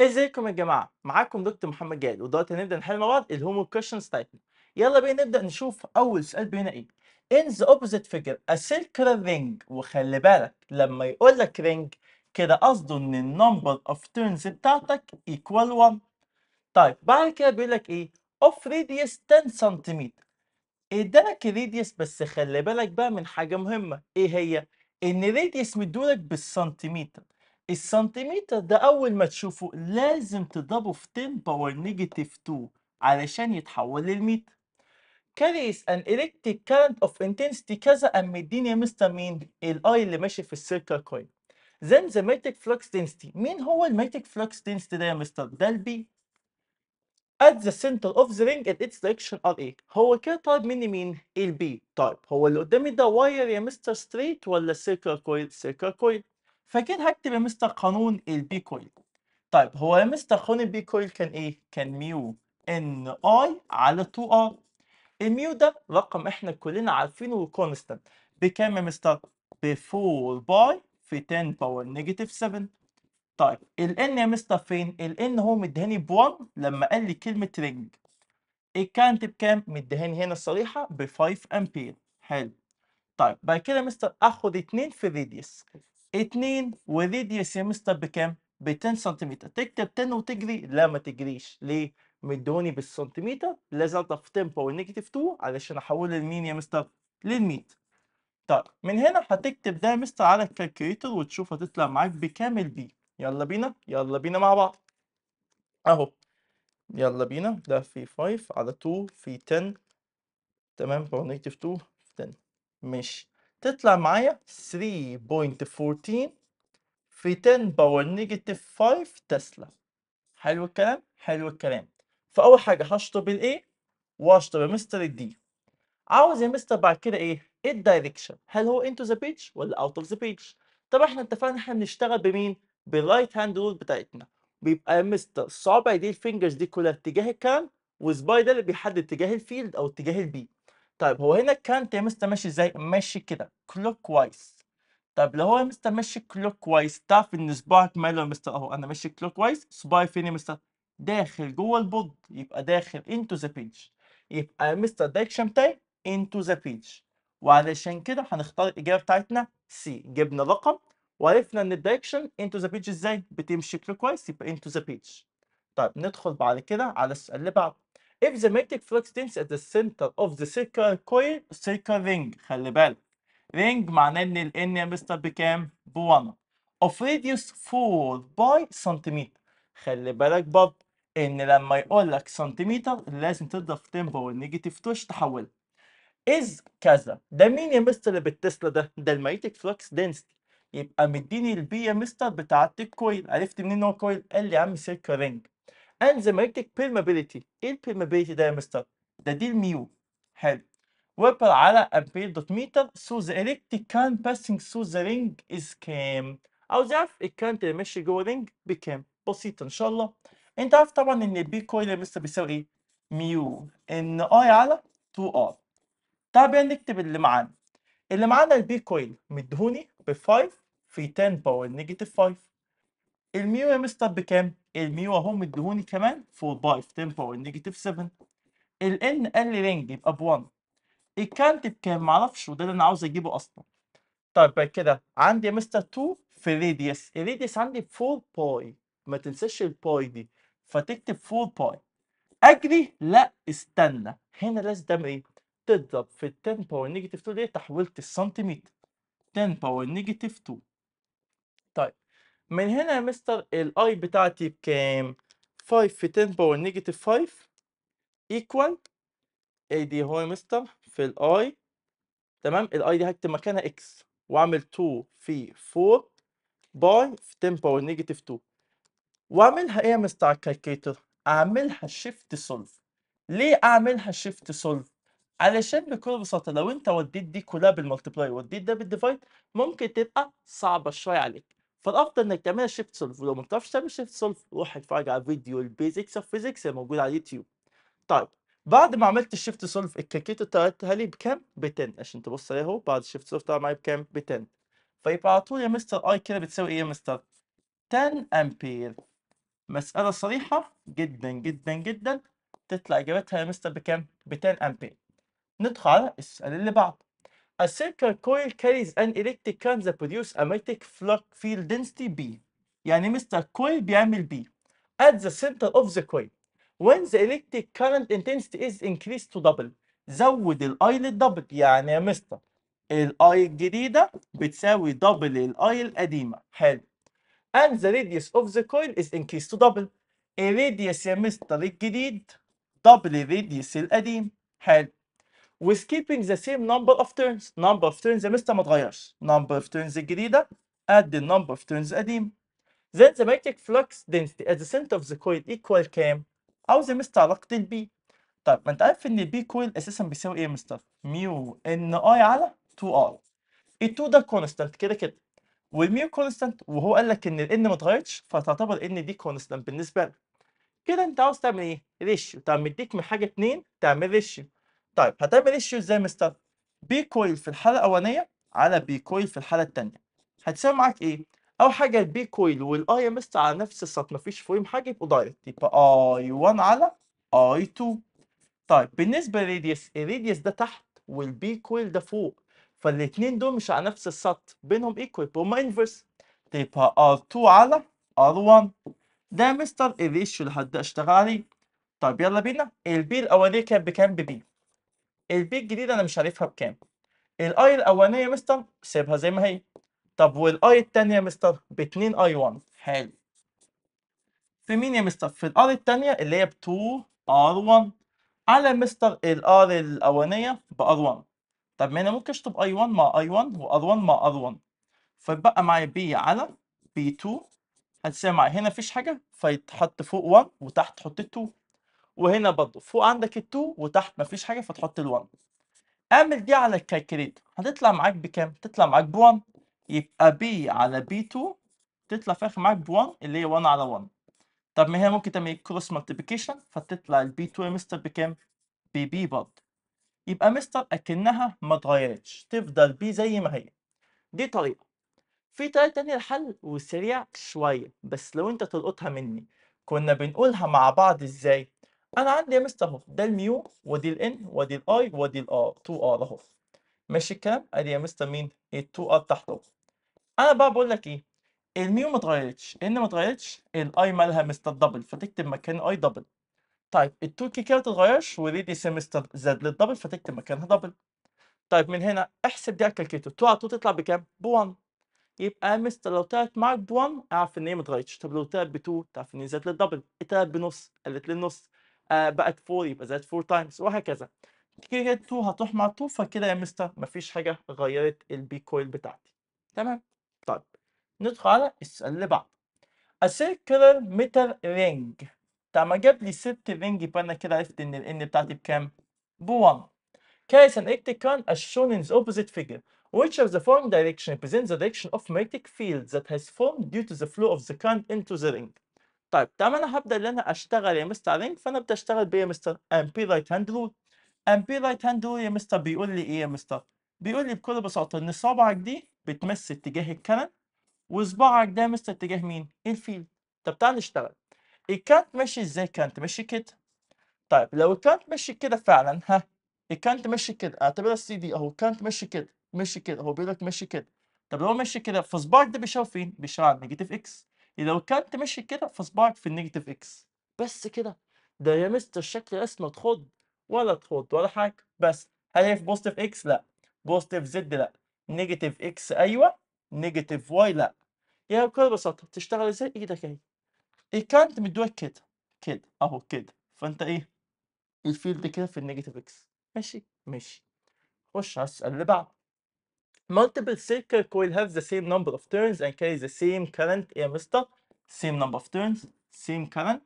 ازيكم يا جماعه معاكم دكتور محمد جاد ودلوقتي هنبدا نحل مع بعض الهومو كوشنز تايتن يلا بينا نبدا نشوف اول سؤال بينا ايه in the opposite figure a circular ring وخلي بالك لما يقول لك رينج كده قصده ان النمبر اوف turns بتاعتك equal 1 طيب بعد كده بيقول لك ايه of radius 10 سنتيمتر ادالك الراديوس بس خلي بالك بقى من حاجه مهمه ايه هي ان الراديوس مدولك بالسنتيمتر السنتيمتر ده اول ما تشوفه لازم تضربه في 10 باور نيجاتيف 2 علشان يتحول للمتر كاريس an electric current of intensity كذا أم مديني يا مستر مين الاي اللي ماشي في السيركل كويل then the magnetic flux density مين هو المagnetic flux density ده يا مستر ده البي at the center of the ring and its direction are A هو كده طالب مني مين البي طيب هو اللي قدامي ده واير يا مستر ستريت ولا سيركل كويل سيركل كويل فكده هكتب يا مستر قانون البي كويل طيب هو يا مستر قانون البي كويل كان ايه كان ميو ان اي على 2 ار الميو ده رقم احنا كلنا عارفينه كونستانت بكام يا مستر ب 4 باي في 10 باور نيجاتيف 7 طيب الان يا مستر فين الان هو مديهاني ب 1 لما قال لي كلمه رينج الكانت بكام مديهاني هنا الصريحه ب 5 امبير حلو طيب بعد كده يا مستر اخد 2 في الريديوس اتنين وريديوس يا مستر بكام؟ ب 10 سنتيمتر تكتب 10 وتجري لا ما تجريش ليه؟ مدوني بالسنتيمتر لازم اضرب في تمبر والنيجاتيف 2 علشان احول لمين يا مستر؟ للميت طيب من هنا هتكتب ده يا مستر على الكالكوليتر وتشوف هتطلع معاك بكام البي يلا بينا يلا بينا مع بعض اهو يلا بينا ده في 5 على 2 في 10 تمام بور نيجاتيف 2 في 10 ماشي تطلع معايا 3.14 في 10 باور نيجاتيف 5 تسلا حلو الكلام حلو الكلام فاول حاجه هشطب الاي واشطب يا مستر الدي عاوز يا مستر بعد كده ايه ايه الدايركشن هل هو انتو ذا بيج ولا اوت اوف ذا بيج طب احنا اتفقنا احنا بنشتغل بمين بالرايت هاند رول بتاعتنا بيبقى يا مستر الصوابع دي الفينجرز دي كلها اتجاه الكام والسباي ده اللي بيحدد اتجاه الفيلد او اتجاه البي طيب هو هنا كانت يا مستر ماشي ازاي؟ ماشي كده كلوك وايز طب لو هو يا مستر ماشي كلوك وايز تعرف ان صباعك ماله يا مستر اهو انا ماشي كلوك وايز صباعي فين يا مستر؟ داخل جوه البود يبقى داخل انتو ذا بيج يبقى مستر الدايركشن بتاعي انتو ذا بيج وعلشان كده هنختار الاجابه بتاعتنا سي جبنا رقم وعرفنا ان الدايركشن انتو ذا بيج ازاي؟ بتمشي كلوك وايز يبقى انتو ذا بيج طيب ندخل بعد كده على السؤال اللي بعده If the magnetic flux tends at the center of the circular coil circular ring خلي بالك ring معناه ان ال N يا مستر بكام؟ ب 1 of radius 4 باي سنتيمتر خلي بالك برضه ان لما يقول لك سنتيمتر لازم تضرب في تمبو والنيجاتيف توش تحولها از كذا ده مين يا مستر اللي بالتسلا ده ده الميتيك فلوكس دنسيتي يبقى مديني البي يا مستر بتاعت الكويل عرفت منين هو كويل قال لي يا عم سيركل رينج magnetic permeability ايه permeability ده يا مستر ده دي الميو حلو وبر على امبير دوت متر so the electric current passing through the ring is كام عاوز اعرف current اللي ماشي جوه الرينج بكام بسيطه ان شاء الله انت عارف طبعا ان البي كويل يا مستر بيساوي ايه ميو ان اي على 2 ار تعال نكتب اللي معانا اللي معانا البي كويل مدهوني ب 5 في 10 باور نيجاتيف 5 الميو يا مستر بكام الميو اهو مديهوني كمان 4 باي في 10 باور نيجاتيف 7 الان قال لي رينج يبقى ب 1 الكانت بكام معرفش وده اللي انا عاوز اجيبه اصلا طيب بعد كده عندي يا مستر 2 في الريديوس الريديوس عندي ب 4 باي ما تنساش الباي دي فتكتب 4 باي اجري لا استنى هنا لازم تعمل ايه تضرب في 10 باور نيجاتيف 2 دي تحويلة السنتيمتر 10 باور نيجاتيف 2 طيب من هنا يا مستر الاي بتاعتي بكام 5 في 10 باور نيجاتيف 5 ايكوال اي دي هو يا مستر في الاي تمام الاي دي هكتب مكانها اكس واعمل 2 في 4 باي في 10 باور نيجاتيف 2 واعملها ايه يا مستر على الكالكيتر اعملها شيفت سولف ليه اعملها شيفت سولف علشان بكل بساطه لو انت وديت دي كلها بالمالتبلاي وديت ده بالديفايد ممكن تبقى صعبه شويه عليك فالافضل انك تعملها شيفت سولف ولو ما بتعرفش تعمل شيفت سولف روح اتفرج على فيديو البيزكس اوف فيزكس الموجود على اليوتيوب طيب بعد ما عملت الشيفت سولف الكالكيتر طلعتها لي بكام؟ ب 10 عشان تبص عليها اهو بعد الشيفت سولف طلع معايا بكام؟ ب 10 فيبقى على طول يا مستر اي كده بتساوي ايه يا مستر؟ 10 امبير مسألة صريحة جدا جدا جدا تطلع اجابتها يا مستر بكام؟ ب 10 امبير ندخل على السؤال اللي بعده A circular coil carries an electric current that produces a magnetic flux field density B يعني مستر كويل بيعمل B at the center of the coil when the electric current intensity is increased to double زود الاي للدبل يعني يا مستر الاي الجديده بتساوي دبل الاي القديمة. حلو and the radius of the coil is increased to double الراديوس يا مستر الجديد دبل الراديوس القديم حلو with keeping the same number of turns number of turns لسه ما اتغيرش number of turns الجديده add the number of turns القديم then the magnetic flux density at the center of the coil equal كام؟ عاوز زي مستر علاقه البي طيب ما انت عارف ان البي كويل اساسا بيساوي ايه يا مستر؟ ميو ان اي على 2 ار ال 2 ده كونستنت كده كده والميو كونستنت وهو قال لك ان الان ما اتغيرتش فتعتبر ان دي كونستنت بالنسبه لك كده انت عاوز تعمل ايه؟ ريشيو طب مديك من حاجه اتنين تعمل ريشيو طيب هتعمل ريشيو إيه ازاي مستر بي كويل في الحاله الاولانيه على بي كويل في الحاله الثانيه هتساوي معاك ايه اول حاجه البي كويل والاي ام اس على نفس السطح مفيش فوقهم حاجه يبقوا دايركت يبقى اي 1 على اي 2 طيب بالنسبه للريديوس الريديوس ده تحت والبي كويل ده فوق فالاثنين دول مش على نفس السطح بينهم ايكوال هما انفرس تبقي ار R2 علي ار R1 ده مستر الريشيو اللي هبدا اشتغل عليه طيب يلا بينا البي الاولانيه كانت بكام ببي البي الجديده انا مش عارفها بكام الاي الاولانيه يا مستر سيبها زي ما هي طب والاي الثانيه يا مستر ب 2 اي 1 حلو في مين يا مستر في الار الثانيه اللي هي ب 2 ار 1 على مستر الار الاولانيه أر 1 طب ما انا ممكن اشطب اي 1 مع اي 1 وار 1 مع ار 1 فيتبقى معايا بي على بي 2 هتساوي معايا هنا مفيش حاجه فيتحط فوق 1 وتحت حطيت 2 وهنا برضه فوق عندك ال2 وتحت مفيش حاجه فتحط ال1 اعمل دي على الكالكليتر هتطلع معاك بكام؟ تطلع معاك ب1 يبقى بي على بي 2 تطلع في الاخر معاك ب1 اللي هي 1 على 1 طب ما هي ممكن تعمل كروس مالتيبيكيشن فتطلع البي 2 يا مستر بكام؟ بي بي برضه يبقى مستر اكنها ما اتغيرتش تفضل بي زي ما هي دي طريقه في طريقه تانية الحل وسريع شويه بس لو انت تلقطها مني كنا بنقولها مع بعض ازاي؟ انا عندي يا مستر اهو ده الميو ودي الان ودي الاي ودي الار 2 ار اهو ماشي الكلام ادي يا مستر مين ال ايه، 2 ار تحت اهو انا بقى بقول لك ايه الميو ما اتغيرتش ان ما اتغيرتش الاي مالها مستر دبل فتكتب مكان اي دبل طيب التو كي كده ما تتغيرش وريدي سيمستر زاد للدبل فتكتب مكانها دبل طيب من هنا احسب دي على الكالكليتر 2 على 2 تطلع بكام؟ ب 1 يبقى مستر لو طلعت معاك ب 1 اعرف ان هي ما اتغيرتش طب لو طلعت ب 2 تعرف ان هي زادت للدبل طلعت بنص قلت للنص آه، بقت 4 يبقى زائد 4 تايمز وهكذا كده 2 هتروح مع 2 فكده يا مستر مفيش حاجه غيرت البي كويل بتاعتي تمام طيب ندخل على السؤال اللي بعد circular meter ring طب ما جاب لي ست رينج يبقى انا كده عرفت ان الان بتاعتي بكام؟ ب 1 كايس ان اكتيكون از شون ان اوبوزيت فيجر Which of the following direction represents the direction of magnetic field that has formed due to the flow of the current into the ring? طيب طب انا هبدا ان انا اشتغل يا مستر رينج فانا بدي اشتغل بايه يا مستر ام بي رايت هاند رول ام بي رايت هاند رول يا مستر بيقول لي ايه يا مستر بيقول لي بكل بساطه ان صبعك دي بتمس اتجاه الكنن وصباعك ده يا مستر اتجاه مين الفيل طب تعال نشتغل الكرنت ماشي ازاي كانت ماشي كده طيب لو كانت ماشي كده فعلا ها الكانت ماشي كده اعتبرها آه، السي دي اهو كانت ماشي كده ماشي كده هو بيقول لك ماشي كده طب لو ماشي كده فصباعك ده بيشاور فين بيشاور على نيجاتيف اكس يعني لو كانت ماشي كده فصباعك في النيجاتيف اكس بس كده ده يا مستر الشكل اسمه تخض ولا تخض ولا حاجه بس هل هي في بوزيتيف اكس لا بوزيتيف زد لا نيجاتيف اكس ايوه نيجاتيف واي لا يعني بكل بساطه تشتغل ازاي ايدك اهي الكانت مدوك كده كده اهو كده فانت ايه الفيلد كده في النيجاتيف اكس ماشي ماشي خش على السؤال اللي بعده multiple circle coil have the same number of turns and carry the same current ammeter, same number of turns, same current.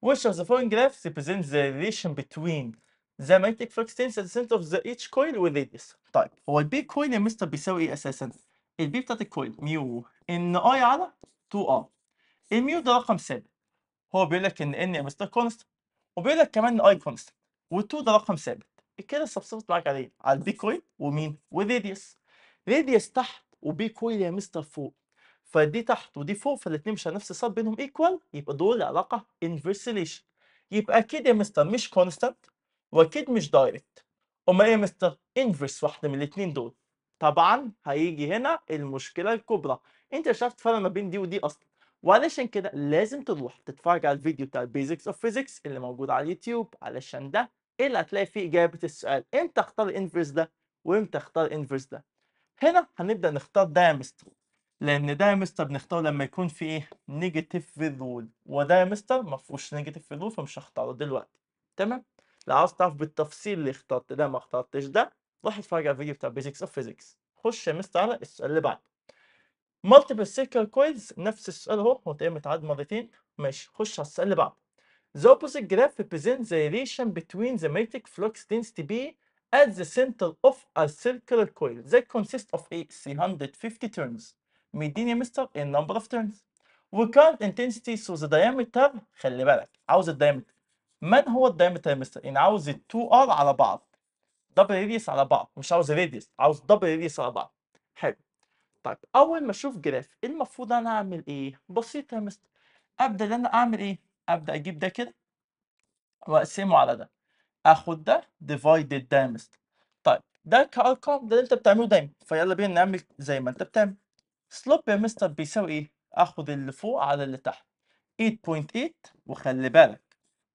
Which of the following graphs represents the relation between the magnetic flux tensor at the center of the each coil والradius؟ طيب هو البي كويل امستر بيساوي ايه اساسا؟ البي بتاعت الكويل ميو Mu اي على 2 ار الميو ده رقم ثابت هو بيقول لك ان ان امستر كونست وبيقول لك كمان ان اي كونست وال2 ده رقم ثابت كده السبسيفت معاك عليه على البي كويل ومين؟ والراديوس راديوس تحت وبي كويل يا مستر فوق فدي تحت ودي فوق فالاثنين مش الصاد بينهم ايكوال يبقى دول علاقه inverse relation يبقى اكيد يا مستر مش كونستانت واكيد مش دايركت امال ايه يا مستر انفرس واحده من الاثنين دول طبعا هيجي هنا المشكله الكبرى انت مش عارف تفرق ما بين دي ودي اصلا وعلشان كده لازم تروح تتفرج على الفيديو بتاع البيزكس اوف فيزكس اللي موجود على اليوتيوب علشان ده إيه اللي هتلاقي فيه اجابه السؤال امتى اختار الانفرس ده وامتى اختار الانفرس ده هنا هنبدا نختار دايمستر لان دايمستر بنختاره لما يكون في ايه نيجاتيف فيرول ودايمستر ما فيهوش نيجاتيف فيرول فمش هختاره دلوقتي تمام لو عاوز تعرف بالتفصيل اللي اخترت ده ما اخترتش ده روح اتفرج على الفيديو بتاع بيزكس اوف فيزكس خش يا مستر على السؤال اللي بعده مالتيبل سيركل كويز نفس السؤال اهو هو تقريبا اتعاد مرتين ماشي خش على السؤال اللي بعده The opposite graph represents the relation between the magnetic flux density B at the center of a circular coil that consists of 350 turns مديني يا مستر a number of turns current intensity so the diameter خلي بالك عاوز الدايمتر من هو الدايمتر يا مستر؟ يعني عاوز ال 2 r على بعض دبل radius على بعض مش عاوز radius عاوز دبل radius على بعض حلو طيب اول ما اشوف جراف المفروض انا اعمل ايه؟ بسيط يا مستر ابدا ان انا اعمل ايه؟ ابدا اجيب ده كده واقسمه على ده اخد ده ديفايدد ده مستر طيب ده كارقام ده اللي انت بتعمله دايما فيلا بينا نعمل زي ما انت بتعمل سلوب يا مستر بيساوي ايه اخد اللي فوق على اللي تحت 8.8 وخلي بالك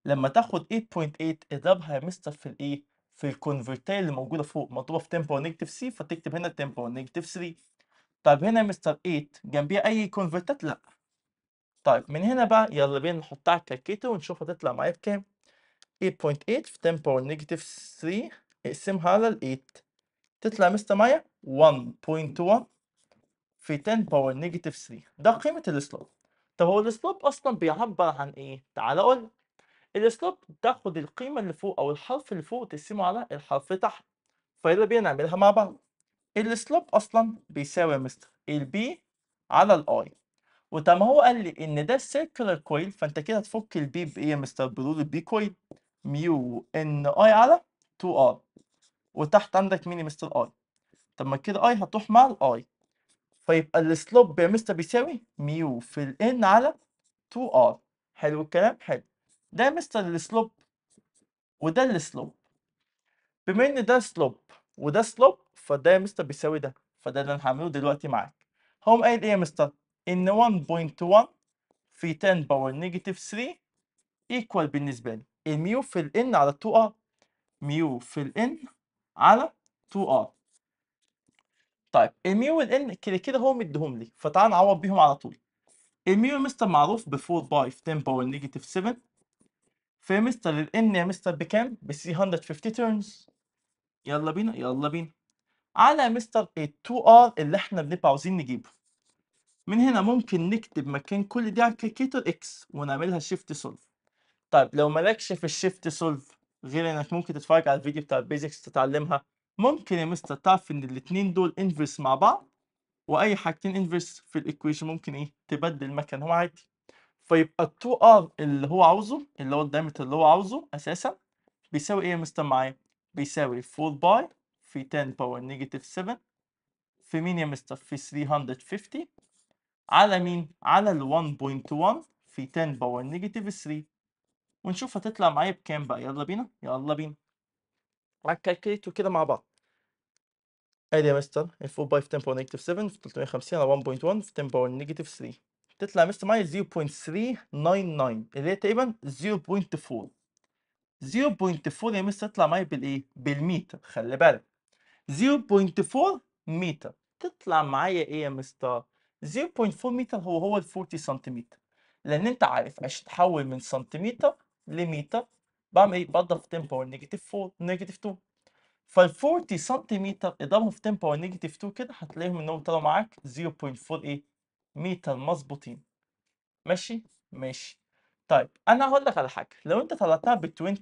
لما تاخد 8.8 اضربها يا مستر في الايه في الكونفرتير اللي موجوده فوق مطلوبه في تمبو نيجاتيف 3 فتكتب هنا تمبو نيجاتيف 3 طيب هنا يا مستر 8 جنبيها اي كونفرتات لا طيب من هنا بقى يلا بينا نحطها على الكالكيتر ونشوف هتطلع معايا بكام 8.8 في 10 باور نيجاتيف 3 اقسمها على ال 8 تطلع مستر مايا 1.1 في 10 باور نيجاتيف 3 ده قيمة السلوب طب هو السلوب أصلا بيعبر عن إيه؟ تعال أقول السلوب تاخد القيمة اللي فوق أو الحرف اللي فوق تقسمه على الحرف اللي تحت فيلا بينا نعملها مع بعض السلوب أصلا بيساوي مستر البي على الاي وطب ما هو قال لي ان ده سيركلر كويل فانت كده هتفك البي بايه يا مستر؟ بيقول البي كويل ميو ان اي على 2 ار وتحت عندك مين يا مستر اي طب ما كده اي هتروح مع الاي فيبقى السلوب يا مستر بيساوي ميو في الان على 2 ار حلو الكلام حلو ده يا مستر السلوب وده السلوب بما ان ده سلوب وده سلوب فده يا مستر بيساوي ده فده اللي انا هعمله دلوقتي معاك هقوم قايل ايه يا مستر ان 1.1 في 10 باور نيجاتيف 3 ايكوال بالنسبه لي الميو في الان على 2 ار ميو في الان على 2 ار طيب الميو والان كده كده هو مديهم لي فتعال نعوض بيهم على طول الميو مستر معروف ب 4 باي في 10 باور نيجاتيف 7 في مستر الان يا مستر بكام ب 350 تيرنز يلا بينا يلا بينا على مستر ال 2 ار اللي احنا بنبقى عاوزين نجيبه من هنا ممكن نكتب مكان كل دي على الكالكيتر اكس ونعملها شيفت سولف طيب لو مالكش في الشيفت سولف غير انك ممكن تتفرج على الفيديو بتاع البيزكس تتعلمها ممكن يا مستر تعرف ان الاتنين دول انفرس مع بعض واي حاجتين انفرس في الايكويشن ممكن ايه تبدل مكان هو عادي فيبقى ال 2 2R اللي هو عاوزه اللي هو الدايمتر اللي هو عاوزه اساسا بيساوي ايه يا مستر معايا بيساوي 4 باي في 10 باور نيجاتيف 7 في مين يا مستر في 350 على مين على ال 1.1 في 10 باور نيجاتيف 3 ونشوف هتطلع معايا بكام بقى يلا بينا يلا بينا على الكالكليتور كده مع بعض ادي يا مستر اف او باي في 10 باور نيجاتيف 7 في 350 على 1.1 في 10 باور نيجاتيف 3 تطلع يا مستر معايا 0.399 اللي هي تقريبا 0.4 0.4 يا مستر تطلع معايا بالايه؟ بالمتر خلي بالك 0.4 متر تطلع معايا ايه يا مستر؟ 0.4 متر هو هو ال 40 سنتيمتر لان انت عارف عشان تحول من سنتيمتر لمتر بعمل ايه؟ بضرب في 10 باور نيجاتيف 4 نيجاتيف 2 فال 40 سنتيمتر اضربهم في 10 باور نيجاتيف 2 كده هتلاقيهم انهم طلعوا معاك 0.4 ايه؟ متر مظبوطين ماشي؟ ماشي طيب انا هقول لك على حاجه لو انت طلعتها ب 20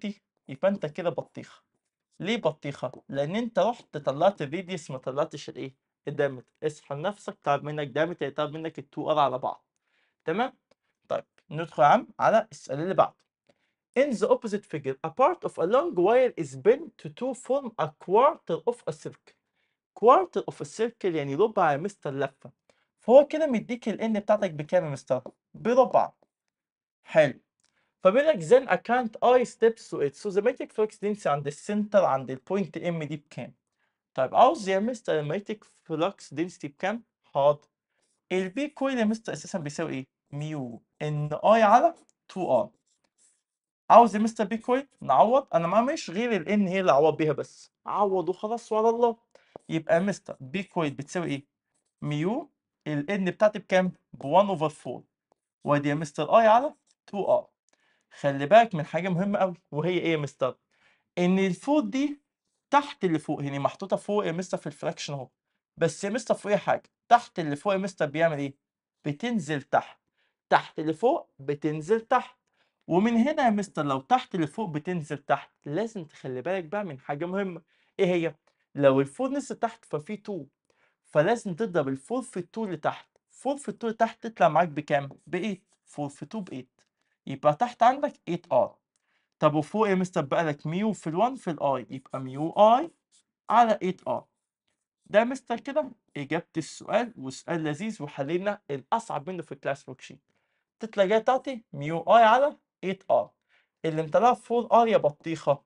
يبقى انت كده بطيخه ليه بطيخه؟ لان انت رحت طلعت الريديوس ما طلعتش الايه؟ الدامت اصحى نفسك تعب منك دامت تعب منك التو ار على بعض تمام؟ طيب ندخل عم على السؤال اللي بعده In the opposite figure, a part of a long wire is bent to form a quarter of a circle. كوارتر اوف السيركل يعني ربع مستر لفه فهو كده مديك ال ان بتاعتك بكام يا مستر؟ بربع حلو فبيقول لك then I can't I steps to it so the magnetic flux density عند السنتر عند البوينت ام دي بكام؟ طيب عاوز يا مستر المagnetic flux density بكام؟ حاضر البي كويل يا مستر اساسا بيساوي ايه؟ ميو ان اي على 2 ار عاوز مستر بيتكوين نعوض انا ما مش غير الان هي اللي اعوض بيها بس عوض وخلاص وعلى الله يبقى مستر بيتكوين بتساوي ايه ميو الان بتاعتي بكام ب 1 اوفر 4 وادي يا مستر اي على 2 ار خلي بالك من حاجه مهمه قوي وهي ايه يا مستر ان الفوت دي تحت اللي فوق هنا يعني محطوطه فوق يا مستر في الفراكشن اهو بس يا مستر اي حاجه تحت اللي فوق يا مستر بيعمل ايه بتنزل تحت تحت اللي فوق بتنزل تحت ومن هنا يا مستر لو تحت لفوق بتنزل تحت لازم تخلي بالك بقى من حاجة مهمة ايه هي؟ لو الفور نزل تحت ففي 2 فلازم تضرب الفور في 2 لتحت فور في 2 لتحت تطلع معاك بكام؟ ب 8 فور في 2 ب 8 يبقى تحت عندك 8 ار طب وفوق يا مستر بقى لك ميو في ال1 في الاي يبقى ميو اي على 8 ار ده يا مستر كده إجابة السؤال وسؤال لذيذ وحلينا الأصعب منه في الكلاس ورك شيت تطلع جاي تعطي ميو اي على 8R اللي مطلعها 4R يا بطيخة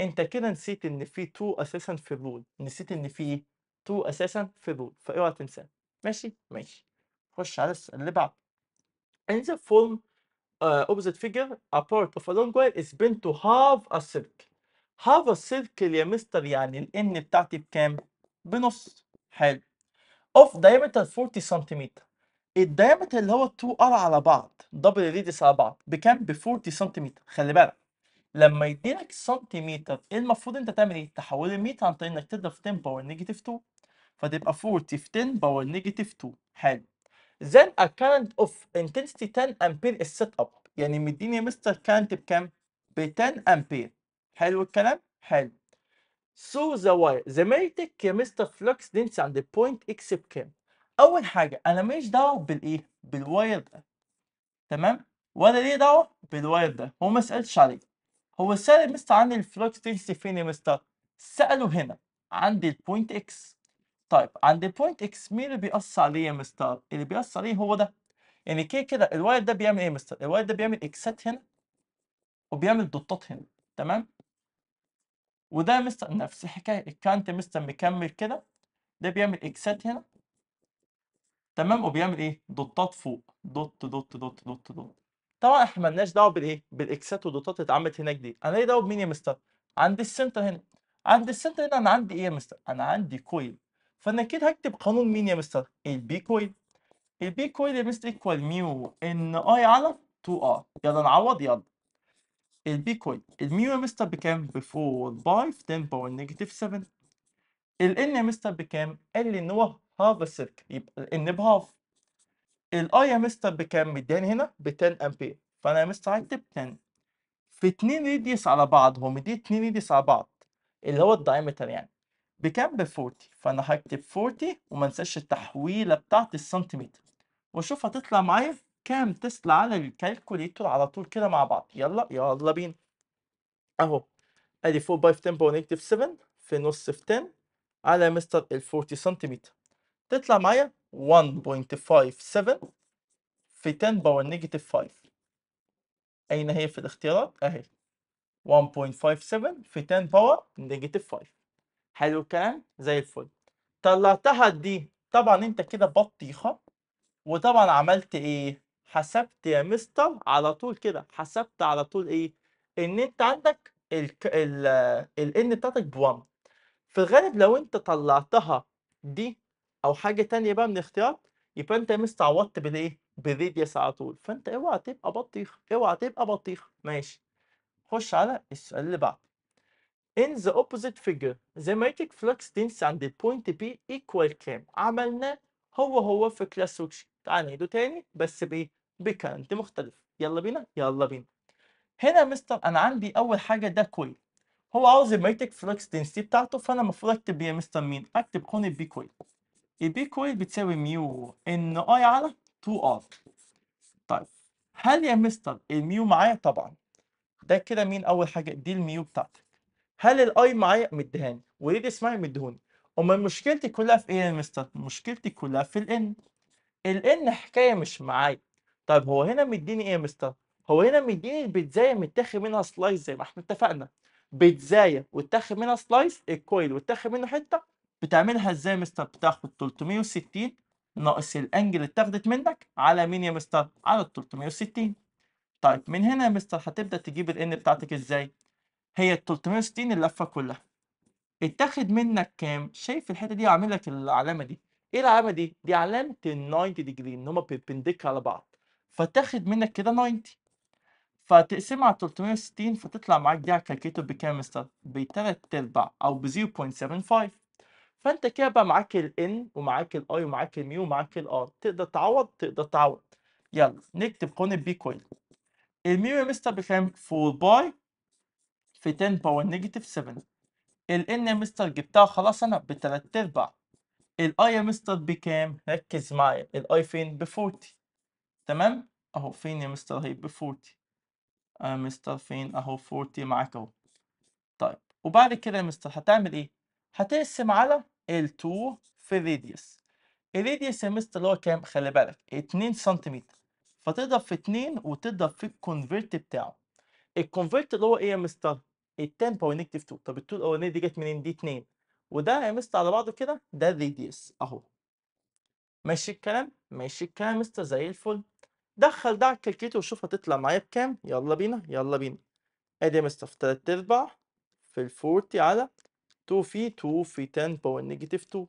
انت كده نسيت ان في 2 اساسا في الرول نسيت ان في 2 اساسا في الرول فاوعى تنساه ماشي ماشي خش على السؤال اللي بعده in the form uh, opposite figure a part of a long wire is bent to half a circle half a circle يا مستر يعني n بتاعتي بكام؟ بنص حلو of diameter 40 سنتيمتر الدايمتر اللي هو 2 ار على بعض دبل ريديس على بعض بكام ب 40 سنتيمتر خلي بالك لما يديلك سنتيمتر إيه المفروض انت تعمل ايه تحول الميتر عن طريق انك تضرب في 10 باور نيجاتيف 2 فتبقى 40 في 10 باور نيجاتيف 2 حلو then a current of intensity 10 امبير is set up يعني مديني مستر كانت بكام ب 10 امبير حلو الكلام حلو so the wire the magnetic مستر flux density عند point x بكام اول حاجه انا ماليش دعوه بالايه بالواير ده تمام ولا ليه دعوه بالواير ده هو ما سالش عليه هو سال مستر عن الفلوكس دنسيتي فين يا مستر ساله هنا عند البوينت اكس طيب عند البوينت اكس مين اللي بيأثر عليه يا مستر اللي بيأثر عليه هو ده يعني كده كده الواير ده بيعمل ايه يا مستر الواير ده بيعمل اكسات هنا وبيعمل دوتات هنا تمام وده مستر نفس الحكايه الكانت مستر مكمل كده ده بيعمل اكسات هنا تمام وبيعمل ايه دوتات فوق دوت دوت دوت دوت دوت طبعا احنا مالناش دعوه بالايه بالاكسات والدوتات اللي اتعملت هناك دي انا ليه دعوه بمين يا مستر عند السنتر هنا عند السنتر هنا انا عندي ايه يا مستر انا عندي كويل فانا كده هكتب قانون مين يا مستر البي كويل البي كويل يا مستر ايكوال ميو ان اي على 2 ار يلا نعوض يلا البي كويل الميو يا مستر بكام ب 4 باي 10 باور نيجاتيف 7 الان يا مستر بكام قال لي ان هو هاف السلك يبقى ان بهاف الاي يا مستر بكام مداني هنا ب 10 امبير فانا يا مستر هكتب 10 في 2 ريديوس على بعض هم دي 2 ريديوس على بعض اللي هو الدايمتر يعني بكام ب 40 فانا هكتب 40 وما انساش التحويله بتاعت السنتيمتر واشوف هتطلع معايا كام تسلا على الكالكوليتور على طول كده مع بعض يلا يلا بينا اهو ادي 4 باي في 10 باور نيجاتيف 7 في نص في 10 على مستر ال 40 سنتيمتر تطلع معايا 1.57 في 10 باور نيجاتيف 5 أين هي في الاختيارات؟ أهي 1.57 في 10 باور نيجاتيف 5 حلو الكلام؟ زي الفل طلعتها دي طبعا أنت كده بطيخة وطبعا عملت إيه؟ حسبت يا مستر على طول كده حسبت على طول إيه؟ إن أنت عندك ال ال ال N بتاعتك ب 1 في الغالب لو أنت طلعتها دي او حاجه تانية بقى من الاختيار يبقى انت مستعوضت بالايه؟ بالريديوس على طول فانت اوعى تبقى بطيخ اوعى تبقى بطيخ ماشي خش على السؤال اللي بعده In the opposite figure the magnetic flux density عند البوينت P equal كام؟ عملناه هو هو في كلاس وكشن تعال نعيده تاني بس بايه؟ بكرنت مختلف يلا بينا يلا بينا هنا يا مستر انا عندي اول حاجه ده كويل هو عاوز الميتك فلوكس density بتاعته فانا المفروض اكتب يا مستر مين؟ اكتب كون بي كويل البي إيه، كويل بتساوي ميو ان اي على 2 ار طيب هل يا مستر الميو معايا طبعا ده كده مين اول حاجه دي الميو بتاعتك هل الاي معايا مديهاني وليه دي اسمها مديهوني امال مشكلتي كلها في ايه يا مستر مشكلتي كلها في الان الان حكايه مش معايا طيب هو هنا مديني ايه يا مستر هو هنا مديني البيتزايه متاخد منها سلايس زي ما احنا اتفقنا بيتزايه واتاخد منها سلايس الكويل واتاخد منه حته بتعملها ازاي مستر بتاخد 360 ناقص الانجل اللي اتاخدت منك على مين يا مستر على ال 360 طيب من هنا يا مستر هتبدا تجيب الان بتاعتك ازاي هي ال 360 اللفه كلها اتاخد منك كام شايف الحته دي عامل لك العلامه دي ايه العلامه دي دي علامه ال 90 ديجري ان هما بيربنديكر على بعض فتاخد منك كده 90 فتقسمها على 360 فتطلع معاك دي على الكالكليتر بكام يا مستر ب 3 ارباع او ب 0.75 فانت كده بقى معاك الان ومعاك الاي ومعاك الميو ومعاك الار تقدر تعوض تقدر تعوض يلا نكتب قانون كويس كويل الميو يا مستر بكام 4 باي في 10 باور نيجاتيف 7 الان يا مستر جبتها خلاص انا بتلات ارباع الاي يا مستر بكام ركز معايا الاي فين ب 40 تمام اهو فين يا مستر هي ب 40 مستر فين اهو 40 معاك اهو طيب وبعد كده يا مستر هتعمل ايه هتقسم على L2 في الراديوس الراديوس يا مستر اللي هو كام خلي بالك 2 سنتيمتر فتضرب في 2 وتضرب في الكونفرت بتاعه الكونفرت اللي هو ايه يا مستر ال10 باور نيجاتيف 2 طب ال2 الاولانيه دي جت منين دي 2 وده يا مستر على بعضه كده ده الراديوس اهو ماشي الكلام ماشي الكلام يا مستر زي الفل دخل ده على الكالكليتر وشوف هتطلع معايا بكام يلا بينا يلا بينا ادي يا مستر في 3 ارباع في ال 40 على 2 في 2 في 10 باور نيجاتيف 2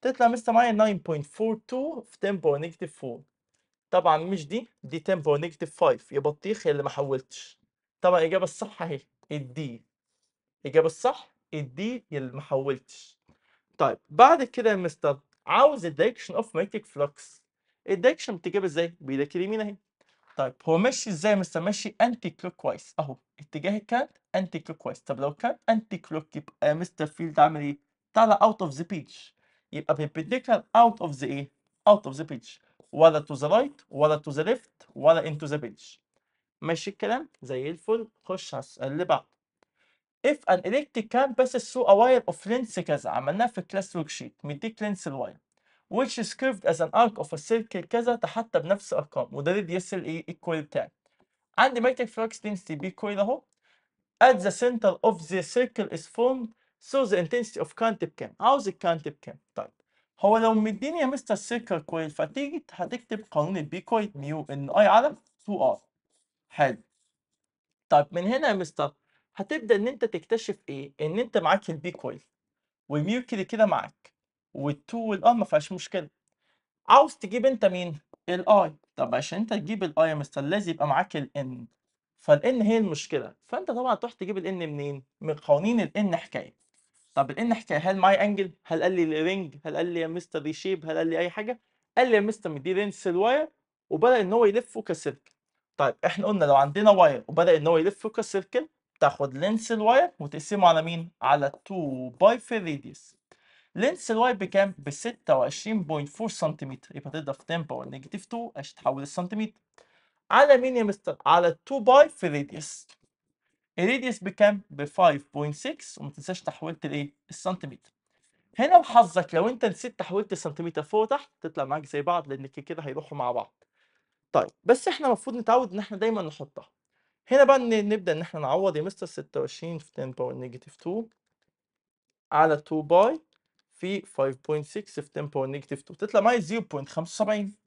تطلع مستر معايا 9.42 في 10 باور نيجاتيف 4 طبعا مش دي دي 10 باور نيجاتيف 5 يا بطيخ يا اللي ما حولتش طبعا الاجابه الصح اهي الدي الاجابه الصح الدي يا اللي ما حولتش طيب بعد كده يا مستر عاوز الدايركشن اوف ماجنتيك فلوكس الدايركشن بتجيب ازاي بايدك اليمين اهي طيب هو ماشي ازاي يا مستر ماشي انتي كلوك وايز اهو اتجاه الكانت انتي كلوك وايز طب لو كان انتي كلوك يبقى مستر فيلد عامل ايه؟ طلع اوت اوف ذا بيتش يبقى perpendicular اوت اوف ذا ايه؟ اوت اوف ذا بيتش ولا تو ذا رايت ولا تو ذا ليفت ولا انتو ذا بيتش ماشي الكلام زي الفل خش على السؤال اللي بعده if an electric current passes through a wire of length كذا عملناها في class ورك شيت مديك length الواير which is curved as an arc of a circle كذا تحتى بنفس الارقام وده radius بيصل ايه الكويل بتاعي عندي magnetic flux density بي كويل اهو at the center of the circle is formed so the intensity of current بكام؟ عاوز الكرنت بكام طيب هو لو مديني يا مستر سيركل كويل فتيجي هتكتب قانون البي كويل ميو ان اي على 2 ار حلو طيب من هنا يا مستر هتبدا ان انت تكتشف ايه ان انت معاك البي كويل والميو كده كده معاك وال2 والار ما فيهاش مشكله عاوز تجيب انت مين الاي طب عشان انت تجيب الاي يا مستر لازم يبقى معاك الان فالان هي المشكله فانت طبعا تروح تجيب الان منين من قوانين الان حكايه طب الان حكايه هل معايا انجل هل قال لي رينج هل قال لي يا مستر دي شيب هل قال لي اي حاجه قال لي يا مستر دي رينج الواير وبدا ان هو يلفه كسيركل طيب احنا قلنا لو عندنا واير وبدا ان هو يلفه كسيركل تاخد لينس الواير وتقسمه على مين على 2 باي في ريديوس لينس الواير بكام ب 26.4 سنتيمتر يبقى تضرب في 10 باور نيجاتيف 2 عشان تحول السنتيمتر على مين يا مستر؟ على 2 باي في راديوس الراديوس بكام؟ ب 5.6 وما تنساش تحويلة الايه؟ السنتيمتر هنا وحظك لو انت نسيت تحويلة السنتيمتر فوق وتحت تطلع معاك زي بعض لان كده كده هيروحوا مع بعض طيب بس احنا المفروض نتعود ان احنا دايما نحطها هنا بقى نبدا ان احنا نعوض يا مستر 26 في 10 باور نيجاتيف 2 على 2 باي في 5.6 في 10 باور نيجاتيف 2 تطلع معايا 0.75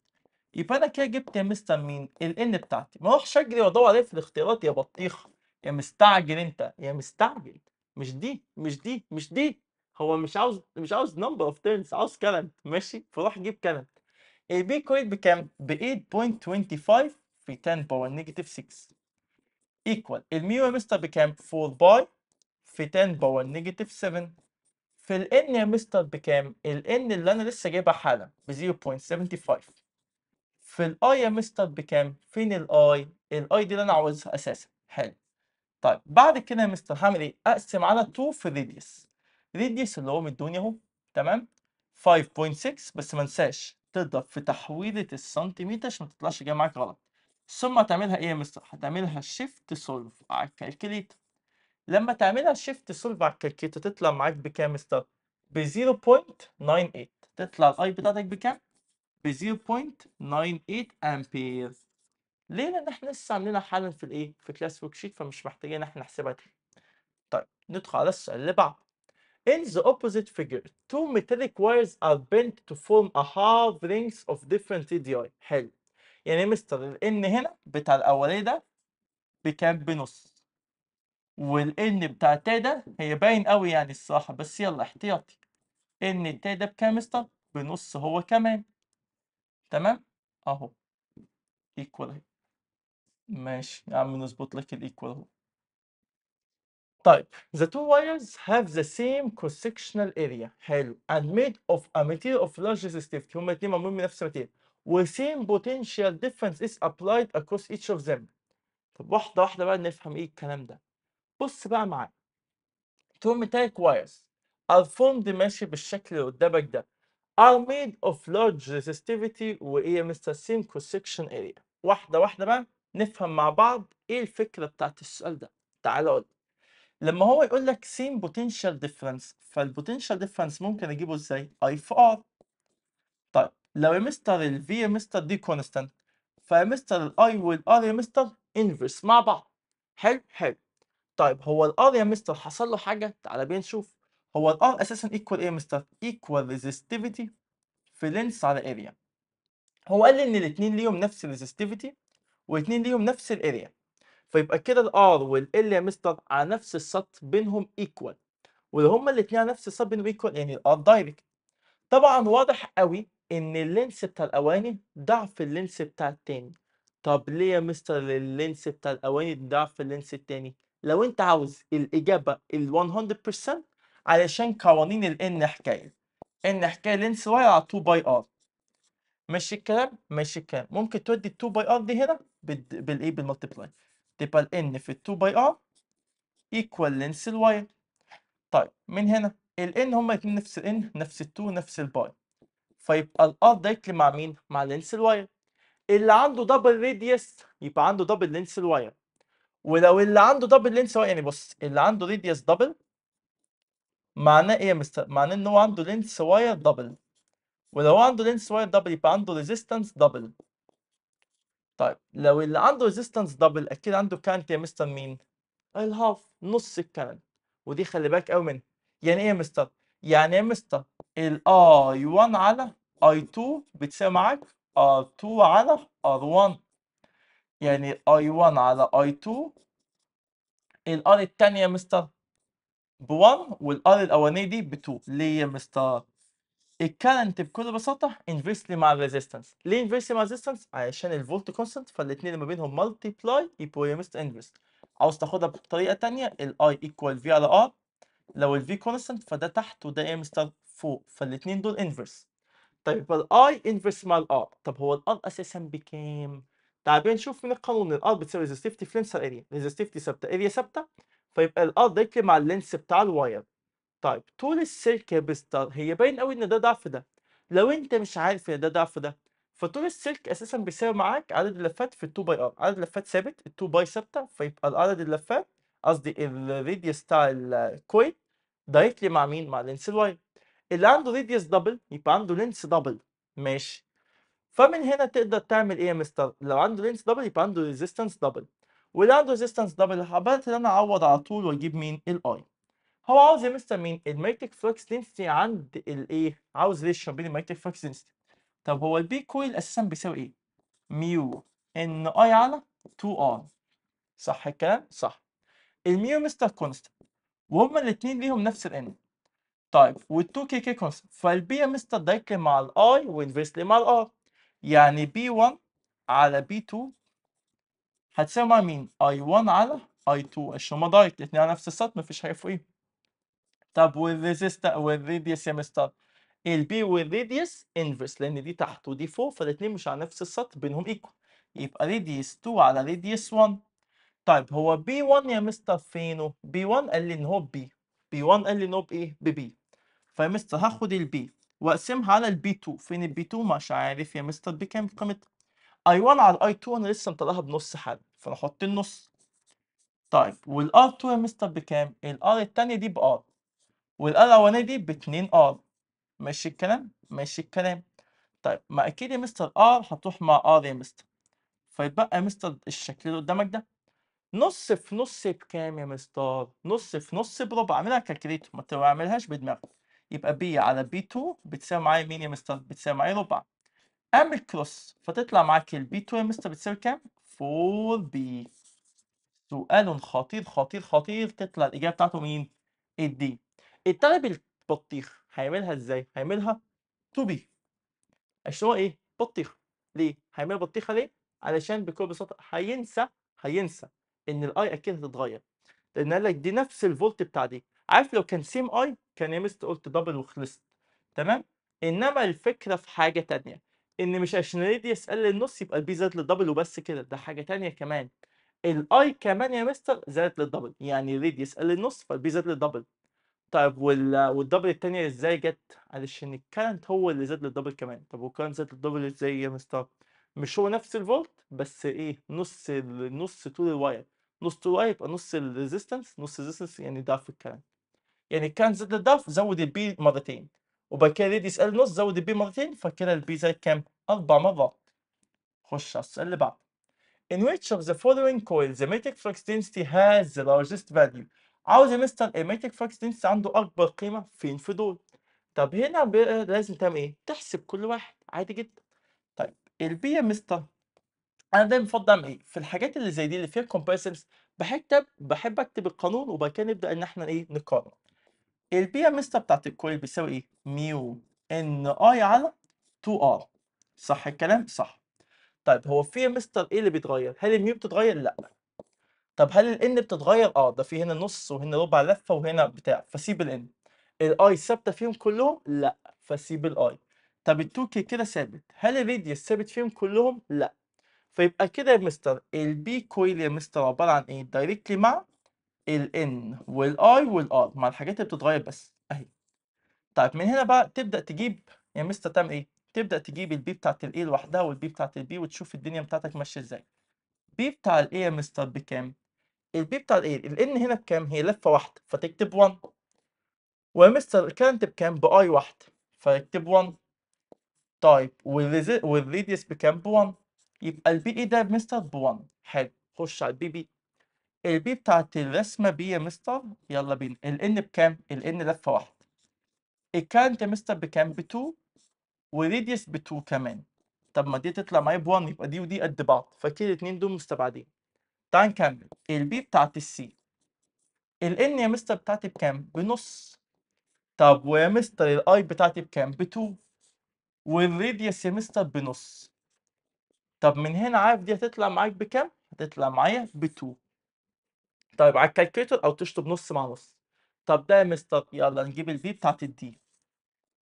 يبقى انا كده جبت يا مستر مين الان بتاعتي ما اروحش اجري وادور عليه في الاختيارات يا بطيخ يا مستعجل انت يا مستعجل مش دي مش دي مش دي هو مش عاوز مش عاوز نمبر اوف تيرنز عاوز كلام ماشي فروح جيب كلام البي كويت بكام ب 8.25 في 10 باور نيجاتيف 6 ايكوال الميو يا مستر بكام 4 باي في 10 باور نيجاتيف 7 في الان يا مستر بكام الان اللي انا لسه جايبها حالا ب 0.75 في الاي يا مستر بكام فين الاي الاي دي اللي انا عاوزها اساسا حلو طيب بعد كده يا مستر هعمل ايه اقسم على 2 في الريديوس radius اللي هو مدوني اهو تمام 5.6 بس ما انساش تضرب في تحويله السنتيمتر عشان ما تطلعش جايه معاك غلط ثم هتعملها ايه يا مستر هتعملها شيفت سولف على الكالكليتر لما تعملها شيفت سولف على الكالكليتر تطلع معاك بكام يا مستر ب 0.98 تطلع الاي بتاعتك بكام ب 0.98 امبير ليه لان احنا لسه عاملينها حالا في الايه في كلاس ورك شيت فمش محتاجين احنا نحسبها تاني طيب ندخل على السؤال اللي بعده In the opposite figure, two metallic wires are bent to form a half rings of different radii. حلو. يعني إيه مستر N هنا بتاع الاولاني ده بكام بنص. N بتاع التاني ده هي باين قوي يعني الصراحه بس يلا احتياطي. N التاني ده بكام مستر؟ بنص هو كمان. تمام اهو ايكوال اهي ماشي يا عم نظبط لك الايكوال اهو طيب the two wires have the same cross sectional area حلو and made of a material of large resistivity هما الاثنين معمولين من نفس الماتيريال same potential difference is applied across each of them طب واحدة واحدة بقى نفهم ايه الكلام ده بص بقى معايا two metallic wires are formed ماشي بالشكل اللي قدامك ده are made of large resistivity وايه يا مستر سيم cross section area واحده واحده بقى نفهم مع بعض ايه الفكره بتاعت السؤال ده تعالى اقول لما هو يقول لك سيم بوتنشال ديفرنس فالبوتنشال ديفرنس ممكن اجيبه ازاي اي في ار طيب لو يا مستر الفي يا مستر دي كونستانت فيا مستر الاي والار يا مستر انفرس مع بعض حلو حلو طيب هو الار يا مستر حصل له حاجه تعالى بينا نشوف هو R اساسا ايكوال ايه يا مستر ايكوال resistivity في لينس على اريا هو قال لي ان الاتنين ليهم نفس resistivity والاتنين ليهم نفس الاريا فيبقى كده R وال L يا مستر على نفس السط بينهم ايكوال ولو هما الاتنين على نفس السط بينهم ايكوال يعني R دايركت طبعا واضح قوي ان اللينس بتاع الأواني ضعف اللينس بتاع التاني طب ليه يا مستر اللينس بتاع الأواني ضعف اللينس التاني لو انت عاوز الاجابه ال 100% علشان قوانين N حكايه N حكايه لينس واي على 2 باي ار ماشي الكلام ماشي الكلام ممكن تودي ال 2 باي ار دي هنا بالايه بالمالتيبلاي تبقى N في ال 2 باي ار ايكوال لينس الواير طيب من هنا N هما الاثنين نفس N نفس ال2 نفس الباي فيبقى ده دايركتلي مع مين مع لينس الواير اللي عنده دبل ريديوس يبقى عنده دبل لينس الواير ولو اللي عنده دبل لينس واير يعني بص اللي عنده ريديوس دبل معناه ايه يا مستر معناه ان هو عنده لينس واير دبل ولو عنده لينس واير دبل يبقى عنده ريزيستنس دبل طيب لو اللي عنده ريزيستنس دبل اكيد عنده كانت يا مستر مين الهاف نص الكانت ودي خلي بالك قوي منها يعني ايه يا مستر يعني إيه يا مستر i 1 على i 2 بتساوي معاك r 2 على r 1 يعني i 1 على i 2 الار الثانيه يا مستر ب 1 والار الاولانيه دي ب 2 ليه يا مستر؟ الكرنت بكل بساطه انفيرسلي مع الريزيستنس ليه انفيرسلي مع الريزيستنس عشان الفولت كونستنت فالاثنين اللي ما بينهم مالتي بلاي يبقوا يا مستر انفرس عاوز تاخدها بطريقه ثانيه الاي ايكوال في على ار لو الفي كونستنت فده تحت وده يا مستر فوق فالاثنين دول انفيرس طيب يبقى الاي انفرس مع الار طب هو الار اساسا بكام؟ تعالى بنشوف من القانون الار بتساوي ريزستيفتي فلينسر اريا resistivity ثابته اريا ثابته فيبقى الار دايركتلي مع اللينس بتاع الواير طيب طول السلك بيستر هي باين قوي ان ده ضعف ده لو انت مش عارف ان ده ضعف ده فطول السلك اساسا بيساوي معاك عدد اللفات في الـ 2 باي ار عدد اللفات ثابت ال 2 باي ثابته فيبقى عدد اللفات قصدي الريديوس بتاع الكويل دايركتلي مع مين مع لينس الواير اللي عنده ريديوس دبل يبقى عنده لينس دبل ماشي فمن هنا تقدر تعمل ايه يا مستر لو عنده لينس دبل يبقى عنده ريزيستنس دبل without resistance دبل حبيت ان انا اعوض على طول واجيب مين الاي هو عاوز يا مستر مين الماجنتيك فلكس دينستي عند الايه عاوز ريشيو بين الماجنتيك فلكس دينستي طب هو البي كويل اساسا بيساوي ايه ميو ان اي على 2 ار صح الكلام صح الميو مستر كونستنت وهما الاثنين ليهم نفس الان طيب وال2 كي كي كونستنت فالبي يا مستر دايركتلي مع الاي وانفيرسلي مع الار يعني بي 1 على بي 2 هتساوي مين؟ I1 على I2 دايركت الاثنين على نفس السطح مفيش حاجة فوقيهم. طب والريزيستا والريديوس يا مستر البي والريديوس انفرس لان دي تحت ودي فوق فالاثنين مش على نفس السطح بينهم ايكوال يبقى ريديوس 2 على ريديوس 1 طيب هو b 1 يا مستر فينه؟ b 1 قال لي ان هو B b 1 قال لي ان هو بايه؟ ببي فيا مستر هاخد البي واقسمها على البي 2 فين البي 2 مش عارف يا مستر بكام قيمتها i 1 على i 2 انا لسه مطلعها بنص حد فنحط النص طيب والار 2 يا مستر بكام؟ الار التانية دي بار والار الاولانية دي باتنين ار ماشي الكلام؟ ماشي الكلام طيب ما اكيد يا مستر ار هتروح مع ار يا مستر فيتبقى يا مستر الشكل اللي قدامك ده نص في نص بكام يا مستر؟ نص في نص بربع اعملها كالكليتر ما تعملهاش بدماغك يبقى بي على بي 2 بتساوي معايا مين يا مستر؟ بتساوي معايا ربع اعمل كروس فتطلع معاك البي 2 يا مستر بتساوي كام؟ 4 b سؤال خطير خطير خطير تطلع الإجابة بتاعته مين؟ الدي الطالب البطيخ هيعملها ازاي؟ هيعملها تو بي عشان هو ايه؟ بطيخ ليه؟ هيعمل بطيخة ليه؟ علشان بكل بساطة هينسى هينسى إن الأي أكيد هتتغير لأن قال لك دي نفس الفولت بتاع دي عارف لو كان سيم أي كان يا مستر قلت دبل وخلصت تمام؟ إنما الفكرة في حاجة تانية ان مش عشان الراديوس قل للنص يبقى البي زادت للدبل وبس كده ده حاجه تانية كمان الاي كمان يا مستر زادت للدبل يعني الراديوس قل للنص فالبي زادت للدبل طيب وال... والدبل التانية ازاي جت؟ علشان الكرنت هو اللي زاد للدبل كمان طب والكرنت زاد للدبل ازاي يا مستر؟ مش هو نفس الفولت بس ايه نص النص نص طول الواير نص طول الواير يبقى نص الريزيستنس نص الريزيستنس يعني ضعف الكرنت يعني الكرنت زاد للضعف زود البي مرتين وبعد كده ريد يسأل نص زود بي مرتين فكلا البي زائد كام؟ أربع مرات خش على السؤال اللي بعده In which of the following coils the magnetic flux density has the largest value؟ عاوز يا مستر المagnetic فلكس density عنده أكبر قيمة فين في دول؟ طب هنا لازم تعمل إيه؟ تحسب كل واحد عادي جدا طيب البي يا مستر انا دايما بفضل اعمل ايه في الحاجات اللي زي دي اللي فيها كومبريسنس بحب بحب اكتب القانون وبعد كده نبدا ان احنا ايه نقارن البي ام اس بتاعت الكويل بيساوي ايه؟ ميو ان اي على 2 ار صح الكلام؟ صح طيب هو في يا مستر ايه اللي بيتغير؟ هل الميو بتتغير؟ لا طب هل الان بتتغير؟ اه ده في هنا نص وهنا ربع لفه وهنا بتاع فسيب الان الاي ثابته فيهم كلهم؟ لا فسيب الاي طب ال2 كي كده ثابت هل الريديوس ثابت فيهم كلهم؟ لا فيبقى كده يا مستر البي كويل يا مستر عباره عن ايه؟ دايركتلي مع الان والاي والار مع الحاجات اللي بتتغير بس اهي طيب من هنا بقى تبدا تجيب يا مستر تعمل ايه تبدا تجيب البي بتاعت الاي لوحدها والبي بتاعت البي وتشوف الدنيا بتاعتك ماشيه ازاي بي بتاع الاي يا مستر بكام البي بتاع الاي الان هنا بكام هي لفه واحده فتكتب 1 ويا مستر الكرنت بكام باي واحده فتكتب 1 طيب والريديوس بكام ب 1 يبقى البي اي ده يا مستر ب 1 حلو خش على البي بي البي بتاعت الرسمة بي يا مستر يلا بينا الان بكام؟ الان لفة واحدة الكانت يا مستر بكام؟ ب 2 وريديوس ب 2 كمان طب ما دي تطلع معايا ب 1 يبقى دي ودي قد بعض فكده الاتنين دول مستبعدين تعال نكمل البي بتاعت السي الان يا مستر بتاعتي بكام؟ بنص طب ويا مستر الاي بتاعتي بكام؟ ب 2 والريديوس يا مستر بنص طب من هنا عارف دي هتطلع معاك بكام؟ هتطلع معايا ب 2 طيب على الكالكيتر او تشطب نص مع نص طب ده يا مستر يلا نجيب البي بتاعت الدي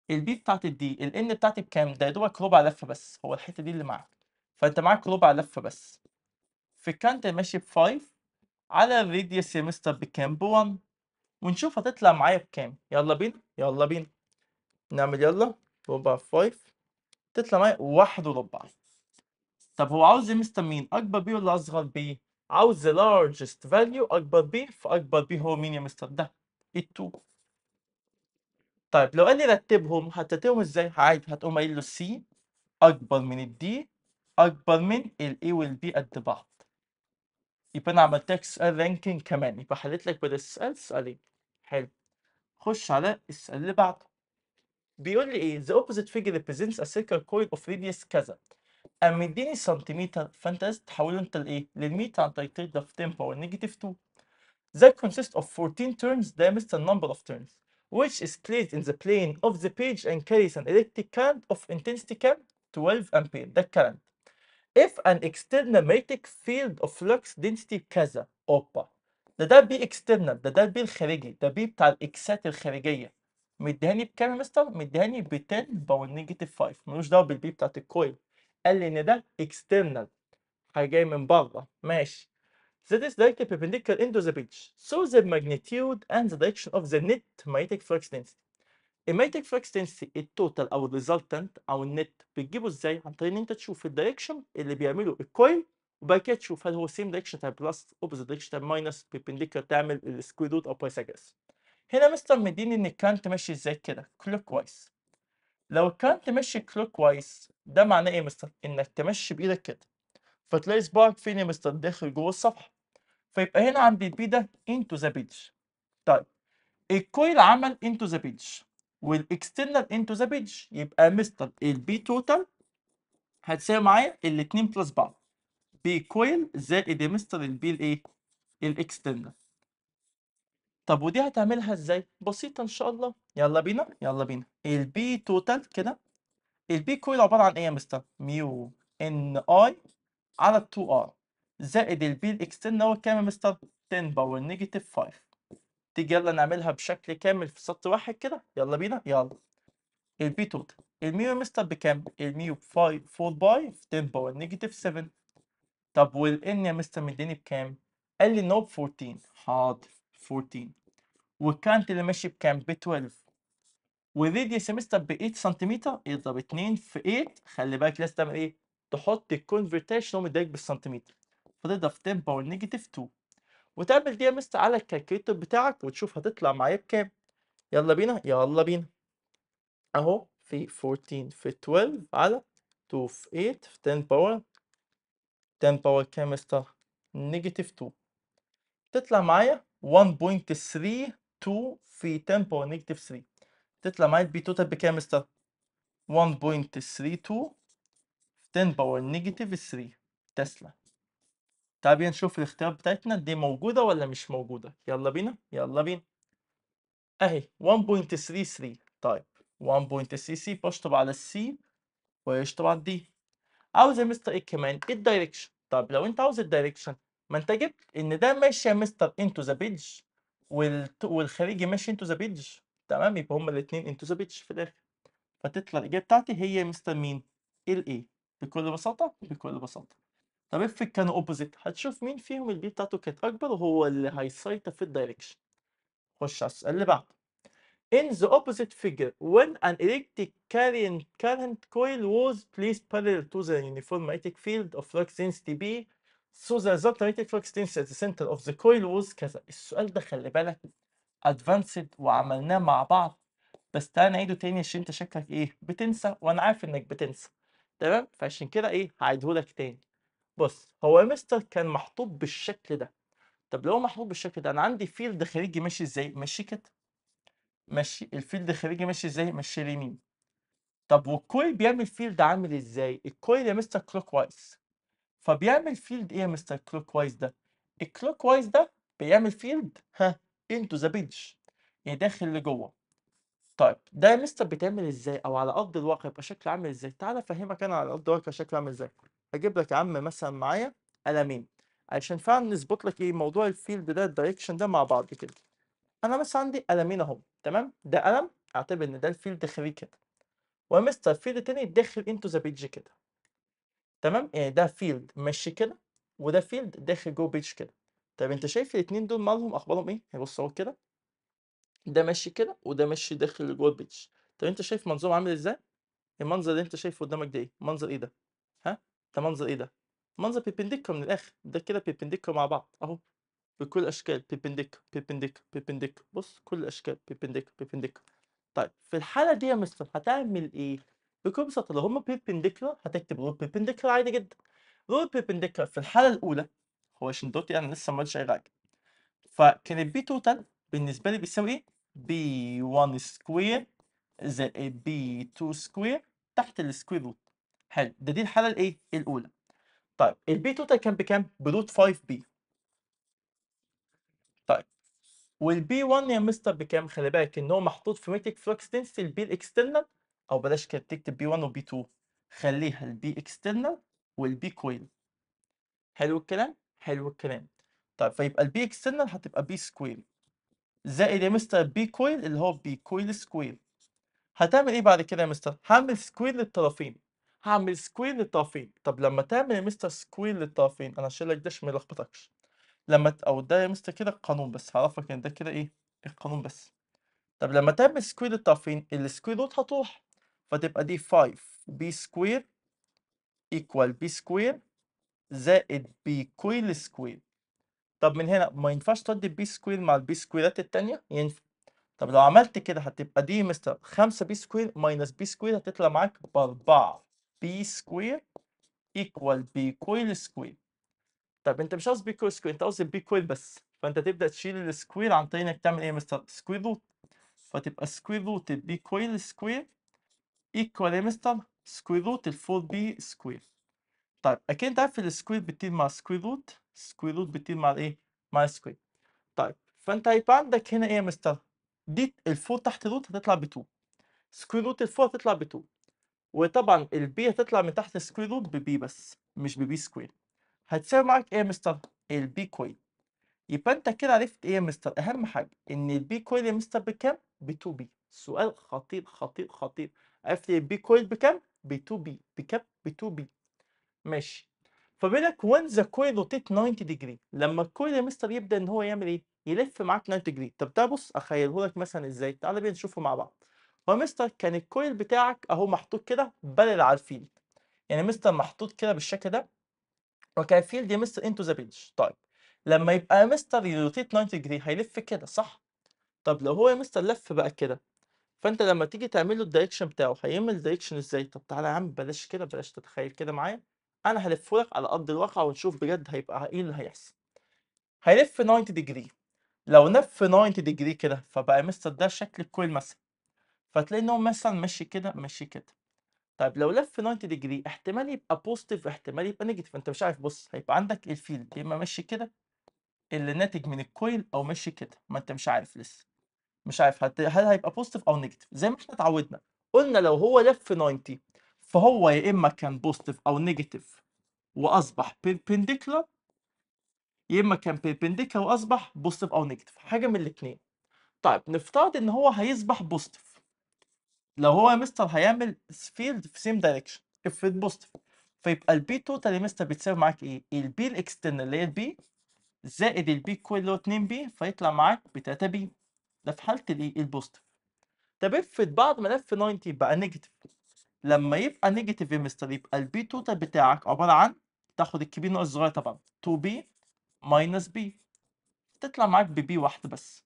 البي بتاعت الدي الان بتاعتي بكام ده يا دوبك ربع لفه بس هو الحته دي اللي معاك فانت معاك ربع لفه بس في كانت ماشي ب 5 على الريديوس يا مستر بكام ب 1 ونشوف هتطلع معايا بكام يلا بينا يلا بينا نعمل يلا ربع 5 تطلع معايا واحد وربع طب هو عاوز يا مستر مين اكبر بي ولا اصغر بي عاوز the largest value اكبر بي فاكبر ب هو مين يا مستر ده؟ ال2 طيب لو قال لي رتبهم هترتبهم ازاي؟ عادي هتقوم قايل له سي اكبر من الدي اكبر من وال B قد بعض يبقى انا عملت لك سؤال رانكينج كمان يبقى حليت لك بدل السؤال سؤالين حلو خش على السؤال اللي بعده بيقول لي ايه the opposite figure represents a circle coil of radius كذا قام مديني سنتيمتر فانت لازم تحوله انت لايه؟ للميتر عن طريق اوف 10 باور نيجاتيف 2 that consists of 14 turns times the number of turns which is placed in the plane of the page and carries an electric current of intensity current 12 ampere that current if an external magnetic field of flux density كذا اوبا ده ده بي external ده ده بي الخارجي ده بي بتاع الاكسات الخارجيه مديهاني بكام يا مستر مديهاني ب 10 باور نيجاتيف 5 ملوش دعوه بالبي بتاعت الكويل قال لي ان ده external حاجه جايه من بره ماشي That is directly perpendicular into the beach So the magnitude and the direction of the net magnetic flux density. المagnetic flux density التوتال او الريزلتنت او النت بتجيبه ازاي؟ عن طريق ان انت تشوف الدايركشن اللي بيعمله الكويل وبعد كده تشوف هل هو سيم دايركشن بتاع بلس اوبوزيت direction بتاع minus perpendicular تعمل السكوير روت او بايثاجورس. هنا مستر مديني ان الكانت ماشي ازاي كده كله كويس لو كان تمشي كلوك وايز ده معناه ايه يا مستر انك تمشي بايدك كده فتلاقي صباعك فين يا مستر داخل جوه الصفحه فيبقى هنا عند البي ده انتو ذا بيج طيب الكويل عمل انتو ذا بيج والاكسترنال انتو ذا بيج يبقى مستر البي توتال هتساوي معايا الاتنين بلس بعض بي كويل زائد يا إيه مستر البي الايه الاكسترنال طب ودي هتعملها ازاي بسيطه ان شاء الله يلا بينا يلا بينا البي توتال كده البي كويل عباره عن ايه يا مستر ميو ان اي على 2 ار زائد البي الاكسترن هو كام يا مستر 10 باور نيجاتيف 5 تيجي يلا نعملها بشكل كامل في سطر واحد كده يلا بينا يلا البي توتال الميو مستر بكام الميو 5 4 باي 10 باور نيجاتيف 7 طب والان يا مستر مديني بكام قال لي ان هو 14 حاضر 14 والكانت اللي ماشي بكام ب 12 والريديوس يا مستر ب 8 سنتيمتر اضرب 2 في 8 خلي بالك لازم تعمل ايه تحط الكونفرتيشن هو مديك بالسنتيمتر فتضرب 10 باور نيجاتيف 2 وتعمل دي يا مستر على الكالكيتور بتاعك وتشوف هتطلع معايا بكام يلا بينا يلا بينا اهو في 14 في 12 على 2 في 8 في 10 باور 10 باور كام يا مستر نيجاتيف 2 تطلع معايا 1.3 2 في 10 باور نيجاتيف 3 تطلع معايا البي توتال بكام يا مستر 1.32 في 10 باور نيجاتيف 3 تسلا تعال بينا نشوف الاختيارات بتاعتنا دي موجودة ولا مش موجودة يلا بينا يلا بينا اهي 1.33 طيب 1.3 سي بشطب على السي ويشطب على الدي عاوز يا مستر ايه كمان إيه الدايركشن طب لو انت عاوز الدايركشن ما انت جبت ان ده ماشي يا مستر انتو ذا بيدج والخارجي ماشي into the بيدج تمام يبقى هما الاتنين into the بيدج في الاخر فتطلع الاجابه بتاعتي هي مستر مين ال اي بكل بساطه بكل بساطه طب اف كانوا اوبوزيت هتشوف مين فيهم البي بتاعته كانت اكبر وهو اللي هيسيطر في الدايركشن خش على السؤال اللي بعده In the opposite figure, when an electric current, current coil was placed parallel to the uniform magnetic field of flux density B, So the result rated for extension at the center of the coil was كذا السؤال ده خلي بالك advanced وعملناه مع بعض بس تعالى نعيده تاني عشان انت شكلك ايه بتنسى وانا عارف انك بتنسى تمام فعشان كده ايه هعيدهولك تاني بص هو مستر كان محطوط بالشكل ده طب لو محطوط بالشكل ده انا عندي فيلد خارجي ماشي ازاي ماشي كده ماشي الفيلد الخارجي ماشي ازاي ماشي اليمين طب والكويل بيعمل فيلد عامل ازاي الكويل يا مستر كلوك وايز فبيعمل فيلد ايه يا مستر كلوك وايز ده الكلوك وايز ده بيعمل فيلد ها انتو ذا بيدج يعني داخل لجوه طيب ده يا مستر بيتعمل ازاي او على ارض الواقع يبقى شكله عامل ازاي تعالى افهمك انا على ارض الواقع شكله عامل ازاي هجيب لك يا عم مثلا معايا قلمين علشان فعلا نظبط لك ايه موضوع الفيلد ده الدايركشن ده مع بعض كده انا مثلا عندي قلمين اهم تمام ده قلم اعتبر ان ده الفيلد خارجي كده ومستر فيلد تاني داخل انتو ذا بيدج كده تمام يعني ده فيلد ماشي كده وده فيلد داخل جوه بيج كده طب انت شايف الاثنين دول مالهم اخبارهم ايه هيبص يعني اهو كده ده ماشي كده وده ماشي داخل جوه البيج طب انت شايف منظوم عامل ازاي المنظر اللي انت شايفه قدامك ده ايه منظر ايه ده ها ده منظر ايه ده منظر بيبنديكولا من الاخر ده كده بيبنديكولا مع بعض اهو بكل الاشكال بيبنديكولا بيبنديكولا بيبنديكولا بص كل الاشكال بيبنديكولا بيبنديكولا طيب في الحاله دي يا مستر هتعمل ايه بكل بساطه لو هما perpendicular هتكتب root perpendicular عادي جدا root perpendicular في الحاله الاولى هو عشان دوت يعني لسه ما فكان فكانت b توتال بالنسبه لي بيساوي ايه بي 1 سكوير زائد بي 2 سكوير تحت السكوير روت حلو ده دي الحاله الايه الاولى طيب البي توتال كان بكام بروت 5 بي طيب والبي 1 يا مستر بكام خلي بالك ان هو محطوط في ميتك فلوكس دنسيتي البي الاكسترنال او بلاش كده تكتب بي 1 وبي 2 خليها البي اكسترنال والبي كويل حلو الكلام حلو الكلام طيب فيبقى البي اكسترنال هتبقى بي سكوير زائد يا مستر بي كويل اللي هو بي كويل سكوير هتعمل ايه بعد كده يا مستر هعمل سكوير للطرفين هعمل سكوير للطرفين طب لما تعمل يا مستر سكوير للطرفين انا هشيل لك ده عشان ما يلخبطكش لما او ده يا مستر كده القانون بس هعرفك ان ده كده ايه القانون بس طب لما تعمل سكوير للطرفين السكوير روت هتروح فتبقى دي 5 بي سكوير ايكوال بي سكوير زائد بي كويل سكوير طب من هنا ما ينفعش تودي بي سكوير مع البي سكويرات التانية ينفع طب لو عملت كده هتبقى دي مستر 5 بي سكوير ماينس بي سكوير هتطلع معاك ب 4 بي سكوير ايكوال بي كويل سكوير طب انت مش عاوز بي كويل سكوير انت عاوز البي كويل بس فانت تبدا تشيل السكوير عن طريق انك تعمل ايه يا مستر سكوير روت فتبقى سكوير روت بي كويل سكوير مستر سكوير روت ال 4 بي سكوير طيب اكيد انت عارف السكوير بتطير مع سكوير روت سكوير روت بتطير مع الايه مع سكوير طيب فانت هيبقى عندك هنا ايه يا مستر دي 4 تحت روت هتطلع ب 2 سكوير روت 4 هتطلع ب 2 وطبعا البي هتطلع من تحت سكوير روت b بس مش b سكوير هتساوي معاك ايه يا مستر البي كويل يبقى انت كده عرفت ايه يا مستر اهم حاجه ان البي كويل يا مستر بكام ب 2 بي سؤال خطير خطير خطير بي يعني بيتكوين بكام؟ ب 2 بي بكام؟ ب 2 بي ماشي فبيقول لك وان ذا كوين روتيت 90 ديجري لما الكوين يا مستر يبدا ان هو يعمل ايه؟ يلف معاك 90 ديجري طب ده بص اخيله لك مثلا ازاي؟ تعالى بينا نشوفه مع بعض هو مستر كان الكويل بتاعك اهو محطوط كده بلل على الفيلد يعني مستر محطوط كده بالشكل ده وكان فيلد يا مستر انتو ذا بيج طيب لما يبقى مستر يروتيت 90 ديجري هيلف كده صح؟ طب لو هو يا مستر لف بقى كده فأنت لمّا تيجي تعمل له الدايركشن بتاعه، هيعمل الدايركشن إزاي؟ طب تعالى يا عم بلاش كده، بلاش تتخيل كده معايا، أنا هلفه لك على أرض الواقع ونشوف بجد هيبقى إيه اللي هيحصل. هيلِف 90 ديجري لو لف 90 ديجري كده فبقى مستر ده شكل الكويل مثلًا، فتلاقي إن هو مثلًا ماشي كده، ماشي كده. طيب لو لف 90 ديجري احتمال يبقى بوزيتيف احتمال يبقى نيجاتيف أنت مش عارف بُص هيبقى عندك الفيلد يا إما ماشي كده اللي ناتج من الكويل أو ماشي كده، ما أنت مش عارف لسه. مش عارف هت... هل هيبقى بوزيتيف او نيجاتيف زي ما احنا اتعودنا قلنا لو هو لف 90 فهو يا اما كان بوزيتيف او نيجاتيف واصبح بيربنديكولار يا اما كان بيربنديكولار واصبح بوزيتيف او نيجاتيف حاجه من الاثنين طيب نفترض ان هو هيصبح بوزيتيف لو هو يا مستر هيعمل فيلد في سيم دايركشن افرض بوزيتيف فيبقى البي توتال يا مستر بتساوي معاك ايه البي الاكسترنال اللي هي البي زائد البي كويل اللي هو 2 بي فيطلع معاك ب 3 بي ده في حاله الايه البوزيتيف طب افرض بعد ما لف 90 بقى نيجاتيف لما يبقى نيجاتيف مستر يبقى البي توتال بتاعك عباره عن تاخد الكبير ناقص الصغير طبعا 2 بي ماينس بي تطلع معاك ببي واحده بس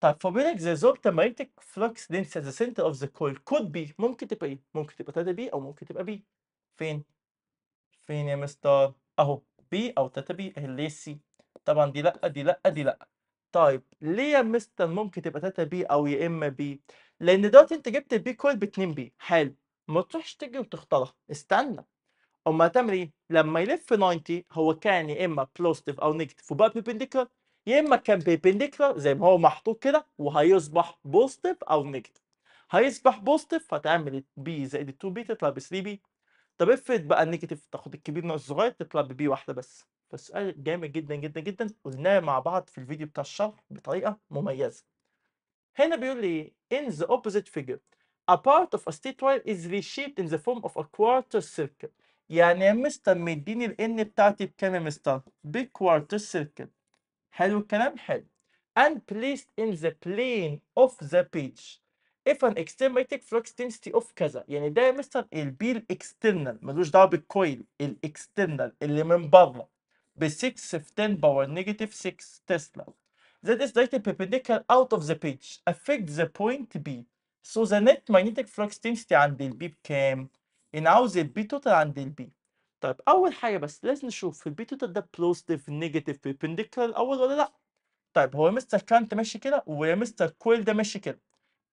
طيب فبينك ذا زوبت magnetic flux density at the center of the coil could be ممكن تبقى ايه؟ ممكن تبقى 3 بي او ممكن تبقى بي فين؟ فين يا مستر؟ اهو بي او 3 بي اهي اللي السي طبعا دي لا دي لا دي لا طيب ليه يا مستر ممكن تبقى تاتا بي او يا اما بي لان دلوقتي انت جبت البي كول ب 2 بي حلو ما تروحش تجري وتختارها استنى اما هتعمل ايه لما يلف 90 هو كان يا اما بلوستيف او نيجاتيف وبقى بيبنديكولار يا اما كان بيبنديكولار زي ما هو محطوط كده وهيصبح بوستيف او نيجاتيف هيصبح بوستيف هتعمل بي زائد 2 بي تطلع ب 3 بي طب افرض بقى النيجاتيف تاخد الكبير ناقص الصغير تطلع ببي واحده بس فالسؤال جامد جدا جدا جدا قلناه مع بعض في الفيديو بتاع الشرح بطريقه مميزه هنا بيقول لي in the opposite figure a part of a state wire is reshaped in the form of a quarter circle يعني يا مستر مديني ال n بتاعتي بكام يا مستر؟ بكوارتر سيركل حلو الكلام؟ حلو and placed in the plane of the page if an external flux density of كذا يعني ده يا مستر البي الاكسترنال ملوش دعوه بالكويل الاكسترنال اللي من بره ب 6 في 10 power negative 6 Tesla that is directly perpendicular out of the page affect the point B so the net magnetic flux density عند ال B بكام؟ نعوز ال B total عند ال B طيب أول حاجة بس لازم نشوف ال B total ده positive negative perpendicular الأول ولا لأ؟ طيب هو مستر كانت ماشي كده ويا مستر كويل ده ماشي كده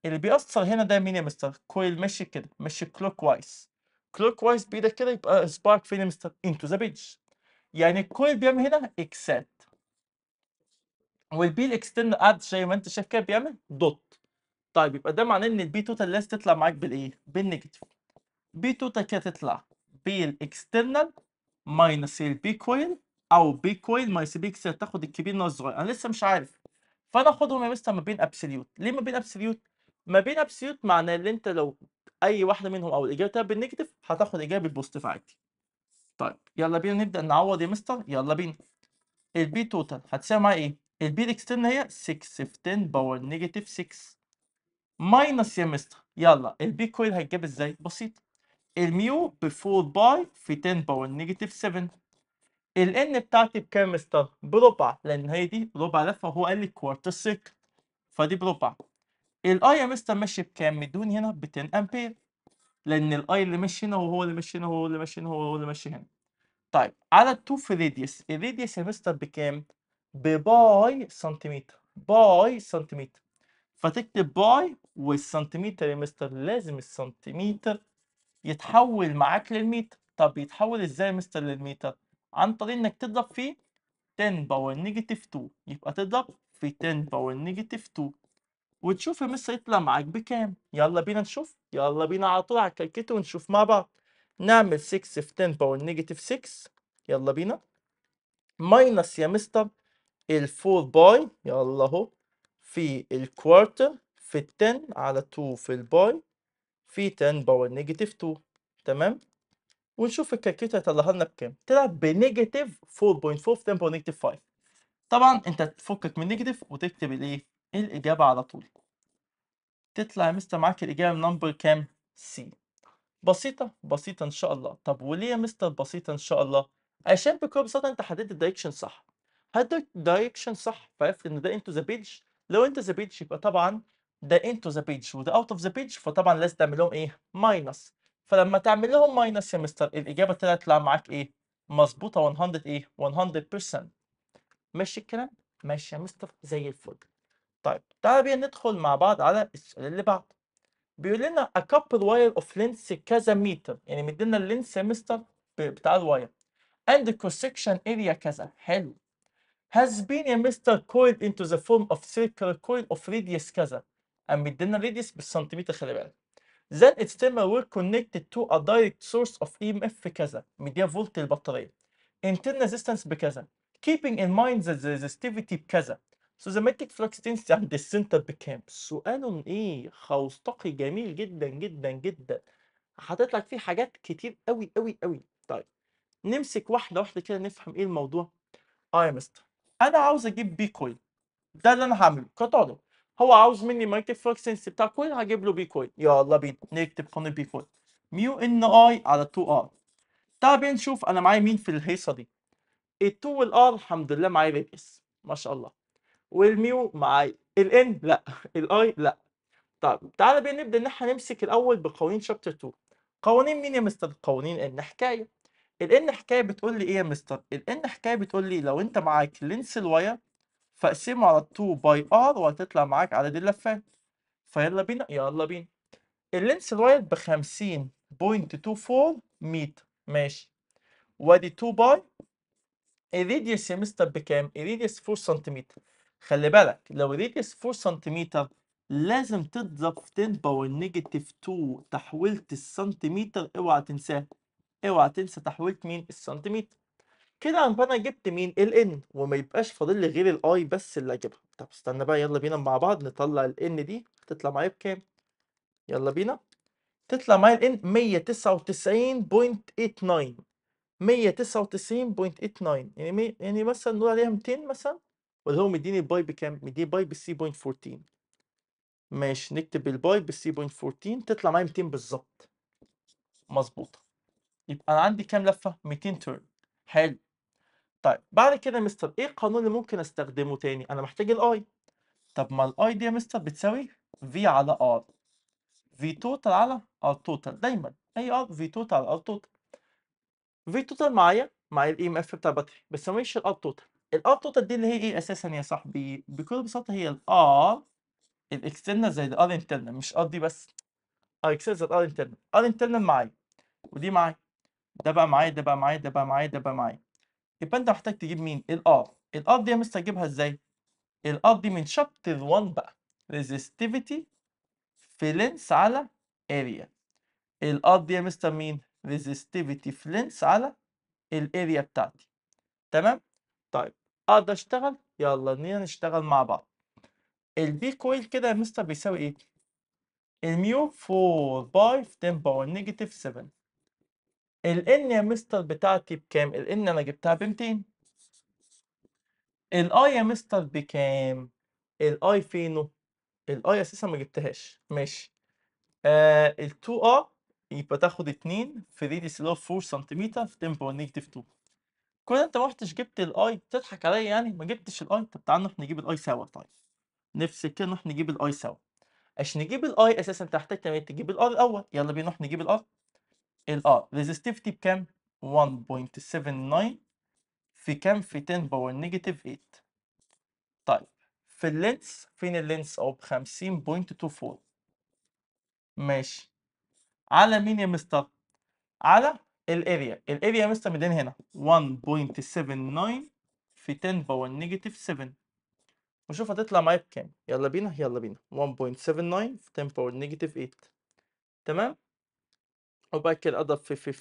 اللي بيأثر هنا ده مين يا مستر؟ كويل ماشي كده ماشي كلوك وايز كلوك وايز بإيدك كده يبقى سبارك فين يا مستر؟ انتو ذا بيج يعني الكويل بيعمل هنا اكسات والبي الاكسترنال اد زي ما انت شايف كده بيعمل دوت طيب يبقى ده معناه ان البي توتال لازم تطلع معاك بالايه؟ بالنيجاتيف بي توتال كده تطلع بي الاكسترنال ماينس البي كويل او بي كويل ماينس بي اكسترنال تاخد الكبير من الصغير انا لسه مش عارف فانا اخدهم يا مستر ما بين ابسوليوت ليه ما بين ابسوليوت؟ ما بين ابسوليوت معناه ان انت لو اي واحده منهم او الاجابه بتاعتها بالنيجاتيف هتاخد اجابه بوزيتيف عادي طيب يلا بينا نبدا نعوض يا مستر يلا بينا البي توتال هتساوي معايا ايه البي الاكسترن هي 6 في 10 باور نيجاتيف 6 ماينس يا مستر يلا البي كويل هيتجاب ازاي بسيط الميو ب 4 باي في 10 باور نيجاتيف 7 الان بتاعتي بكام مستر بربع لان هي دي ربع لفه وهو قال لي كوارتر سيكل فدي بربع الاي يا مستر ماشي بكام مدوني هنا ب 10 امبير لان الاي اللي ماشي هنا وهو اللي ماشي هنا وهو اللي ماشي هنا وهو اللي ماشي هنا طيب على 2 في راديوس الراديوس يا مستر بكام بباي سنتيمتر باي سنتيمتر فتكتب باي والسنتيمتر يا مستر لازم السنتيمتر يتحول معاك للمتر طب يتحول ازاي يا مستر للمتر عن طريق انك تضرب فيه 10 باور نيجاتيف 2 يبقى تضرب في 10 باور نيجاتيف 2 وتشوف مصر يطلع معاك بكام يلا بينا نشوف يلا بينا على طول على الكالكيتر ونشوف مع بعض نعمل 6 في 10 باور نيجاتيف 6 يلا بينا ماينس يا مستر ال 4 باي يلا اهو في الكوارتر في ال 10 على 2 في الباي في 10 باور نيجاتيف 2 تمام ونشوف الكالكيتر هيطلعها لنا بكام طلع بنيجاتيف 4.4 في 10 باور نيجاتيف 5 طبعا انت تفكك من نيجاتيف وتكتب الايه الإجابة على طول تطلع يا مستر معاك الإجابة نمبر كام؟ سي بسيطة بسيطة إن شاء الله طب وليه يا مستر بسيطة إن شاء الله؟ عشان بكل بساطة أنت حددت الدايركشن صح حددت الدايركشن صح فعرفت إن ده انتو ذا بيج لو انت ذا بيج يبقى طبعا ده انتو ذا بيج وده اوت اوف ذا بيج فطبعا لازم تعمل لهم ايه؟ ماينس فلما تعمل لهم ماينس يا مستر الإجابة تطلع معاك ايه؟ مظبوطة 100 ايه؟ 100% ماشي الكلام؟ ماشي يا مستر زي الفل طيب تعال بينا ندخل مع بعض على السؤال اللي بعده بيقول لنا a couple wire of length كذا متر يعني مدينا اللينس مستر بتاع الواير and the cross section area كذا حلو has been a mr coiled into the form of circular coil of radius كذا قام مدينا radius بالسنتيمتر خلي بالك then its terminal were connected to a direct source of EMF كذا مديها فولت البطارية internal resistance بكذا keeping in mind the resistivity بكذا So the عند السنتر بكام؟ سؤال ايه خوستقي جميل جدا جدا جدا حاطط لك فيه حاجات كتير قوي قوي قوي طيب نمسك واحده واحده كده نفهم ايه الموضوع اه يا مستر انا عاوز اجيب بي كويل ده اللي انا هعمله كطالب هو عاوز مني ماجنتيك فلوكس سنس بتاع كويل هجيب له بي كويل يلا بينا نكتب قانون بي كويل ميو ان اي على 2 ار تعال بينا نشوف انا معايا مين في الهيصه دي ال2 والار الحمد لله معايا بيبس ما شاء الله والميو معايا الان لا الاي لا طب تعالى بقى نبدا ان احنا نمسك الاول بقوانين شابتر 2 قوانين مين يا مستر قوانين ان حكايه الان حكايه بتقول لي ايه يا مستر الان حكايه بتقول لي لو انت معاك لينس الواير فاقسمه على 2 باي ار وهتطلع معاك عدد اللفات فيلا بينا يلا بينا اللينس الواير ب 50.24 متر ماشي وادي 2 باي الريديوس يا مستر بكام الريديوس 4 سنتيمتر خلي بالك لو ريديوس 4 سنتيمتر لازم تضرب في 10 باور نيجاتيف 2 تحويلة السنتيمتر اوعى تنساه اوعى تنسى تحويلة مين السنتيمتر كده انا بقى جبت مين ال ان وما يبقاش فاضل لي غير الاي بس اللي اجيبها طب استنى بقى يلا بينا مع بعض نطلع ال ان دي تطلع معايا بكام يلا بينا تطلع معايا ال ان 199.89 199.89 يعني مي... يعني مثلا نقول عليها 200 مثلا واللي هو مديني الباي بكام؟ مديني باي بالسي بوينت 14 ماشي نكتب الباي بالسي بوينت 14 تطلع معايا 200 بالظبط مظبوطة يبقى أنا عندي كام لفة؟ 200 تيرن حلو طيب بعد كده يا مستر إيه القانون اللي ممكن أستخدمه تاني؟ أنا محتاج الأي طب ما الأي دي يا مستر بتساوي V على R V توتال على R توتال دايما أي R V توتال على R توتال V توتال معايا معايا الاي ام e اف بتاع الباتري بس ما ال R توتال توتال دي اللي هي ايه اساسا يا صاحبي بكل بساطه هي الار الاكسترنال زائد الار انترنال مش ار دي بس ار اكسترنال زائد ار انترنال ار انترنال معايا ودي معايا ده بقى معايا ده بقى معايا ده بقى معايا ده بقى معايا يبقى انت محتاج تجيب مين الار الار دي يا مستر تجيبها ازاي الار دي من شابتر 1 بقى ريزستيفيتي في لينس على اريا الار دي يا مستر مين ريزستيفيتي في لينس على الاريا بتاعتي تمام طيب اقدر اشتغل يلا نيجي نشتغل مع بعض البي كويل كده يا مستر بيساوي ايه الميو 4 باي في 10 باور نيجاتيف 7 الان يا مستر بتاعتي بكام الان انا جبتها ب 200 الاي يا مستر بكام الاي فينه الاي اساسا ما جبتهاش ماشي آه، ال 2 ا يبقى تاخد 2 في ريدي سلو 4 سنتيمتر في 10 باور نيجاتيف 2 كون انت ما رحتش جبت الاي تضحك عليا يعني ما جبتش الاي طب تعال نروح نجيب الاي سوا طيب نفس كده نروح نجيب الاي سوا عشان نجيب الاي اساسا تحتاج تعمل تجيب الار الاول يلا بينا نروح نجيب الار الار ريزستيفيتي بكام 1.79 في كام في 10 باور نيجاتيف 8 طيب في اللينس فين اللينس او ب 50.24 ماشي على مين يا مستر على الاريا الاريا مدين هنا 1.79 في 10 باور نيجاتيف 7 وشوف هتطلع معايا بكام يلا بينا يلا بينا 1.79 في 10 باور نيجاتيف 8 تمام وبعد كده اضرب في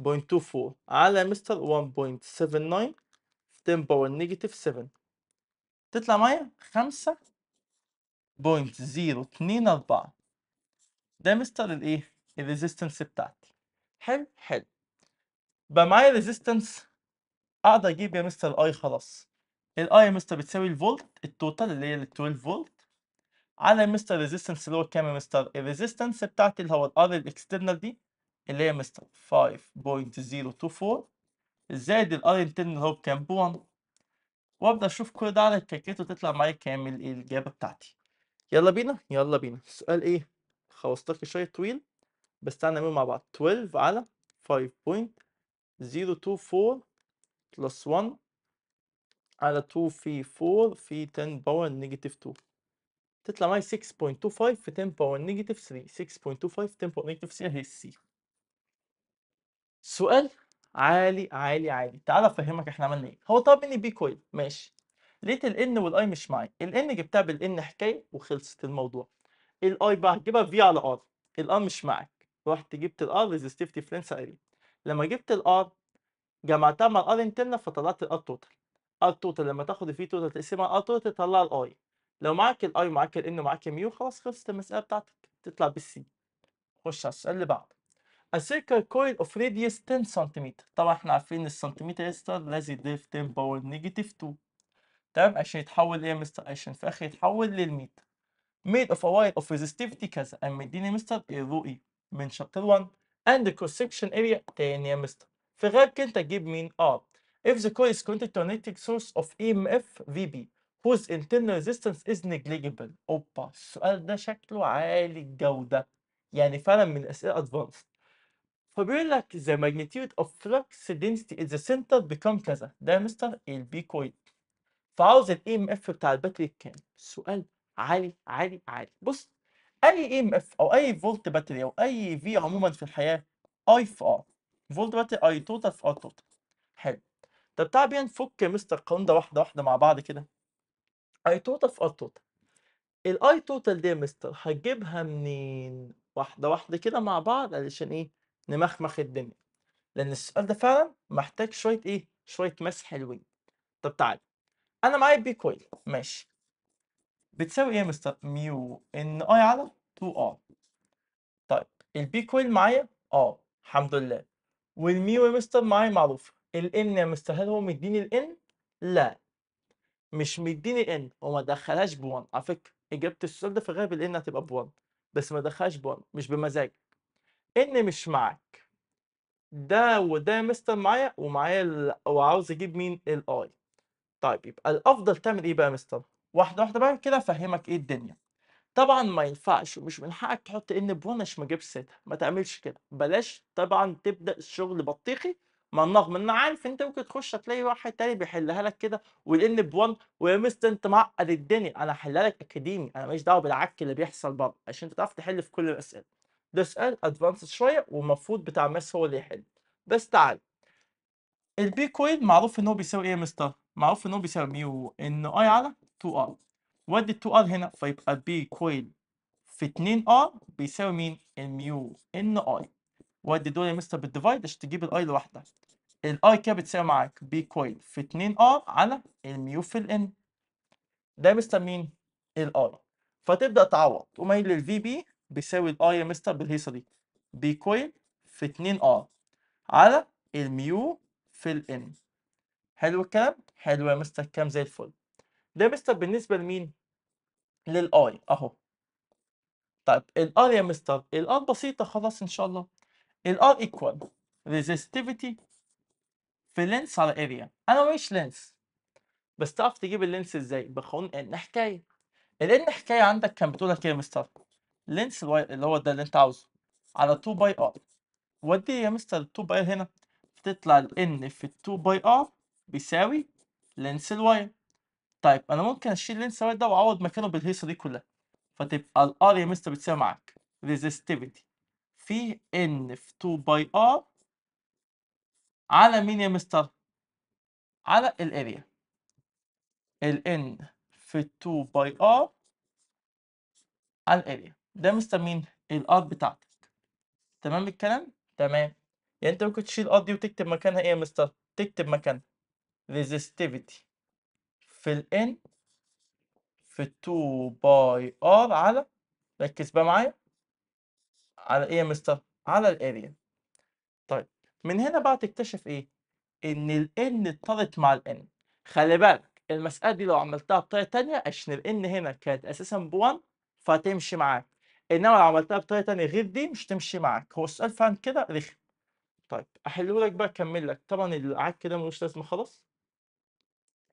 50.24 على مستر 1.79 في 10 باور نيجاتيف 7 تطلع معايا 5.024 ده مستر الايه الريزستنس بتاعتي حلو حلو بقى معايا ريزيستنس اقدر اجيب يا مستر الاي خلاص الاي يا مستر بتساوي الفولت التوتال اللي هي ال 12 فولت على مستر ريزيستنس اللي هو كام يا مستر الريزيستنس بتاعتي اللي هو الار الاكسترنال دي اللي هي مستر 5.024 زائد الار انترنال اللي هو بكام ب 1 وابدا اشوف كل ده على الكالكليتر تطلع معايا كام الاجابه بتاعتي يلا بينا يلا بينا السؤال ايه خلصتك شويه طويل بس تعالى نعمل مع بعض 12 على 5.024 بلس 1 على 2 في 4 في 10 باور نيجاتيف 2 تطلع معايا 6.25 في 10 باور نيجاتيف 3 6.25 في 10 باور نيجاتيف 3 هي السي سؤال عالي عالي عالي تعالى افهمك احنا عملنا ايه هو طلب مني بي كويل ماشي لقيت الان والاي مش معايا N جبتها N حكايه وخلصت الموضوع الاي بقى هجيبها في على ار R مش معاك رحت جبت الار ريزستيفتي فرنس اري لما جبت الار جمعتها مع الار انترنال فطلعت الار توتال ار توتال لما تاخد في توتال تقسمها ار توتال تطلع الاي لو معاك الاي ومعاك الان ومعاك ميو خلاص خلصت المساله بتاعتك تطلع بالسي خش على السؤال اللي بعده A circle coil of radius 10 cm طبعا احنا عارفين السنتيمتر يستر لازم يضيف 10 باور نيجاتيف 2 تمام عشان يتحول لايه يا مستر عشان في الاخر يتحول للميتر made of a wire of resistivity كذا اما اديني مستر الرو اي من شابتر 1 and the cross section area تاني يا مستر في غيرك انت تجيب مين؟ اه if the core is connected to magnetic source of EMF VB whose internal resistance is negligible اوبا السؤال ده شكله عالي الجودة يعني فعلا من الأسئلة advanced فبيقول لك the magnitude of flux density at the center become كذا ده يا مستر البي كويل فعاوز الاي ام e اف بتاع الباتري كام؟ السؤال عالي عالي عالي بص أي ام اف او اي فولت باتري او اي في عموما في الحياه اي في ار فولت باتري اي توتال في ار توتال حلو طب تعال بينا نفك مستر القانون ده واحده واحده مع بعض كده اي توتال في ار توتال الاي توتال دي يا مستر هتجيبها منين واحده واحده كده مع بعض علشان ايه نمخمخ الدنيا لان السؤال ده فعلا محتاج شويه ايه شويه مسح حلوين طب تعال انا معايا بي كويل ماشي بتساوي ايه يا مستر ميو ان اي على 2 ار طيب البي كويل معايا اه الحمد لله والميو يا مستر معايا معروفه الان يا مستر هل هو مديني الان لا مش مديني ان وما دخلهاش ب1 على فكره اجابه السؤال ده في الغالب الان هتبقى ب1 بس ما دخلهاش ب1 مش بمزاج ان مش معاك ده وده يا مستر معايا ومعايا وعاوز اجيب مين الاي طيب يبقى الافضل تعمل ايه بقى يا مستر واحده واحده بقى كده افهمك ايه الدنيا طبعا ما ينفعش ومش من حقك تحط ان بونش ما جابش سيرتها ما تعملش كده بلاش طبعا تبدا الشغل بطيخي مع النغم ان عارف انت ممكن تخش تلاقي واحد تاني بيحلها لك كده والان ب1 ويا مستر انت معقد الدنيا انا هحلها لك اكاديمي انا ماليش دعوه بالعك اللي بيحصل بره عشان انت تعرف تحل في كل الاسئله ده سؤال ادفانس شويه والمفروض بتاع ماس هو اللي يحل بس تعال البيكوين معروف ان هو بيساوي ايه يا مستر معروف ان هو بيساوي ميو ان اي على 2R ودي 2R هنا فيبقى B كويل في 2R بيساوي مين؟ الميو ان I ودي دول يا مستر بالديفايد عشان تجيب I لوحدها I كده بتساوي معاك B كويل في 2 r على الميو في N ده يا مستر مين؟ R فتبدا تعوض تقوم قايل للـ VB بيساوي I يا مستر بالهيصه دي B كويل في 2 r على الميو في N حلو الكلام؟ حلو يا مستر كام زي الفل ده مستر بالنسبه لمين للاي اهو طيب الار يا مستر الار بسيطه خلاص ان شاء الله الار ايكوال ريزستيفيتي في لينس على اريا انا ماليش لينس بس تعرف تجيب اللينس ازاي بقانون ان حكايه الان حكايه عندك كان بتقول لك ايه يا مستر لينس اللي هو ده اللي انت عاوزه على 2 باي ار ودي يا مستر 2 باي هنا تطلع الان في 2 باي ار بيساوي لينس الواير طيب انا ممكن اشيل اللين سواد ده واعوض مكانه بالهيصه دي كلها فتبقى الار يا مستر بتساوي معاك ريزستيفيتي في ان في 2 باي ار على مين يا مستر على الاريا ان في 2 باي ار على الاريا ده مستر مين الار بتاعتك تمام الكلام تمام يعني انت ممكن تشيل الار دي وتكتب مكانها ايه يا مستر تكتب مكانها ريزستيفيتي في ال N في 2 باي R على ركز بقى معايا على ايه يا مستر؟ على الاريا طيب من هنا بقى تكتشف ايه؟ ان ال N اضطرت مع ال N خلي بالك المسألة دي لو عملتها بطريقة تانية عشان ال N هنا كانت أساسا 1 فهتمشي معاك انما لو عملتها بطريقه تانية غير دي مش تمشي معاك هو السؤال فعلا كده رخم طيب احله لك بقى اكمل لك طبعا العاد كده ملوش لازمه خلاص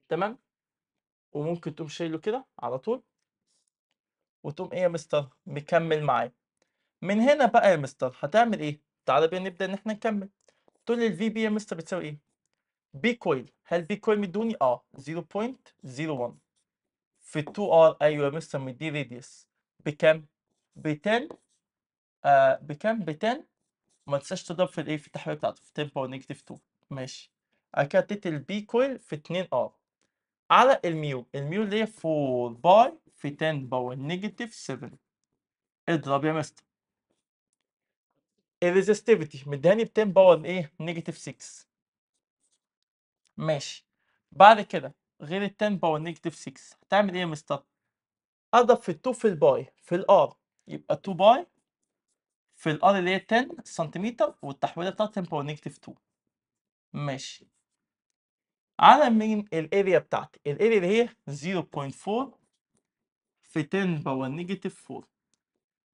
تمام وممكن تقوم شايله كده على طول وتقوم ايه يا مستر مكمل معاه من هنا بقى يا مستر هتعمل ايه تعالى بقى نبدا ان احنا نكمل تقول لي الفي بي يا مستر بتساوي ايه بي كويل هل بي كويل مدوني اه 0.01 في 2 ار ايوه يا مستر مدي radius بكام ب 10 آه بكام ب 10 ما تنساش تضرب في الايه في التحويله بتاعته في 10 باور نيجاتيف 2 ماشي اكتت البي كويل في 2 ار على الميو الميو اللي هي 4 باي في 10 باور نيجاتيف 7 اضرب يا مستر الريزستيفيتي مداني ب 10 باور ايه نيجاتيف 6 ماشي بعد كده غير ال 10 باور نيجاتيف 6 هتعمل ايه يا مستر اضرب في 2 في الباي في الار يبقى 2 باي في الار اللي هي 10 سنتيمتر والتحويله بتاعت 10 باور نيجاتيف 2 ماشي على مين الاريا بتاعتي الاريا اللي هي 0.4 في 10 باور نيجاتيف 4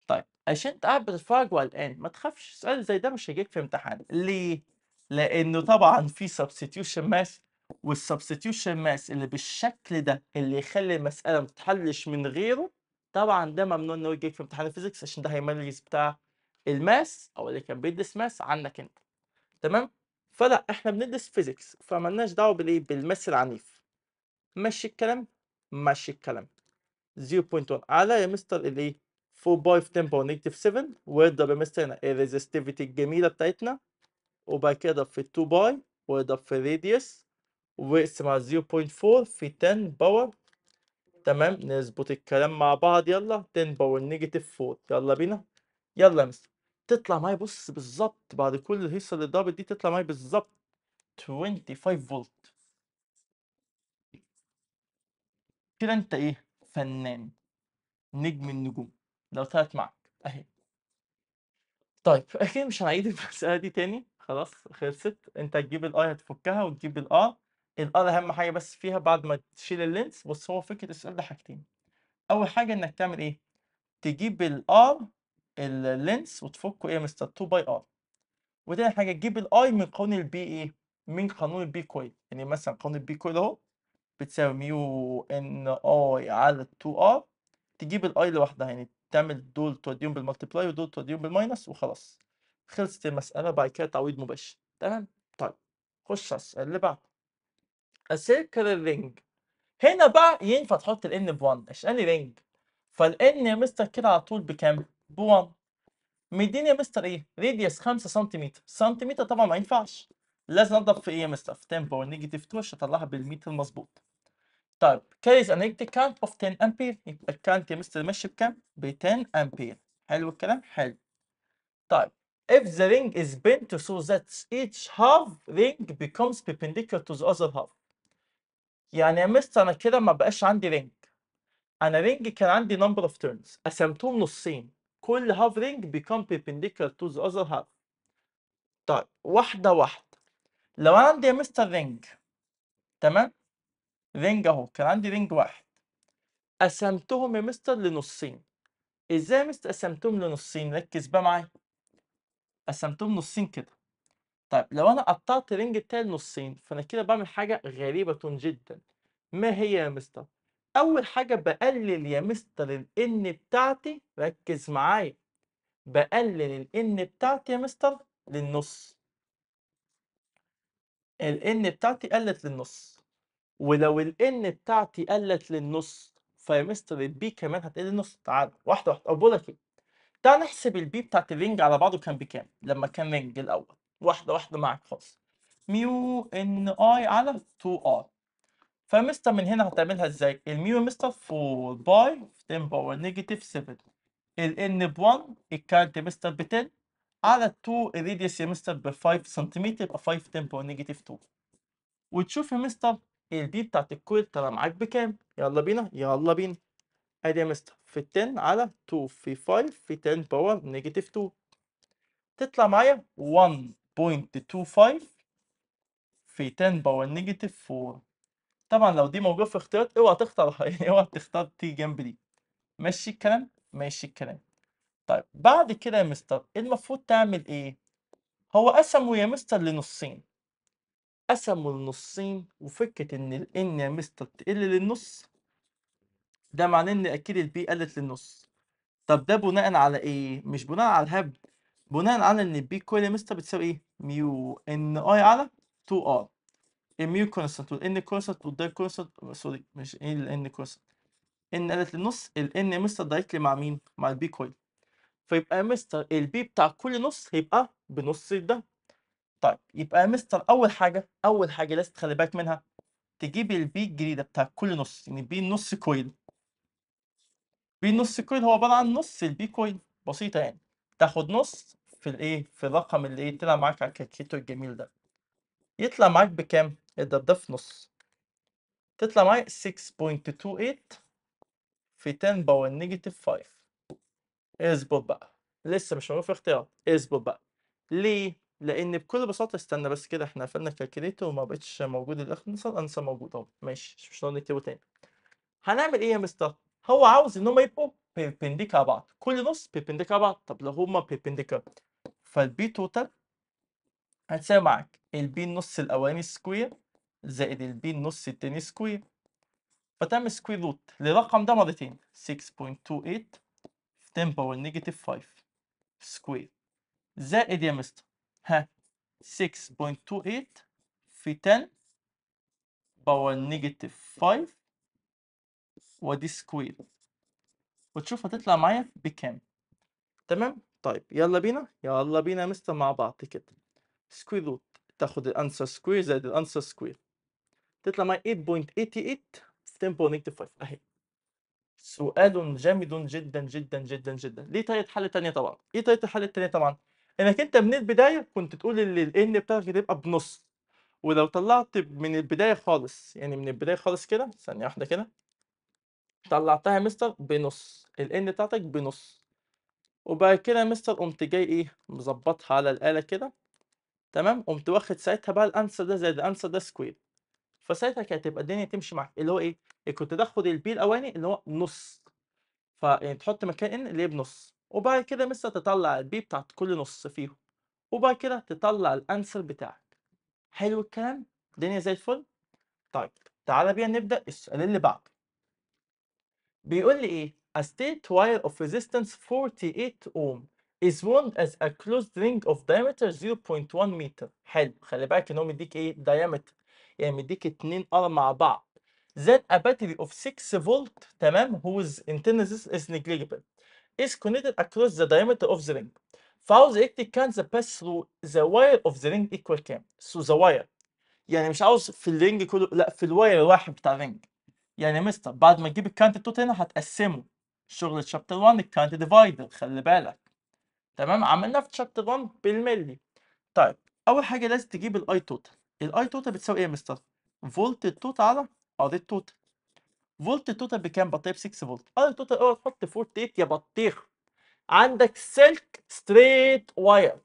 طيب عشان انت الفرق والان ما تخافش سؤال زي ده مش هيجيك في امتحان ليه لانه طبعا في سبستيوشن ماس والسبستيوشن ماس اللي بالشكل ده اللي يخلي المساله ما تتحلش من غيره طبعا ده ممنوع انه يجيك في امتحان الفيزيكس عشان ده هيميز بتاع الماس او اللي كان بيدرس ماس عنك انت تمام فلا احنا بندرس فيزيكس فمالناش دعوه بالايه بالمس العنيف مشي الكلام مشي الكلام 0.1 على يا مستر اللي 4 باي في 10 باور نيجاتيف 7 واضرب يا مستر هنا الريزستيفيتي الجميله بتاعتنا وبعد كده في 2 باي واضرب في الراديوس واقسم على 0.4 في 10 باور تمام نظبط الكلام مع بعض يلا 10 باور نيجاتيف 4 يلا بينا يلا يا مستر تطلع معايا بُص بالظبط بعد كل الهيصة اللي دي تطلع معايا بالظبط 25 فولت كده أنت إيه، فنان، نجم النجوم، لو طلعت معاك أهي. طيب أكيد مش هنعيد المسألة دي تاني خلاص خلصت، أنت هتجيب الاي هتفكها وتجيب الR، الR أهم حاجة بس فيها بعد ما تشيل اللينس بُص هو فكرة السؤال ده حاجتين، أول حاجة إنك تعمل إيه، تجيب الار اللينس وتفكه ايه يا مستر 2 باي ار وتاني حاجه تجيب الاي من قانون البي ايه من قانون البي كويل يعني مثلا قانون البي كويل اهو بتساوي ميو ان اي على 2 ار تجيب الاي لوحدها يعني تعمل دول توديهم بالمالتيبلاي ودول توديهم بالماينس وخلاص خلصت المساله بعد كده تعويض مباشر تمام طيب خش على السؤال اللي بعده السيركل رينج هنا بقى ينفع تحط الان ب 1 عشان رينج فالان يا مستر كده على طول بكام؟ ب 1 مديني يا مستر ايه راديوس 5 سنتيمتر سنتيمتر طبعا ما ينفعش لازم اضرب في ايه يا مستر في 10 باور نيجاتيف 2 عشان اطلعها بالمتر المظبوط طيب كاريز ان نيجاتيف كانت اوف 10 امبير يبقى الكانت يا مستر ماشي بكام ب 10 امبير حلو الكلام حلو طيب if the ring is bent so that each half ring becomes perpendicular to the other half يعني يا مستر انا كده ما بقاش عندي رينج انا رينج كان عندي number of turns قسمتهم نصين كل هافرنج بيكون perpendicular to the other half طيب واحده واحده لو انا عندي يا مستر رينج تمام رينج اهو كان عندي رينج واحد قسمتهم يا مستر لنصين ازاي يا مستر قسمتهم لنصين ركز بقى معايا قسمتهم نصين كده طيب لو انا قطعت الرينج بتاعي لنصين فانا كده بعمل حاجه غريبه جدا ما هي يا مستر اول حاجه بقلل يا مستر الان بتاعتي ركز معايا بقلل الان بتاعتي يا مستر للنص الان بتاعتي قلت للنص ولو الان بتاعتي قلت للنص فيا مستر البي كمان هتقل للنص تعال واحده واحده او بقولك ايه تعال نحسب البي بتاعت الرينج على بعضه كان بكام لما كان رينج الاول واحده واحده معاك خالص ميو ان اي على 2 ار فمستر من هنا هتعملها ازاي؟ الميو مستر 4 باي 10 باور نيجاتيف 7 الان ب 1 الكارت مستر ب 10 على 2 الريديوس يا مستر ب 5 سنتيمتر يبقى 5 10 باور نيجاتيف 2 وتشوف يا مستر الدي بتاعت الكويل طلع معاك بكام؟ يلا بينا يلا بينا ادي يا مستر في 10 على 2 في 5 في 10 باور نيجاتيف 2 تطلع معايا 1.25 في 10 باور نيجاتيف 4 طبعا لو دي موجودة في اختيارات اوعى تختار يعني اوعى تختار تيجي جنب دي ماشي الكلام ماشي الكلام طيب بعد كده يا مستر المفروض تعمل ايه هو قسمه يا مستر لنصين قسمه لنصين وفكرة ان ال n يا مستر تقل للنص ده معناه ان اكيد البي b قلت للنص طب ده بناء على ايه مش بناء على الهبد بناء على ان البي b كل يا مستر بتساوي ايه ميو ان i على 2 ار الميو كونستانت والان كونستانت والدال كونستانت سوري مش ايه الان كونستانت ان قالت النص الان يا مستر دايركتلي مع مين؟ مع البي كويل فيبقى يا مستر البي بتاع كل نص هيبقى بنص ده طيب يبقى يا مستر اول حاجه اول حاجه لازم تخلي بالك منها تجيب البي الجديده بتاع كل نص يعني بي نص كويل بي نص كويل هو عباره عن نص البي كويل بسيطه يعني تاخد نص في الايه في الرقم اللي ايه طلع معاك على الكالكليتر الجميل ده يطلع معاك بكام إيه ده في نص تطلع معايا 6.28 في 10 باور نيجاتيف 5 اظبط بقى لسه مش موجود في اختيار اظبط بقى ليه؟ لان بكل بساطه استنى بس كده احنا قفلنا الكالكليتر وما بقتش موجود الانسر انسر موجود اهو ماشي مش هنقعد نكتبه تاني هنعمل ايه يا مستر؟ هو عاوز ان هم يبقوا على بعض كل نص على بعض طب لو هما بيبنديكا فالبي توتال هتساوي معاك البي النص الاولاني سكوير زائد البي النص التاني سكوير فتعمل سكوير روت للرقم ده مرتين 6.28 في 10 باور نيجاتيف 5 سكوير زائد يا مستر ها 6.28 في 10 باور نيجاتيف 5 ودي سكوير وتشوف هتطلع معايا بكام تمام طيب يلا بينا يلا بينا يا مستر مع بعض كده سكوير روت تاخد الانسر سكوير زائد الانسر سكوير تطلع معايا 8.88 في 5 اهي سؤال جامد جدا جدا جدا جدا ليه طريقه حل تانية طبعا ايه طريقه الحل التانية طبعا انك انت من البدايه كنت تقول ان الان بتاعك هتبقى بنص ولو طلعت من البدايه خالص يعني من البدايه خالص كده ثانيه واحده كده طلعتها يا مستر بنص الان بتاعتك بنص وبعد كده يا مستر قمت جاي ايه مظبطها على الاله كده تمام قمت واخد ساعتها بقى الانسر ده زائد الانسر ده سكوير فساعتها كانت تبقى الدنيا تمشي معاك اللي هو ايه كنت تدخل البي الاولاني اللي هو نص فيعني تحط مكان ان اللي بنص وبعد كده مثلا تطلع البي بتاعت كل نص فيهم وبعد كده تطلع الانسر بتاعك حلو الكلام الدنيا زي الفل طيب تعالى بينا نبدا السؤال اللي بعده بيقول لي ايه a state wire of resistance 48 ohm is wound as a closed ring of diameter 0.1 meter حلو خلي بالك ان هو مديك ايه diameter يعني مديك اتنين ار مع بعض Then a battery of 6 فولت تمام whose intensity is negligible is connected across the diameter of the ring. فعاوز the electric current pass through the wire of the ring equal كام؟ through the wire. يعني مش عاوز في الرينج كله لا في الواير الواحد بتاع الرينج. يعني مستر بعد ما تجيب الكانت توت هنا هتقسمه شغل تشابتر 1 الكانت ديفايدر خلي بالك. تمام عملناه في تشابتر 1 بالملي. طيب اول حاجه لازم تجيب الاي توتال الاي توتال بتساوي ايه يا مستر؟ فولت التوتال على ار التوتال فولت التوتال بكام؟ بطيخ ب 6 فولت ار آه، التوتال اوعى تحط 48 يا بطيخ عندك سلك ستريت واير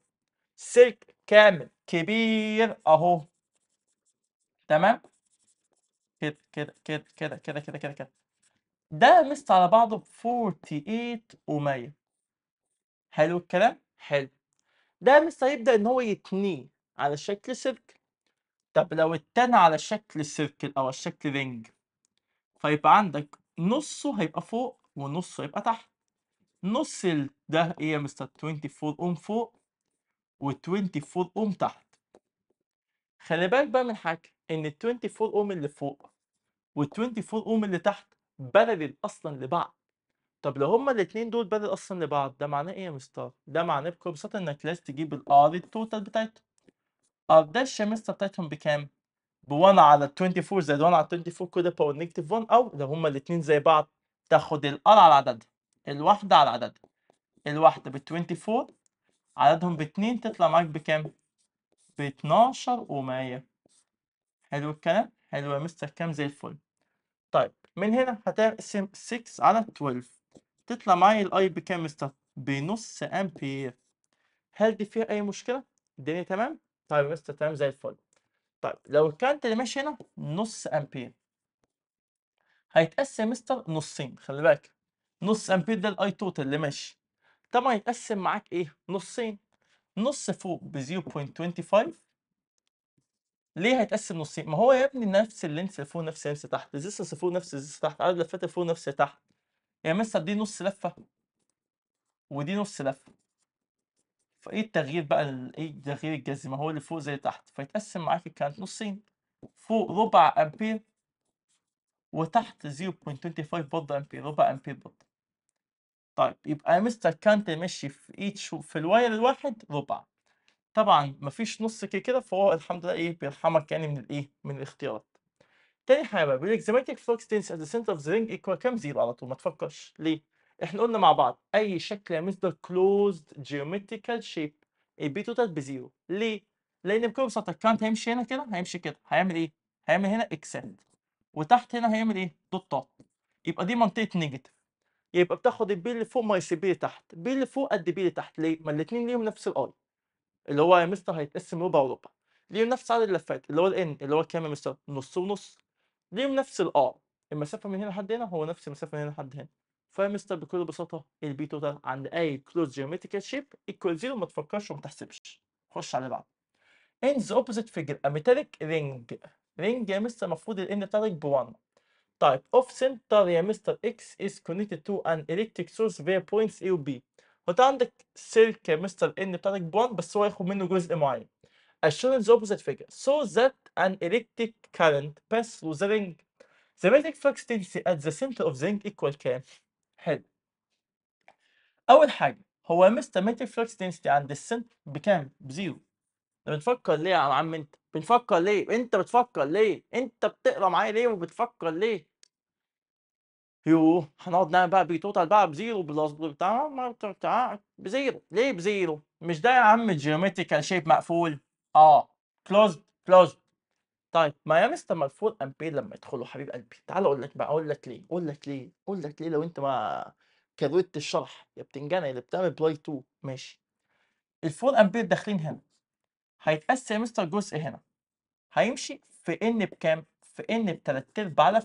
سلك كامل كبير اهو تمام كده كده كده كده كده كده كده كده ده مست على بعضه ب 48 و100 حلو الكلام حلو ده مست هيبدا ان هو يتنيه على شكل سلك طب لو التاني على شكل سيركل او على شكل رينج فيبقى عندك نصه هيبقى فوق ونصه هيبقى تحت نص ده ايه يا مستر 24 اوم فوق و24 اوم تحت خلي بالك بقى من حاجه ان ال 24 اوم اللي فوق وال24 اوم اللي تحت بارلل اصلا لبعض طب لو هما الاثنين دول بارل اصلا لبعض ده معناه ايه يا مستر ده معناه بكل بساطه انك لازم تجيب الار التوتال بتاعتهم آه، ده الشمسة بتاعتهم بكام؟ ب 1 على 24 زائد 1 على 24 كده باور نيجاتيف 1 او لو هما الاثنين زي بعض تاخد الار على عددها الواحدة على عددها الواحدة ب 24 عددهم ب 2 تطلع معاك بكام؟ ب 12 و100 حلو الكلام؟ حلو يا مستر كام زي الفل طيب من هنا هتقسم 6 على 12 تطلع معايا الاي بكام يا مستر؟ بنص امبير هل دي فيها اي مشكلة؟ الدنيا تمام؟ طيب مستر تمام زي الفل طيب لو الكارنت اللي ماشي هنا نص امبير هيتقسم مستر نصين خلي بالك نص امبير ده الاي توتال اللي ماشي طبعا هيتقسم معاك ايه نصين نص فوق ب 0.25 ليه هيتقسم نصين ما هو يا ابني نفس اللينس فوق نفس اللينس تحت الزيس فوق نفس الزيس تحت عدد لفات فوق نفس تحت يعني مستر دي نص لفه ودي نص لفه فايه التغيير بقى ايه التغيير الجذري ما هو اللي فوق زي تحت فيتقسم معاك الكرنت نصين فوق ربع امبير وتحت 0.25 برضه امبير ربع امبير برضه طيب يبقى مستر كانت ماشي في ايتش في الواير الواحد ربع طبعا مفيش نص كده كده فهو الحمد لله ايه بيرحمك يعني من الايه من الاختيارات تاني حاجه بيقول لك ما magnetic فلوكس تنس ات ذا سنتر of the ring ايكوال كام زيرو على طول ما تفكرش ليه احنا قلنا مع بعض اي شكل يا مستر كلوزد جيومتريكال شيب البي توتال بزيرو ليه؟ لان بكل بساطه الكرنت هيمشي هنا كده هيمشي كده هيعمل ايه؟ هيعمل هنا اكسند وتحت هنا هيعمل ايه؟ دوتات يبقى دي منطقه نيجاتيف يبقى بتاخد البي اللي فوق ناقص البي اللي تحت بي اللي فوق قد بي اللي تحت ليه؟ ما الاثنين ليهم نفس الاي اللي هو يا مستر هيتقسم ربع وربع ليهم نفس عدد اللفات اللي هو الان اللي هو كام يا مستر؟ نص ونص ليهم نفس الار المسافه من هنا لحد هنا هو نفس المسافه من هنا لحد هنا فمستر بكل بساطه البي توتال عند اي كلوز جيومتريكال شيب ايكوال زيرو ما تفكرش وما تحسبش خش على بعض in the opposite figure a metallic ring ring يا مستر المفروض الان بتاعتك ب 1 طيب off center يا مستر x is connected to an electric source via points A و B وانت عندك سلك يا مستر ان بتاعتك ب 1 بس هو هياخد منه جزء معين as shown in the opposite figure so that an electric current passes through the ring the magnetic flux density at the center of the ring equal كام؟ حلو اول حاجه هو ميتر فلوكس دنسيتي عند السن بكام بزيرو ده بنفكر ليه يا عم انت بنفكر ليه انت بتفكر ليه انت بتقرا معايا ليه وبتفكر ليه يوه هنقعد نعمل بقى بيتوتال بقى بزيرو بلس بتاع بتاع بزيرو ليه بزيرو مش ده يا عم جيومتريكال شيب مقفول اه كلوزد كلوزد طيب ما يستر مرفوض امبير لمّا يدخلوا حبيب قلبي، تعالَ أقول لك بقى أقول لك ليه، أقول لك ليه، أقول لك ليه لو أنت ما كررت الشرح يا بتنجانا اللي بتعمل بلاي 2 ماشي الفور ال4 أمبير داخلين هنا، هيتقاس يا مستر جزء هنا، هيمشي في ان بكام؟ في ان ب3/4 4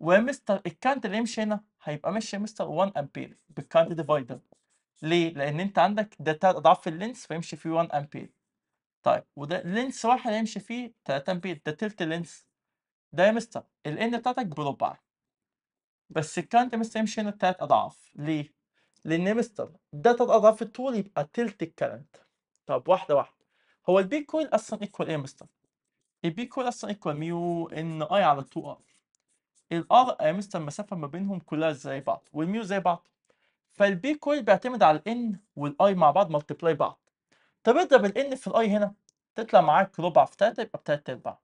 ومستر الكانت اللي هيمشي هنا هيبقى ماشي يا مستر 1 أمبير بالكانت ديفايدر، ليه؟ لأن أنت عندك ده تلات أضعاف اللينس فيمشي فيه 1 أمبير. طيب وده لينس واحد هيمشي فيه 3 امبير ده تلت لينس ده يا مستر الان بتاعتك بربع بس الكانت يا مستر يمشي هنا تلات اضعاف ليه؟ لان يا مستر ده تلات اضعاف الطول يبقى تلت الكرنت طب واحده واحده هو البي كويل اصلا ايكوال ايه يا مستر؟ البي كويل اصلا ايكوال ميو ان اي على 2 ار الار يا مستر المسافه ما بينهم كلها زي بعض والميو زي بعض فالبي كويل بيعتمد على الان والاي مع بعض ملتبلاي بعض طب اضرب ال في الاي هنا تطلع معاك ربع في 3 يبقى بتلات ارباع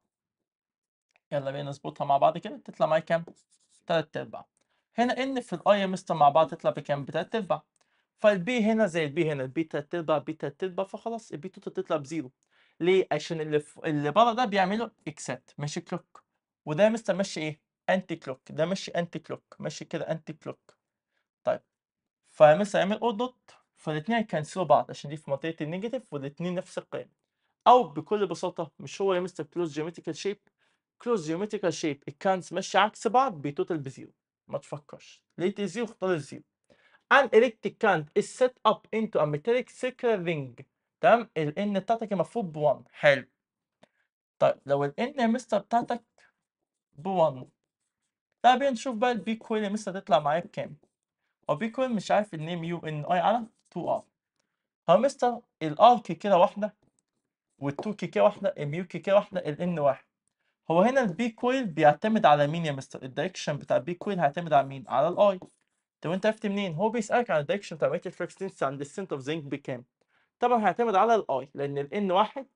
يلا بينا نظبطها مع بعض كده تطلع معايا كام؟ تلات ارباع هنا ان في الاي يا مستر مع بعض تطلع بكام؟ بتلات ارباع فالبي هنا زي البي هنا البي تلات ارباع بي تلات ارباع فخلاص البي توتال تطلع بزيرو ليه؟ عشان اللي ف... اللي بره ده بيعمله اكسات ماشي كلوك وده يا مستر ماشي ايه؟ انتي كلوك ده ماشي انتي كلوك ماشي كده انتي كلوك طيب فمثلا يعمل او دوت فالاثنين هيكنسلوا بعض عشان دي في منطقه النيجاتيف والاثنين نفس القيمه او بكل بساطه مش هو يا مستر كلوز جيومتريكال شيب كلوز جيومتريكال شيب الكانس ماشيه عكس بعض بتوتال بزيرو ما تفكرش لقيت زيرو اختار الزيرو ان الكتريك كانت is سيت أب إنتو a metallic رينج تمام ال n بتاعتك المفروض ب 1 حلو طيب لو ال n يا مستر بتاعتك ب 1 طب نشوف بقى البي كويل يا مستر تطلع معايا بكام هو بي كويل مش عارف النيم يو ان اي على 2R همستر الار كي كده واحده والتو 2 كي كده واحده الميو كي كده واحده الان واحد هو هنا البي كويل بيعتمد على مين يا مستر الدايركشن بتاع البي كويل هيعتمد على مين على الاي طب انت عرفت منين هو بيسالك على الدايركشن بتاع ميت فلكسنس عند السنت اوف زنك بكام طبعا هيعتمد على الاي لان الان واحد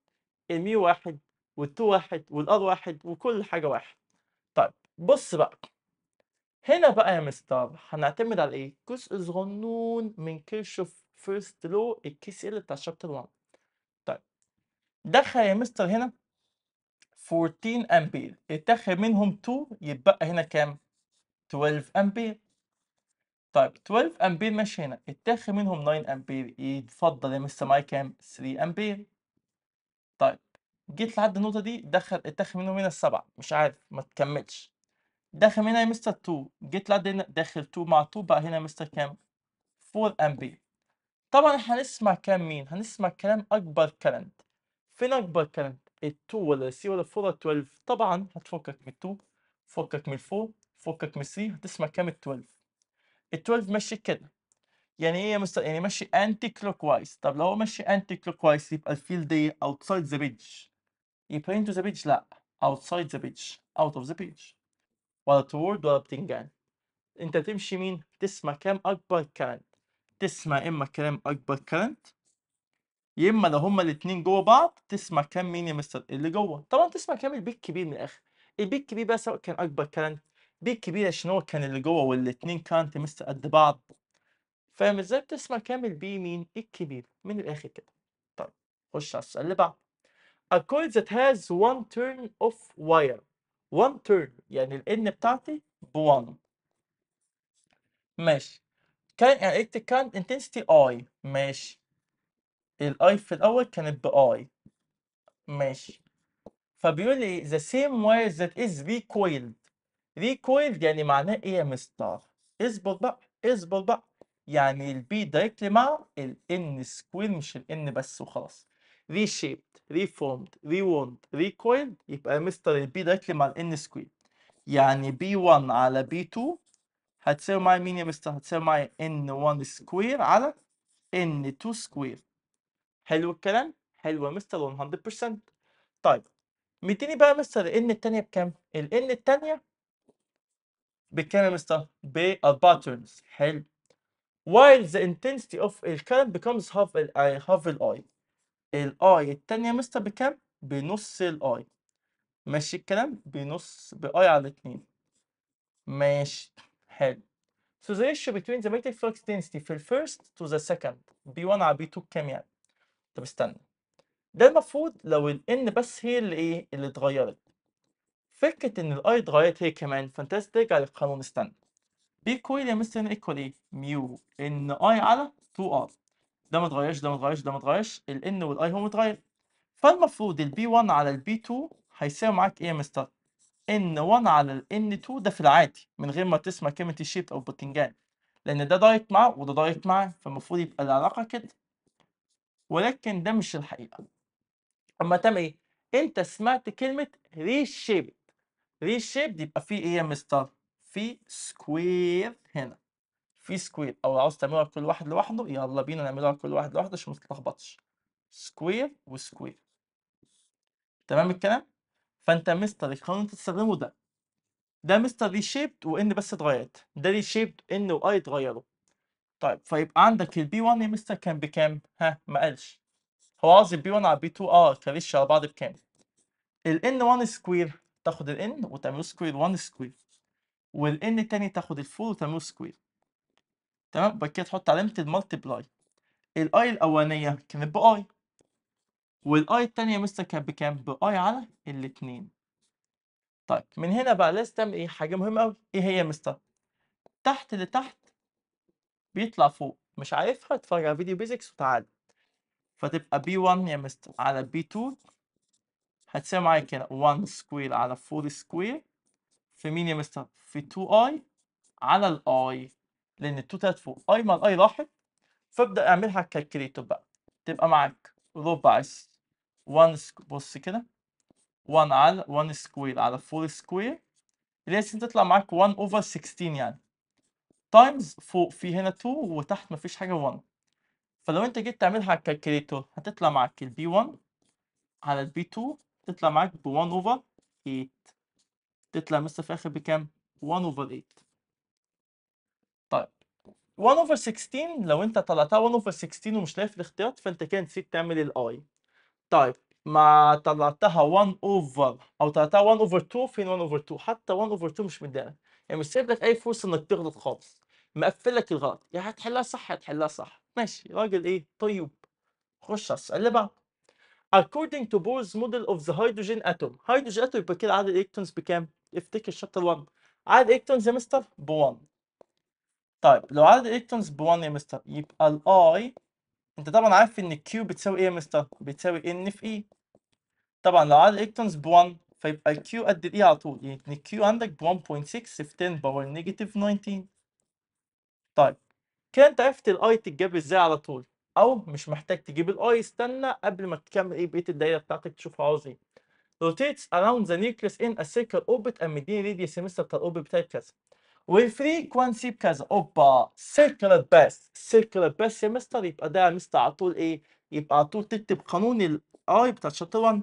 الميو واحد والتو 2 واحد والار واحد وكل حاجه واحد طيب بص بقى هنا بقى يا مستر هنعتمد على ايه جزء صغنون من كيرشوف فيرست لو الكي سي ال بتاع الشابتر 1 طيب دخل يا مستر هنا 14 امبير اتخذ منهم 2 يتبقى هنا كام 12 امبير طيب 12 امبير ماشي هنا اتخذ منهم 9 امبير يتفضل يا مستر معايا كام 3 امبير طيب جيت لحد النقطه دي دخل اتخذ منهم هنا 7 مش عارف ما تكملش داخل هنا يا مستر 2 جيت لحد هنا داخل 2 مع 2 بقى هنا يا مستر كام 4 امبير طبعا هنسمع كلام مين؟ هنسمع كلام اكبر كرنت فين اكبر كرنت؟ ال 2 ولا ال3 ولا ال4 ولا 12 طبعا هتفكك من 2 فكك من 4 فكك من 3 هتسمع كام ال 12 ال 12 ماشي كده يعني ايه يا مستر يعني ماشي انتي كلوك وايز طب لو هو ماشي انتي كلوك وايز يبقى الفيلد دي اوتسايد ذا بيج يبقى انتو ذا بيج لا اوتسايد ذا بيج اوت اوف ذا بيج ولا تورد ولا بتنجان انت تمشي مين تسمع كام اكبر كرنت تسمع اما كلام اكبر كرنت يا اما لو هما الاتنين جوه بعض تسمع كام مين يا مستر اللي جوه طبعا تسمع كام البيك الكبير من الاخر البيك الكبير بقى سواء كان اكبر كرنت بيك كبير عشان هو كان اللي جوه والاتنين كانت مستر قد بعض فاهم ازاي بتسمع كام البي مين الكبير من الاخر كده طيب خش على السؤال اللي بعده A coil that has one turn of wire one turn يعني الان بتاعتي ب1 ماشي كان يعني اكتب كان انتنسيتي اي ماشي الاي في الاول كانت باي ماشي فبيقول لي the same wire that is recoiled recoiled يعني معناه ايه يا مستر اصبر بقى اصبر بقى يعني البي دايركتلي مع الان سكوير مش الان بس وخلاص reshaped reformed rewound recoiled يبقى يا مستر البي دايركتلي مع الان سكوير يعني بي 1 على بي 2 هتساوي معي مين يا مستر هتساوي معي ان 1 سكوير على ان 2 سكوير حلو الكلام حلو يا مستر 100% طيب مديني بقى يا مستر ان التانية بكام الان التانية بكام يا مستر ب 4 تيرنز حلو while the intensity of الكلام becomes half ال half ال i i التانية يا مستر بكام بنص i. ماشي الكلام بنص ب i على اتنين ماشي حلو So the ratio between the magnetic flux density في الفيرست to the second B1 على B2 كام يعني؟ طب استنى ده المفروض لو ال N بس هي اللي إيه اللي اتغيرت فكرة إن ال I اتغيرت هي كمان فأنت لازم ترجع للقانون استنى B كويل يا مستر ايكوال إيه؟ ميو N I على 2 R ده ما اتغيرش ده ما اتغيرش ده ما اتغيرش ال N وال I هم اتغير فالمفروض ال B1 على ال B2 هيساوي معاك إيه يا مستر؟ N1 على ال N2 ده في العادي من غير ما تسمع كلمة الشيب أو بوتنجان لأن ده دايركت معاه وده دايركت معاه فالمفروض يبقى العلاقة كده ولكن ده مش الحقيقة أما تم إيه؟ أنت سمعت كلمة ري شيب ري شيب يبقى في إيه يا مستر؟ في سكوير هنا في سكوير أو عاوز تعملها كل واحد لوحده يلا بينا نعملها كل واحد لوحده عشان ما تتلخبطش سكوير وسكوير تمام الكلام؟ فانت مستر القانون تستخدمه ده ده مستر ري شيبت وان بس اتغيرت ده ري شيبت ان واي اتغيروا طيب فيبقى عندك البي 1 يا مستر كان بكام؟ ها ما قالش هو قصدي البي 1 على البي 2 اه كريش على بعض بكام؟ الان 1 سكوير تاخد الان وتعمله سكوير 1 سكوير والان التاني تاخد الفول وتعمله سكوير تمام بعد كده تحط علامة المالتبلاي الاي الأولانية كانت بأي والاي التانية مستر كانت بكام؟ باي على الاتنين طيب من هنا بقى لازم تعمل ايه؟ حاجة مهمة أوي ايه هي مستر؟ تحت لتحت بيطلع فوق مش عارفها اتفرج على فيديو بيزكس وتعالى فتبقى بي 1 يا مستر على بي 2 هتساوي معايا كده 1 سكوير على 4 سكوير في مين يا مستر؟ في 2 i على الاي لان 2 طلعت فوق اي ما الاي راحت فابدا اعملها كالكليتور بقى تبقى معاك ربع اس 1 بص كده 1 على 1 سكوير على 4 سكوير اللي هي تطلع معاك 1 اوفر 16 يعني تايمز فوق في هنا 2 وتحت مفيش حاجه 1 فلو انت جيت تعملها على الكالكليتور هتطلع معاك البي 1 على البي 2 تطلع معاك ب 1 اوفر 8 تطلع مثلا في الاخر بكام 1 اوفر 8 طيب 1 اوفر 16 لو انت طلعتها 1 اوفر 16 ومش لاقي في الاختيارات فانت كده نسيت تعمل الاي طيب ما طلعتها 1 اوفر او طلعتها 1 اوفر 2 فين 1 اوفر 2 حتى 1 اوفر 2 مش مديلك يعني مش سايب لك اي فرصه انك تغلط خالص مقفل لك الغلط يا يعني هتحلها صح هتحلها صح ماشي راجل ايه طيب خش على السؤال اللي بعده according to Bohr's model of the hydrogen atom hydrogen atom يبقى كده عدد الالكترونز بكام افتكر شابتر 1 عدد الالكترونز يا مستر ب 1 طيب لو عدد الالكترونز ب 1 يا مستر يبقى الاي انت طبعا عارف ان الكيو بتساوي ايه يا مستر بتساوي ان في اي e. طبعا لو عدد الالكترونز ب1 فيبقى الكيو قد الاي e على طول يعني الكيو عندك ب 1.6 في 10 باور نيجاتيف 19 طيب كده انت عرفت الاي تتجاب ازاي على طول او مش محتاج تجيب الاي استنى قبل ما تكمل ايه بقيه الدايره بتاعتك تشوف عاوز ايه rotates around the nucleus in a circle orbit and median radius semester بتاع كذا والفريكونسي بكذا اوبا سيركلر بس سيركلر بس يا مستر يبقى ده يا مستر على طول ايه يبقى على طول تكتب قانون الاي بتاع شابتر 1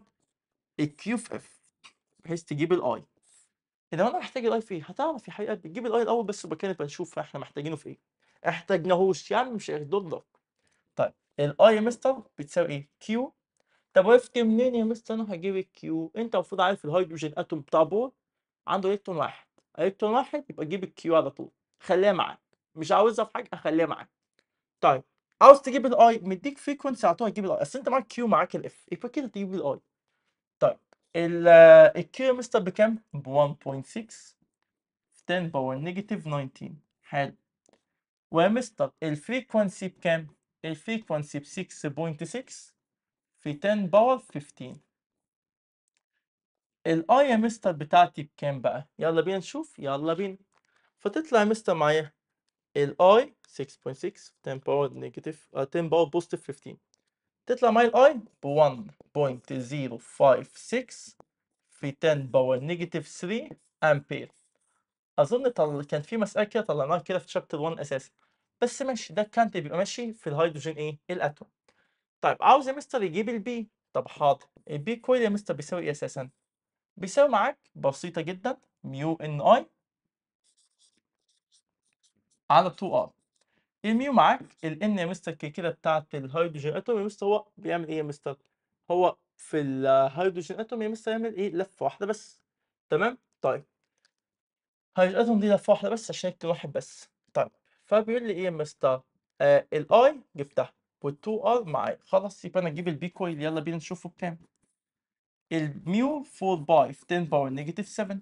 الكيو في اف بحيث تجيب الاي اذا انا محتاج الاي في ايه هتعرف يا حقيقه بتجيب تجيب الاي الاول بس وبعد كده نشوف احنا محتاجينه في ايه احتاجناهوش يعني مش هيضرك طيب الاي يا مستر بتساوي ايه كيو طب عرفت منين يا مستر انا هجيب الكيو انت المفروض عارف الهيدروجين اتوم بتاع بور عنده الكترون واحد قالت له راحت يبقى جيب الكيو على طول خليها معاك مش عاوزها في حاجه خليها معاك طيب عاوز تجيب الاي مديك فريكونسي على طول هتجيب الاي اصل انت معاك كيو معاك الاف يبقى كده تجيب الاي طيب آه، الكيو يا مستر بكام؟ ب 1.6 في 10 باور نيجاتيف 19 حلو ويا مستر الفريكونسي بكام؟ الفريكونسي ب 6.6 في 10 باور 15 الاي آه يا مستر بتاعتي بكام بقى يلا بينا نشوف يلا بينا فتطلع يا مستر معايا الاي 6.6 10 باور نيجاتيف 10 باور بوزيتيف 15 تطلع معايا الاي ب 1.056 في 10 باور نيجاتيف 3 امبير اظن طل... كان في مساله كده طلعناها كده في شابتر 1 اساسا بس ماشي ده كانت بيبقى ماشي في الهيدروجين ايه الاتوم طيب عاوز يا مستر يجيب البي طب حاضر البي كويل يا مستر بيساوي ايه اساسا بيساوي معاك بسيطة جدا ميو ان اي على 2 ار الميو معاك الان يا مستر كده بتاعت الهيدروجين اتوم يا مستر هو بيعمل ايه يا مستر هو في الهيدروجين اتوم يا مستر يعمل ايه لفة واحدة بس تمام طيب هيدروجين اتوم دي لفة واحدة بس عشان الكترون واحد بس طيب فبيقول لي ايه يا مستر آه الاي جبتها وال2 ار معايا خلاص يبقى انا اجيب البي كويل يلا بينا نشوفه بكام ميو 4 باي في 10 باور نيجاتيف 7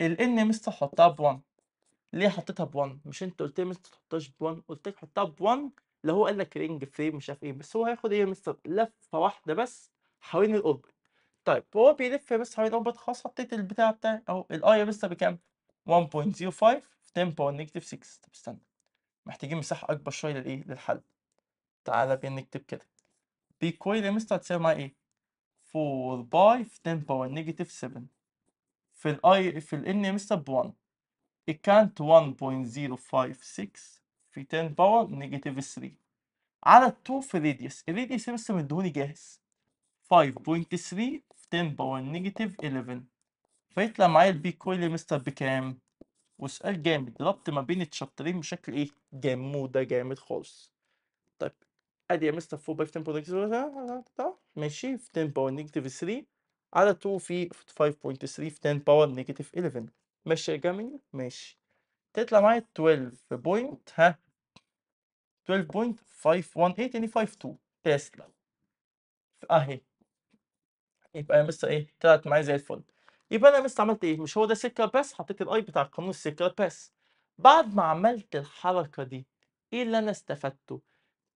ان مستر حطها ب 1 ليه حطيتها ب 1 مش انت قلت لي مستر تحطهاش ب 1 قلت لك حطها ب 1 اللي هو قال لك رينج فريم مش عارف ايه بس هو هياخد ايه يا مستر لفه واحده بس حوالين الاوربت طيب هو بيلف بس حوالين الاوربت خلاص حطيت البتاع بتاعي اهو الاي مستر بكام 1.05 في 10 باور نيجاتيف 6 طب استنى محتاجين مساحه اكبر شويه للايه للحل تعالى بينا نكتب كده بيكويل يا مستر هتساوي معايا ايه 4 باي في 10 باور نيجاتيف 7 في I في الان مستر ب 1 الكانت 1.056 في 10 باور نيجاتيف 3 على 2 في radius الـ radius مستر مديهوني جاهز 5.3 في 10 باور نيجاتيف 11 فيطلع معايا B كويل مستر بكام؟ وسؤال جامد ربط ما بين الشابترين بشكل ايه؟ جامد ده جامد خالص طيب ادي ام اس 4 باي في تيمبو نيجاتيف ماشي في 10 باور نيجاتيف 3 على 2 في 5.3 في 10 باور نيجاتيف 11 ماشي يا جامي ماشي تطلع معايا 12 بوينت ها 12.518 يعني 52 تسلا اهي يبقى يا مستر ايه طلعت معايا زي الفل يبقى انا يا مستر عملت ايه مش هو ده سكر باس حطيت الاي بتاع القانون السكه باس بعد ما عملت الحركه دي ايه اللي انا استفدته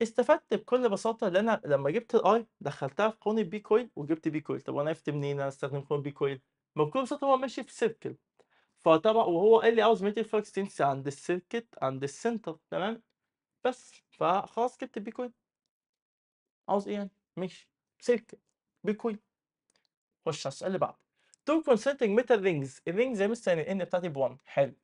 استفدت بكل بساطة إن أنا لمّا جِبت الاي دخّلتها في البي كويل وجِبت كويل طَب وأنا عرفت منين أنا أستخدم قانون كويل ما بكل بساطة هو ماشي في سيركل فطبعًا وهو قال لي عاوز فلكس تنسي عند السيركت عند السنتر تمام، بس فخلاص جِبت كويل عاوز إيه يعني؟ ماشي بي كويل خُش على السؤال اللي بعده. تو كونسنتنج metal رينجز الرينجز هي مثلًا ان بتاعتي ب1 حلو.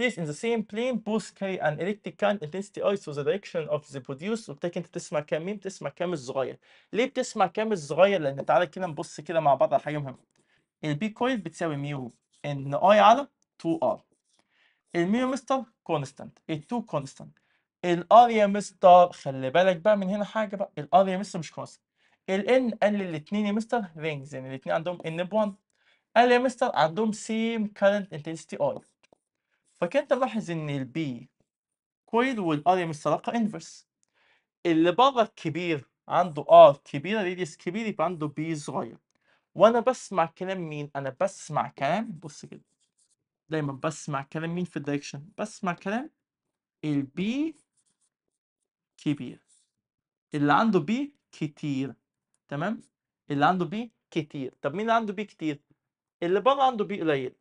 Place in the same plane both carry an electric current intensity I so the direction of the produced قلت لك انت بتسمع كام مين بتسمع كام الصغير ليه بتسمع كام الصغير لان تعالى كده نبص كده مع بعض على حاجه مهمه البي كويل بتساوي ميو ان اي على 2 ار الميو مستر كونستانت ال2 كونستانت الار يا مستر خلي بالك بقى من هنا حاجه بقى الار يا مستر مش كونستانت الان قال الاثنين يا مستر رينجز يعني الاثنين عندهم ان ب 1 قال يا مستر عندهم سيم كارنت انتنسيتي اي فكنت الاحظ ان البي كويل والار يعني مش صداقه انفرس اللي بره الكبير عنده ار كبيره ريديس كبير يبقى عنده بي صغير وانا بسمع كلام مين انا بسمع كلام بص كده دايما بسمع كلام مين في الدايركشن بسمع كلام البي كبير اللي عنده بي كتير تمام اللي عنده بي كتير طب مين اللي عنده بي كتير اللي بره عنده بي قليل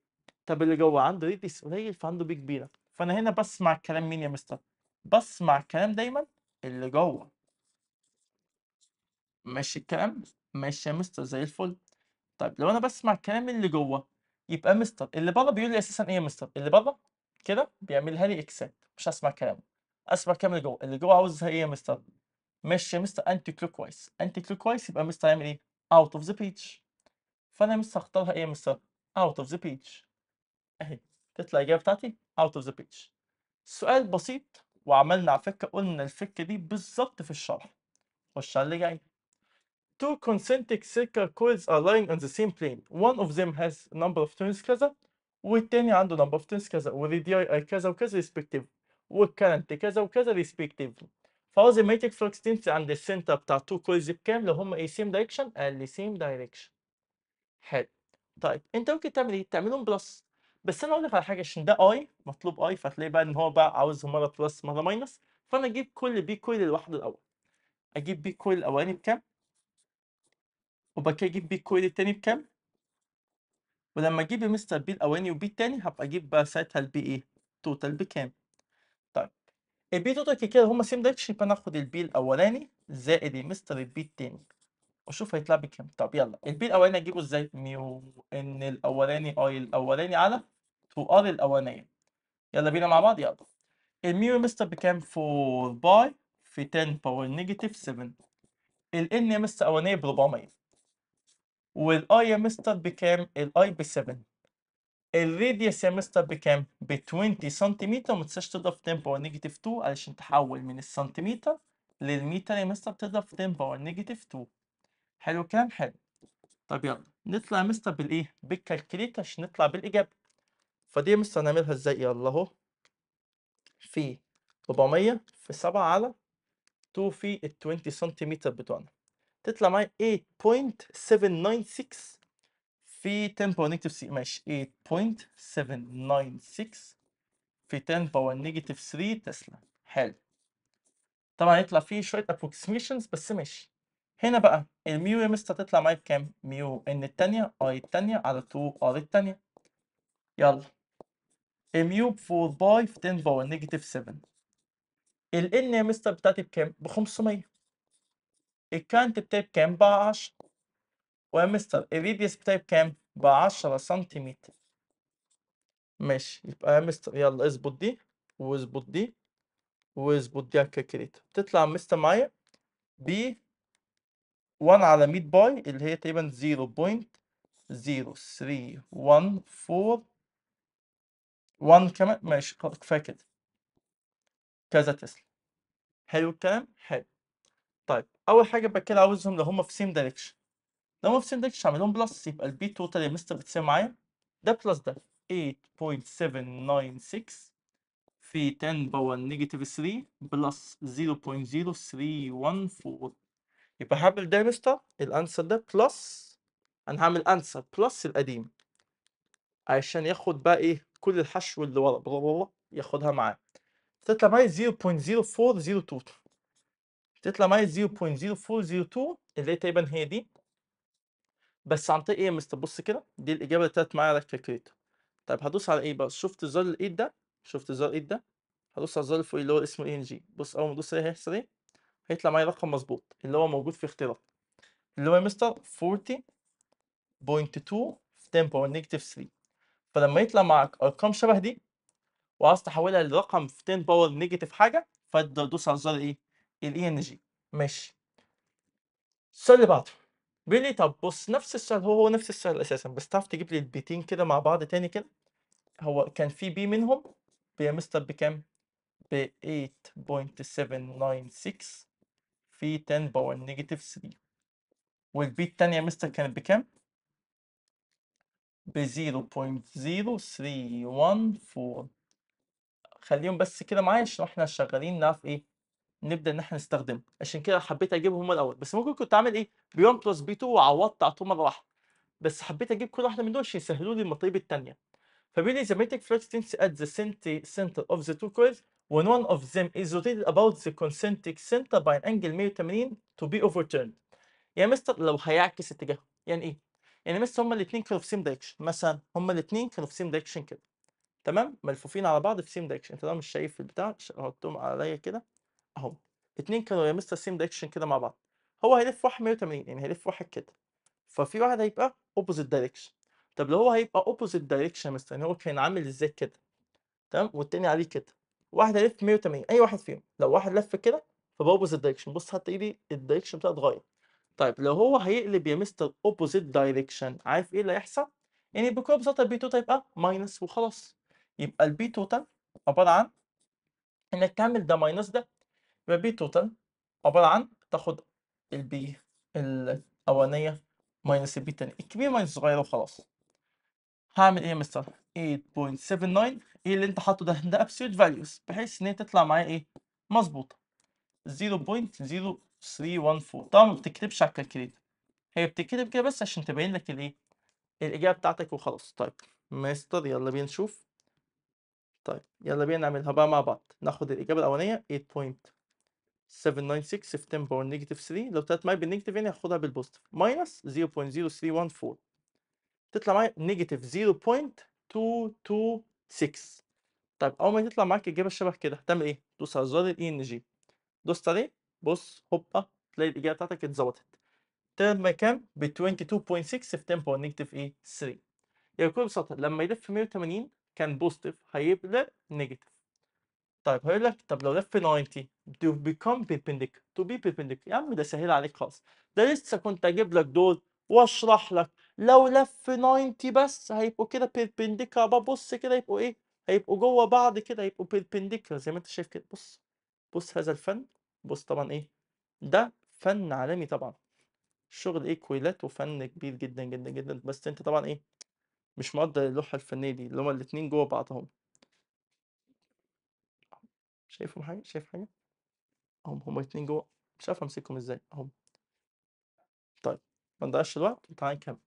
طب اللي جوه عنده ريديس قليل فعنده بي كبيره فانا هنا بسمع الكلام مين يا مستر بسمع الكلام دايما اللي جوه ماشي الكلام ماشي يا مستر زي الفل طيب لو انا بسمع الكلام اللي جوه يبقى مستر اللي بره بيقول لي اساسا ايه يا مستر اللي بره كده بيعملها لي اكسات مش هسمع كلامه اسمع كلام اللي جوه اللي جوه عاوزها ايه يا مستر ماشي يا مستر انتي كلوك وايز انتي كلوك وايز يبقى مستر هيعمل ايه اوت اوف ذا بيج فانا مستر اختارها ايه يا مستر اوت اوف ذا بيج اهي تطلع الإجابة بتاعتي اوت اوف ذا بيج سؤال بسيط وعملنا على فكرة قلنا الفكرة دي بالظبط في الشرح خش على اللي جاي two concentric circle coils are lying on the same plane. One of them has number of turns كذا والتاني عنده number of turns كذا والرادياي كذا وكذا respectively current كذا وكذا respectively. فهو فعاوز الماتيك فلوكس density عند السنتر بتاع two coils بكام لو هما ايه same direction قال لي same direction. حلو. طيب انت ممكن تعمل ايه؟ تعملهم بلس بس انا اقول لك على حاجه عشان ده اي مطلوب اي فهتلاقي بقى ان هو بقى عاوز مره بلس مره ماينس فانا اجيب كل بي كويل لوحده الاول اجيب بي كويل الاولاني بكام وبعد كده اجيب بي كويل التاني بكام ولما اجيب مستر بي الاولاني وبي التاني هبقى اجيب بقى ساعتها البي ايه توتال بكام طيب البي توتال كده هما سيم دايركشن يبقى ناخد البي الاولاني زائد المستر البي التاني واشوف هيطلع بكام طب يلا البي الاولاني اجيبه ازاي ميو ان الاولاني اي الاولاني على تو ار الاولانيه يلا بينا مع بعض يلا الميو مستر بكام 4 باي في 10 باور نيجاتيف 7 الان يا مستر اولانيه ب 400 والاي يا مستر بكام الاي ب 7 الراديوس يا مستر بكام ب 20 سنتيمتر ما تنساش تضرب 10 باور نيجاتيف 2 علشان تحول من السنتيمتر للميتر يا مستر تضرب 10 باور نيجاتيف 2 حلو كام حلو طب يلا نطلع مستر بالايه بالكالكليتر عشان نطلع بالاجابه فدي مستر هنعملها ازاي يلا اهو في 400 في 7 على 2 في ال 20 سنتيمتر بتوعنا تطلع معايا 8.796 في 10 باور نيجاتيف 3 ماشي 8.796 في 10 باور نيجاتيف 3 تسلا حلو طبعا هيطلع فيه شويه ابروكسيميشنز بس ماشي هنا بقى الميو إيه، يا مستر تطلع معايا بكام؟ ميو ان التانية اي التانية على 2 ار التانية يلا الميو ب 4 باي في 10 باور نيجاتيف 7 ال ان يا مستر بتاعتي بكام؟ ب 500 الكانت بتاعي بكام؟ ب 10 ويا مستر الريديوس بتاعي بكام؟ ب 10 سنتيمتر ماشي يبقى يا مستر يلا اظبط دي واظبط دي واظبط دي على الكالكليتر تطلع مستر معايا ب 1 على 100 باي اللي هي تقريبا 0.0314 1 كمان ماشي كفايه كده كذا تسلا حلو الكلام حلو طيب اول حاجه بقى كده عاوزهم لو هم في سيم دايركشن لو هم في سيم دايركشن اعمل لهم بلس يبقى البي توتال يا مستر بتساوي معايا ده بلس ده 8.796 في 10 باور نيجاتيف 3 بلس 0.0314 يبقى هعمل ده مستر الانسر ده بلس انا هعمل انسر بلس القديم عشان ياخد بقى ايه كل الحشو اللي ورا بلا بلا ياخدها معاه تطلع معايا 0.0402 تطلع معايا 0.0402 اللي هي تقريبا هي دي بس عن طريق ايه يا مستر بص كده دي الاجابه اللي طلعت معايا على الكالكوليتر طيب هدوس على ايه بقى شفت زر الايد ده شفت زر الايد ده هدوس على الزر فوق اللي هو اسمه إيه ان جي بص اول ما ادوس عليه هيحصل ايه هيطلع معايا رقم مظبوط اللي هو موجود في اختراق اللي هو يا مستر 40.2 في 10 باور نيجاتيف 3 فلما يطلع معاك ارقام شبه دي وعاوز تحولها لرقم في 10 باور نيجاتيف حاجه فدوس على زر ايه الاي ان e جي ماشي السؤال اللي بعده بيقول لي طب بص نفس السؤال هو هو نفس السؤال اساسا بس تعرف تجيب لي البيتين كده مع بعض تاني كده هو كان في بي منهم يا مستر بكام ب 8.796 في 10 باور نيجاتيف 3 والبي التانية يا مستر كانت بكام؟ ب 0.0314 خليهم بس كده معايا عشان احنا شغالين نعرف ايه نبدا ان احنا نستخدمه عشان كده حبيت اجيبهم هم الاول بس ممكن كنت اعمل ايه بي 1 بلس بي 2 وعوضت على طول مره واحده بس حبيت اجيب كل واحده من دول عشان يسهلوا لي المطالب الثانيه فبيقول لي ذا فلوت field at the center of the two كويرز when one of them is rotated about the concentric center by an angle 180 to be overturned يا مستر لو هيعكس اتجاهه يعني ايه؟ يعني مستر هما الاثنين كانوا في سيم دايركشن مثلا هما الاثنين كانوا في سيم دايركشن كده تمام ملفوفين على بعض في سيم دايركشن انت لو مش شايف البتاع حطهم عليا كده اهو اثنين كانوا يا مستر سيم دايركشن كده مع بعض هو هيلف واحد 180 يعني هيلف واحد كده ففي واحد هيبقى اوبوزيت دايركشن طب لو هو هيبقى اوبوزيت دايركشن مستر يعني هو كان عامل ازاي كده تمام والتاني عليه كده واحد هيلف 180 اي واحد فيهم لو واحد لف كده فبوظ الدايركشن بص حتى ايدي الدايركشن بتاعها اتغير طيب لو هو هيقلب يا مستر اوبوزيت دايركشن عارف ايه اللي هيحصل؟ يعني بكل بساطه البي توتال يبقى ماينس وخلاص يبقى البي توتال عباره عن انك تعمل ده ماينس ده يبقى البي توتال عباره عن تاخد البي الاولانيه ماينس البي التانية الكبير ماينس الصغير وخلاص هعمل ايه يا مستر؟ 8.79 ايه اللي انت حاطه ده ده absolute values بحيث ان هي تطلع معايا ايه مظبوطه 0.0314 طبعا ما بتكتبش على الكالكليتر هي بتتكتب كده بس عشان تبين لك الايه الاجابه بتاعتك وخلاص طيب مستر يلا بينا نشوف طيب يلا بينا نعملها بقى مع بعض ناخد الاجابه الاولانيه 8.796 في 10 باور نيجاتيف 3 لو طلعت معايا بالنيجاتيف يعني هاخدها بالبوزيتيف ماينس 0.0314 تطلع معايا نيجاتيف 0. 226 طيب اول ما تطلع معاك اجابه شبه كده هتعمل إيه؟ دوس على زرار الإي إن e جي دوست عليه بص هوبا تلاقي الإجابة بتاعتك اتظبطت ما كان ب 22.6 في تمبو نيجاتيف إيه؟ 3 يعني بكل بساطة لما يلف 180 كان بوزيتيف هيبقى نيجاتيف طيب هيقول لك طب لو لف 90 to become perpendicular to be perpendicular يا عم ده سهل عليك خالص ده لسه كنت اجيب لك دول واشرح لك لو لف 90 بس هيبقوا كده بيربنديكولار بقى بص كده يبقوا ايه هيبقوا جوه بعض كده يبقوا بيربنديكولار زي ما انت شايف كده بص بص هذا الفن بص طبعا ايه ده فن عالمي طبعا شغل ايه كويلات وفن كبير جدا جدا جدا بس انت طبعا ايه مش مقدر اللوحه الفنيه دي اللي هما الاتنين جوه بعضهم شايفهم حاجه شايف حاجه هم هما الاتنين جوه مش عارف امسكهم ازاي اهم ما نضيعش الوقت وتعالى نكمل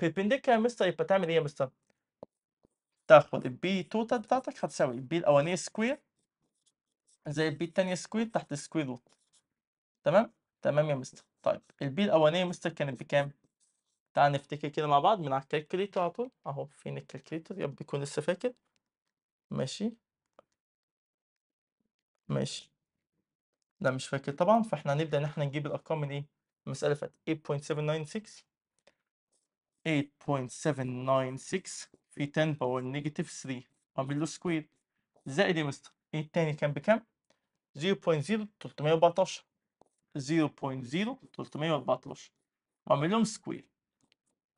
بيربنديكولار يا مستر يبقى تعمل ايه يا مستر؟ تاخد البي توتال بتاعتك هتساوي البي الاولانيه سكوير زي البي التانية سكوير تحت السكوير روت تمام؟ تمام يا مستر طيب البي الاولانيه مستر كانت بكام؟ تعال نفتكر كده مع بعض من على الكالكوليتر على طول اهو فين الكالكوليتر يا يكون لسه فاكر ماشي ماشي لا مش فاكر طبعا فاحنا هنبدأ ان احنا نجيب الارقام من ايه المسألة فات 8.796 8.796 في 10 باور نيجاتيف 3 عامل له سكوير زائد يا مستر ايه التاني كان بكام؟ 0.0314 0.0314 واعمل لهم سكوير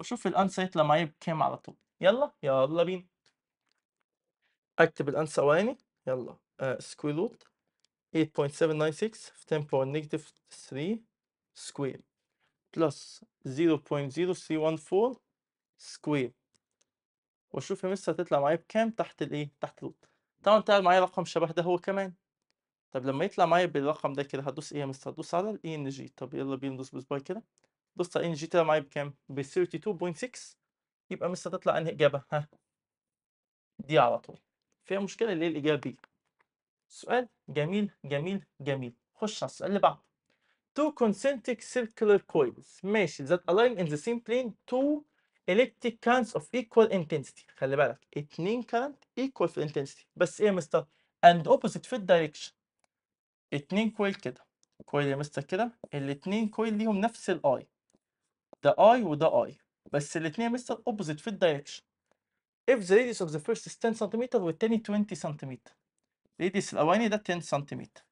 وشوف الانسر يطلع معايا بكام على طول يلا يلا بينا اكتب الانسر الاولاني يلا آه سكوير روت 8.796 في 10 باور نيجاتيف 3 square بلس 0.0314 سكوير واشوف يا مستر هتطلع معايا بكام تحت الايه تحت الروت طبعا طلع معايا رقم شبه ده هو كمان طب لما يطلع معايا بالرقم ده كده هدوس ايه يا مستر هدوس على الاي ان جي طب يلا بينا ندوس بسباي كده دوست على إيه ان جي طلع معايا بكام ب 32.6 يبقى مستر هتطلع انهي اجابه ها دي على طول فيها مشكله اللي هي الاجابه دي سؤال جميل جميل جميل خش على السؤال اللي بعده two concentric circular coils ماشي that align in the same plane two electric currents of equal intensity خلي بالك اتنين current equal في intensity بس ايه يا مستر and opposite في direction اتنين كويل كده كويل يا مستر كده الاتنين كويل ليهم نفس الاي ده اي وده I. بس الاتنين يا مستر opposite في direction if the radius of the first is 10 سنتيمتر والتاني 20 سنتيمتر radius الاولاني ده 10 سنتيمتر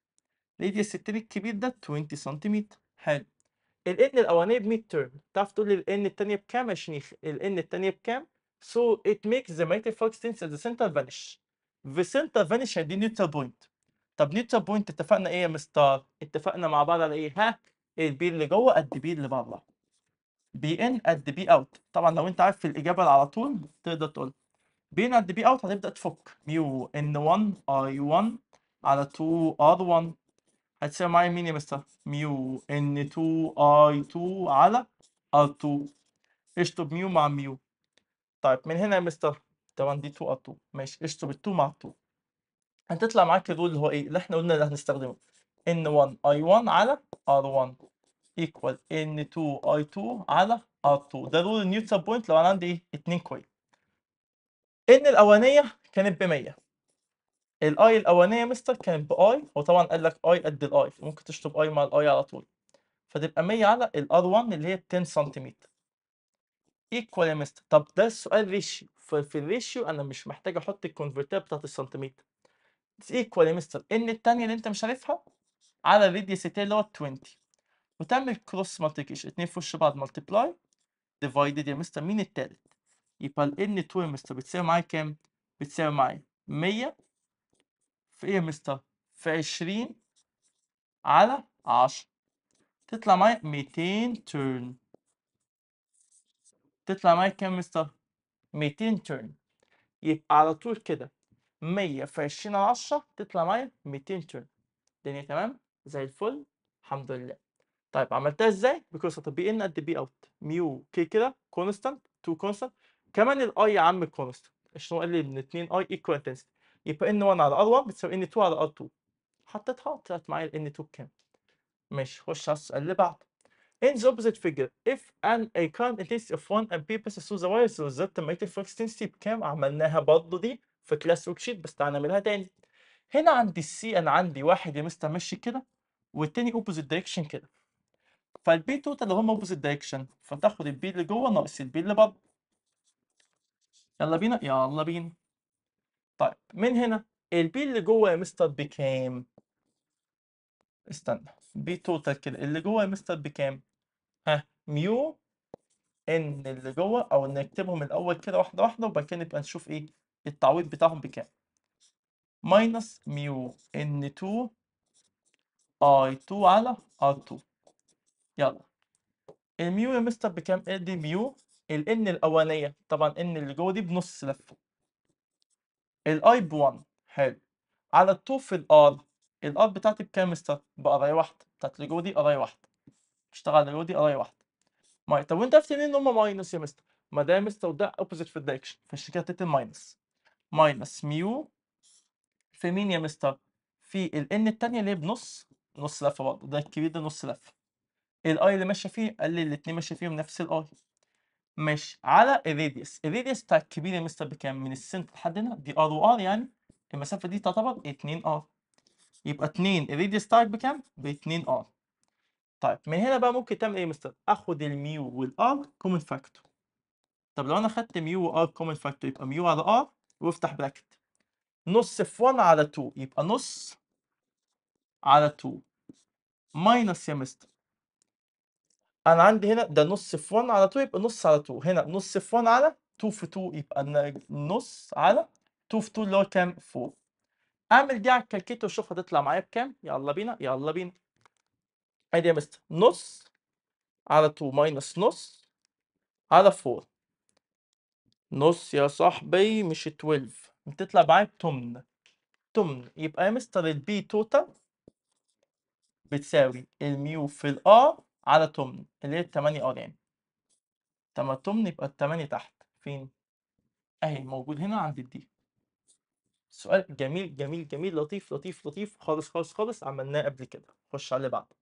ليدي الستين الكبير ده 20 سنتيمتر حلو الان الاولانيه ب 100 ترم تعرف تقول لي الان الثانيه بكام يا شيخ الان الثانيه بكام so it makes the magnetic flux tensor at the center vanish the center vanish دي neutral point طب نيوترال بوينت اتفقنا ايه يا مستر اتفقنا مع بعض على ايه ها البي اللي جوه قد بي اللي بره بي ان قد بي اوت طبعا لو انت عارف الاجابه على طول تقدر تقول بي ان قد بي اوت هتبدا تفك ميو ان 1 اي 1 على 2 ار 1 هتساوي معايا مين يا مستر ميو ان 2 اي 2 على ار 2 اشطب ميو مع ميو طيب من هنا يا مستر طبعا دي 2 ار 2 ماشي اشطب ال 2 مع ال 2 هتطلع معاك الرول اللي هو ايه اللي احنا قلنا اللي هنستخدمه ان 1 اي 1 على ار 1 ايكوال ان 2 اي 2 على ار 2 ده رول النيوتر بوينت لو انا عندي ايه 2 كويل ان الاولانيه كانت ب 100 الاي الاولانيه مستر كانت باي وطبعا قال لك اي قد الاي ممكن تشطب اي مع الاي على طول فتبقى 100 على الار 1 اللي هي 10 سنتيمتر ايكوال يا مستر طب ده السؤال ريشيو في الريشيو انا مش محتاج احط الكونفرتير بتاعت السنتيمتر ايكوال يا مستر ان الثانيه اللي انت مش عارفها على الريديوس اللي هو 20 وتعمل كروس مالتيكيشن اتنين في وش بعض مالتيبلاي ديفايدد يا مستر مين التالت يبقى ال n 2 يا مستر بتساوي معايا كام؟ بتساوي معايا 100 في ايه يا مستر؟ في 20 على 10 تطلع معايا 200 تيرن تطلع معايا كام مستر؟ 200 تيرن يبقى على طول كده 100 في 20 على 10 تطلع معايا 200 تيرن الدنيا تمام زي الفل الحمد لله طيب عملتها ازاي؟ بكورسات بي ان قد بي اوت ميو كي كده كونستانت تو كونستانت كمان الاي يا عم كونستانت عشان هو قال لي ان 2 اي ايكوال انتنسيتي يبقى ان 1 على ار1 بتساوي ان 2 على ار2 حطيتها طلعت معايا ان 2 بكام ماشي خش على السؤال اللي بعده In the opposite figure, if an a current intensity of 1 ampere passes through the wires result magnetic flux density بكام؟ عملناها برضه دي في كلاس ورك شيت بس تعالى نعملها تاني. هنا عند السي انا عندي واحد يا مستر ماشي كده والتاني اوبوزيت دايركشن كده. فالبي توتال هما اوبوزيت دايركشن فتاخد البي اللي جوه ناقص البي اللي بره. يلا بينا يلا بينا. طيب من هنا البي اللي جوه يا مستر بكام استنى بي توتال كده اللي جوه يا مستر بكام ها ميو ان اللي جوه او نكتبهم الاول كده واحده واحده وبعد كده نبقى نشوف ايه التعويض بتاعهم بكام ماينس ميو ان 2 اي 2 على ار 2 يلا الميو يا مستر بكام ادي ميو الان الاولانيه طبعا ان اللي جوه دي بنص لفه ب 1 حلو على في الار الار بتاعتي بكام مستر؟ بقرايه واحده بتاعت الجو دي قرايه واحده اشتغل على الجو دي قرايه واحده ماي طب وانت عرفت منين ان هم ماينس يا مستر ما ده مستر وده اوبوزيت في الدايركشن فعشان كده تتم ماينس ماينس ميو في مين يا مستر في ان التانية اللي هي بنص نص لفه برضه ده الكبير ده نص لفه الاي اللي ماشيه فيه قال لي الاتنين ماشيه فيهم نفس الاي ماشي على الراديوس الراديوس بتاع الكبير يا مستر بكام من السنتر لحد هنا دي ار وار يعني المسافه دي تعتبر 2 ار يبقى 2 الراديوس بتاعك طيب بكام ب 2 ار طيب من هنا بقى ممكن تعمل ايه يا مستر اخد الميو والار كومن فاكتور طب لو انا خدت ميو وار كومن فاكتور يبقى ميو على ار وافتح براكت نص في 1 على 2 يبقى نص على 2 ماينس يا مستر انا عندي هنا ده نص في 1 على 2 يبقى نص على 2 هنا نص في 1 على 2 في 2 يبقى نص على 2 في 2 اللي هو كام 4 اعمل دي على الكالكيتر وشوف هتطلع معايا بكام يلا بينا يلا بينا ادي يا مستر نص على 2 ماينس نص على 4 نص يا صاحبي مش 12 بتطلع معايا بتمن تمن يبقى يا مستر البي توتال بتساوي الميو في الار على تمن اللي هي التمانية ار آه، يعني طب التمن يبقى التمانية تحت فين؟ اهي موجود هنا عند الدي سؤال جميل جميل جميل لطيف لطيف لطيف خالص خالص خالص عملناه قبل كده خش على اللي بعده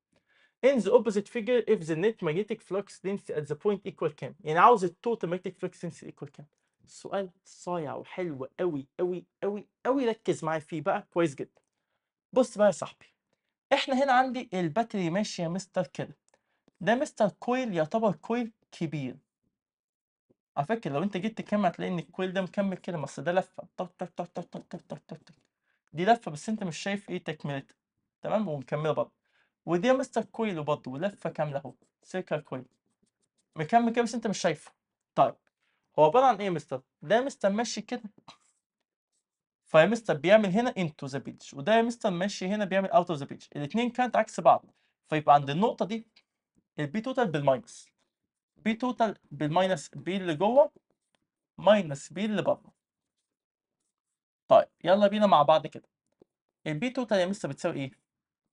in the opposite figure if the net magnetic flux density at the point equal كام يعني عاوز التوتال magnetic flux density equal كام سؤال صايع وحلو قوي قوي قوي قوي ركز معايا فيه بقى كويس جدا بص بقى يا صاحبي احنا هنا عندي الباتري ماشيه مستر كده ده مستر كويل يعتبر كويل كبير على فكرة لو انت جيت تكمل هتلاقي ان الكويل ده مكمل كده بس ده لفة طق طق طق طق طق طق طق طق دي لفة بس انت مش شايف ايه تكملتها تمام ومكملة برضه ودي مستر كويل برضه لفة كاملة اهو سيركل كويل مكمل كده بس انت مش شايفه طيب هو عبارة عن ايه مستر؟ ده مستر ماشي كده فيا مستر بيعمل هنا انتو ذا بيتش وده يا مستر ماشي هنا بيعمل اوت اوف ذا بيتش الاثنين كانت عكس بعض فيبقى عند النقطة دي البي توتال بالماينس بي توتال بالماينس بي اللي جوه ماينس بي اللي بره طيب يلا بينا مع بعض كده البي توتال يا مستر بتساوي ايه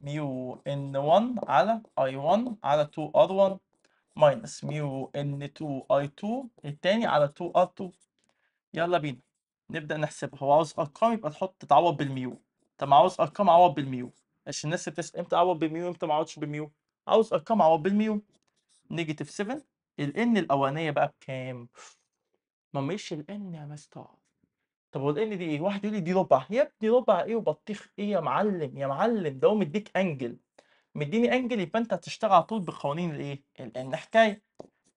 ميو ان 1 على اي 1 على 2 ار 1 ماينس ميو ان 2 اي 2 الثاني على 2 ار 2 يلا بينا نبدا نحسبها هو عاوز ارقام يبقى تحط تعوض بالميو طب عاوز ارقام عوض بالميو عشان الناس بتسال امتى اعوض بالميو امتى ما اعوضش بالميو عاوز ارقام اعوض بالميو نيجاتيف 7 الان الاولانيه بقى بكام؟ ما مش الان يا مستر طب هو الان دي ايه؟ واحد يقول لي دي ربع يا ابني ربع ايه وبطيخ ايه يا معلم يا معلم ده هو مديك انجل مديني انجل يبقى انت هتشتغل على طول بقوانين الايه؟ الان حكايه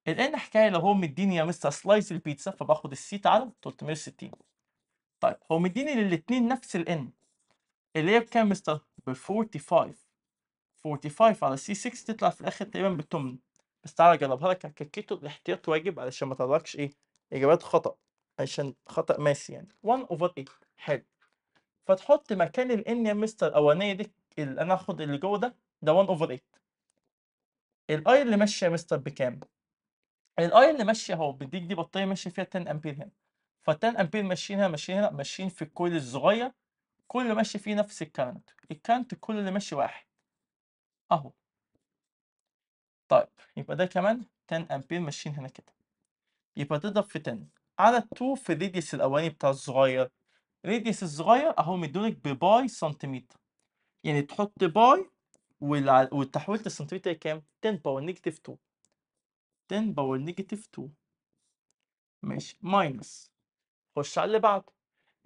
الان حكايه لو هو مديني يا مستر سلايس البيتزا فباخد السيت على 360 طيب هو مديني للاثنين نفس الان اللي هي بكام مستر؟ ب 45 45 على سي 6 تطلع في الاخر تقريبا بالثمن بس تعالى اجربها لك هككته الاحتياط واجب علشان ما تطلعكش ايه اجابات خطا عشان خطا ماسي يعني 1 اوفر 8 حلو فتحط مكان الان يا مستر الاولانيه دي اللي انا هاخد اللي جوه ده ده 1 اوفر 8 الاي اللي ماشيه يا مستر بكام؟ الاي اللي ماشيه اهو بديك دي بطاريه ماشيه فيها 10 امبير هنا ف 10 امبير ماشيين هنا ماشيين هنا ماشيين في الكويل الصغير كله ماشي فيه نفس الكارنت الكارنت كله اللي ماشي واحد اهو طيب يبقى ده كمان 10 امبير ماشيين هنا كده يبقى تضرب في 10 على 2 في الريديوس الاولاني بتاع الصغير الريديوس الصغير اهو مدولك بباي سنتيمتر يعني تحط باي والتحويل السنتيمتر كام 10 باور نيجاتيف 2 10 باور نيجاتيف 2 ماشي ماينس خش على اللي بعده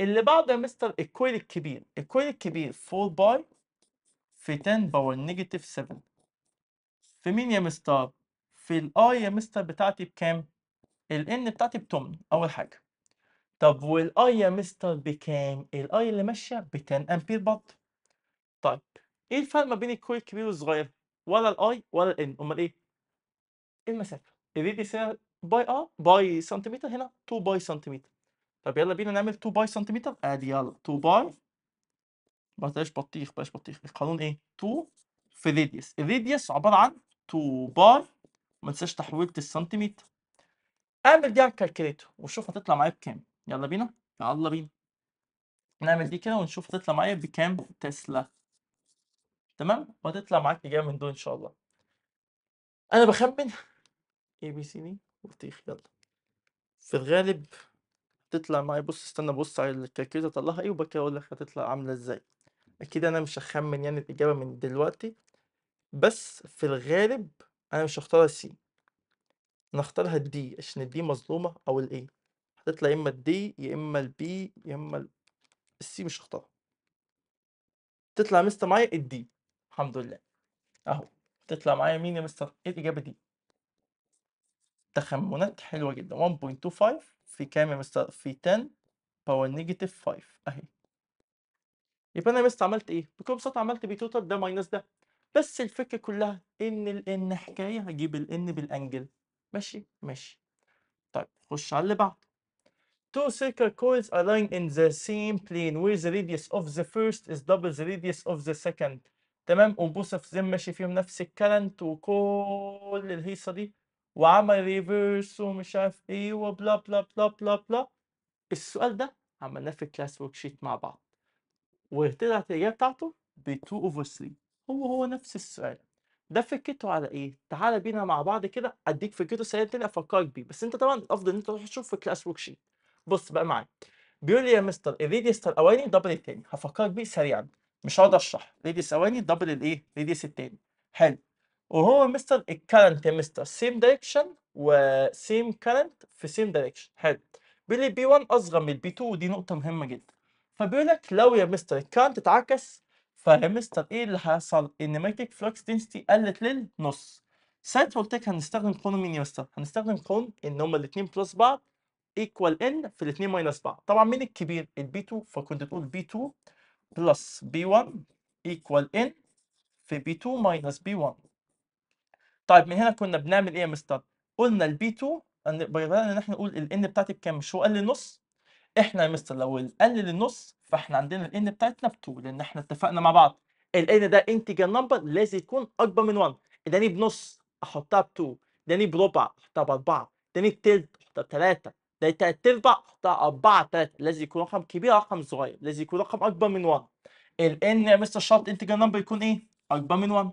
اللي بعده يا مستر الكويل الكبير الكويل الكبير 4 باي في 10 باور نيجاتيف 7 في مين يا مستر؟ في الاي يا مستر بتاعتي بكام؟ الان بتاعتي بتمن اول حاجه طب والاي يا مستر بكام؟ الاي اللي ماشيه ب 10 امبير بط طيب ايه الفرق ما بين الكوي الكبير والصغير؟ ولا الاي ولا الان امال ايه؟, إيه المسافه الريديوس سير باي ار باي سنتيمتر هنا 2 باي سنتيمتر طب يلا بينا نعمل 2 باي سنتيمتر ادي يلا 2 باي بلاش بطيخ بلاش بطيخ القانون ايه 2 في ريديوس الريديوس عباره عن 2 بار ما تنساش تحويله السنتيمتر اعمل دي على الكالكليتر وشوف هتطلع معايا بكام يلا بينا يلا بينا نعمل دي كده ونشوف هتطلع معايا بكام تسلا تمام وهتطلع معاك اجابه من دول ان شاء الله انا بخمن اي بي سي دي وبطيخ يلا في الغالب هتطلع معايا بص استنى بص على الكالكليتر طلعها ايه وبكده اقول لك هتطلع عامله ازاي اكيد انا مش هخمن يعني الاجابه من دلوقتي بس في الغالب انا مش هختار السي انا هختارها الدي عشان الدي مظلومه او الاي هتطلع يا اما الدي يا اما البي يا اما السي مش هختارها تطلع مستر معايا الدي الحمد لله اهو تطلع معايا مين يا مستر ايه الاجابه دي تخمنات حلوه جدا 1.25 في كام يا مستر في 10 باور نيجاتيف 5 اهي يبقى انا بس عملت ايه بكل بساطه عملت بي توتال ده ماينس ده بس الفكره كلها ان الان حكايه هجيب الان بالانجل ماشي ماشي طيب خش على اللي بعده Two circle coils align in the same plane where the radius of the first is double the radius of the second تمام في اوف ماشي فيهم نفس الكرنت وكل الهيصه دي وعمل ريفيرس ومش عارف ايه وبلا بلا بلا بلا بلا السؤال ده عملناه في الكلاس ورك شيت مع بعض وطلعت الإجابة بتاعته ب 2 اوفر 3 هو هو نفس السؤال ده فكرته على ايه؟ تعالى بينا مع بعض كده اديك فكرته سريع تاني افكرك بيه بس انت طبعا الافضل ان انت تروح تشوف في كلاس ورك شيت بص بقى معايا بيقول لي يا مستر الريديوس الاولاني دبل التاني هفكرك بيه سريعا مش هقعد اشرح ريديوس الاولاني دبل الايه؟ ريديوس التاني حلو وهو مستر الكرنت يا مستر سيم دايركشن وسيم كرنت في سيم دايركشن حلو بيقول لي بي 1 اصغر من البي 2 ودي نقطه مهمه جدا فبيقول لك لو يا مستر كان تتعكس فيا مستر ايه اللي هيحصل؟ ماجنتيك فلوكس دينستي قلت للنص. ساعتها قلت لك هنستخدم قانون مين يا مستر؟ هنستخدم قانون ان هما الاثنين بلس بعض ايكوال ان في الاثنين ماينس بعض. طبعا مين الكبير؟ البي 2 فكنت تقول بي 2 بلس بي 1 ايكوال ان في بي 2 ماينس بي 1. طيب من هنا كنا بنعمل ايه يا مستر؟ قلنا البي 2 بدأنا ان احنا نقول الان بتاعتي بكام؟ مش هو قال لي نص؟ احنا يا مستر لو نقلل النص فاحنا عندنا الان بتاعتنا ب 2 لان احنا اتفقنا مع بعض الان ده انتجر نمبر لازم يكون اكبر من 1 اداني بنص احطها ب 2 اداني بربع احطها 4 اداني بثلث احطها 3 اداني ثلاث ارباع احطها 4 3 لازم يكون رقم كبير رقم صغير لازم يكون رقم اكبر من 1 الان يا مستر شرط انتجر نمبر يكون ايه؟ اكبر من 1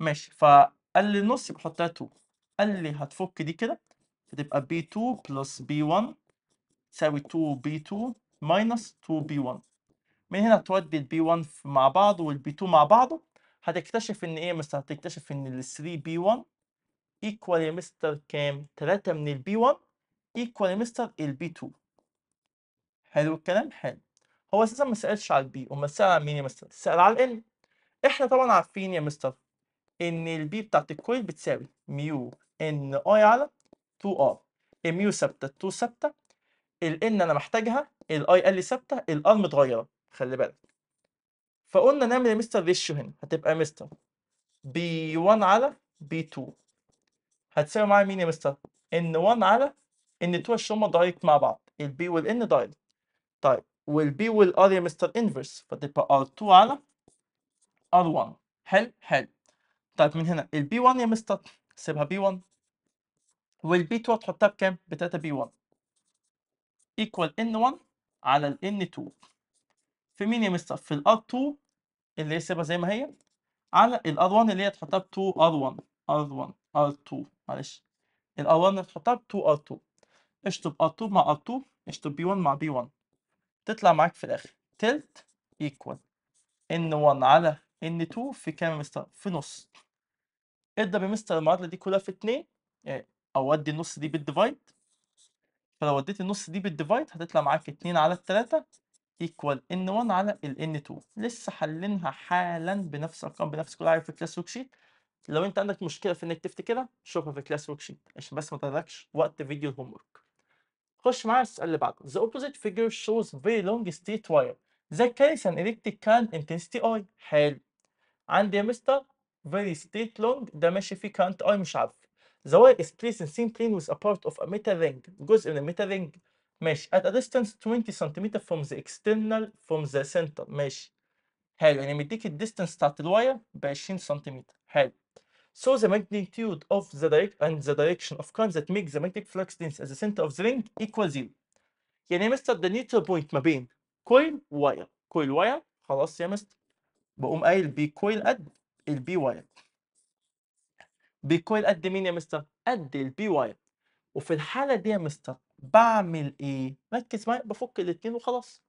ماشي فقال لي النص يبقى حطها 2 قال لي هتفك دي كده فتبقى بي 2 بلس بي 1 تساوي 2b2 ماينس 2b1 من هنا تودي الb 1 مع بعض والb 2 مع بعضه هتكتشف ان ايه يا مستر هتكتشف ان ال 3 b 1 ايكوال يا مستر كام 3 من البي 1 ايكوال يا مستر البي 2 حلو الكلام حلو هو اساسا ما سالش على البي وما سال على مين يا مستر سال على ال احنا طبعا عارفين يا مستر ان البي بتاعت الكويل بتساوي ميو ان اي على 2 ار الميو ثابته 2 ثابته ان انا محتاجها الاي قال لي ثابته الار متغيره خلي بالك فقلنا نعمل يا مستر ريشيو هنا هتبقى مستر بي 1 على بي 2 هتساوي معايا مين يا مستر ان 1 على ان 2 عشان هما دايركت مع بعض البي والان دايركت طيب والبي والار يا مستر انفرس فتبقى ار 2 على ار 1 حلو حلو طيب من هنا البي 1 يا مستر سيبها بي 1 والبي 2 هتحطها بكام؟ ب 3 بي 1 equal N1 على ال N2 في مين يا مستر؟ في ال R2 اللي هي سيبها زي ما هي على ال R1 اللي هي تحطها ب 2 R1 R1 R2 معلش ال R1 تحطها ب 2 R2 اشطب R2 مع R2 اشطب B1 مع B1 تطلع معاك في الآخر تلت equal N1 على N2 في كام يا مستر؟ في نص اضرب يا مستر المعادلة دي كلها في اتنين يعني او ادي النص دي بالديفايد فلو وديت النص دي بالديفايد هتطلع معاك 2 على 3 ايكوال ان 1 على ال n2 لسه حلينها حالا بنفس الارقام بنفس كل حاجه في الكلاس ورك شيت لو انت عندك مشكله في انك تفتكرها شوفها في الكلاس ورك شيت عشان بس ما تضيعش وقت فيديو الهوم ورك خش معايا السؤال اللي بعده the opposite figure shows very long state wire the carries an electric current intensity i حلو عندي يا مستر very state long ده ماشي فيه current i مش عارفه The wire is placed in same plane with a part of a metal ring, goes in a metal ring mesh at a distance 20 cm from the external from the center mesh, حلو يعني magnetic distance بتاعت wire by 20 cm. حلو So the magnitude of the direct and the direction of current that makes the magnetic flux density at the center of the ring equal zero. يعني يا مستر ده نيوترال بوينت ما بين كويل واير كويل واير خلاص يا مستر بقوم قايل بي كويل قد البي واير بيكون قد مين يا مستر؟ قد البي واير وفي الحالة دي يا مستر بعمل ايه؟ ركز معايا بفك الاتنين وخلاص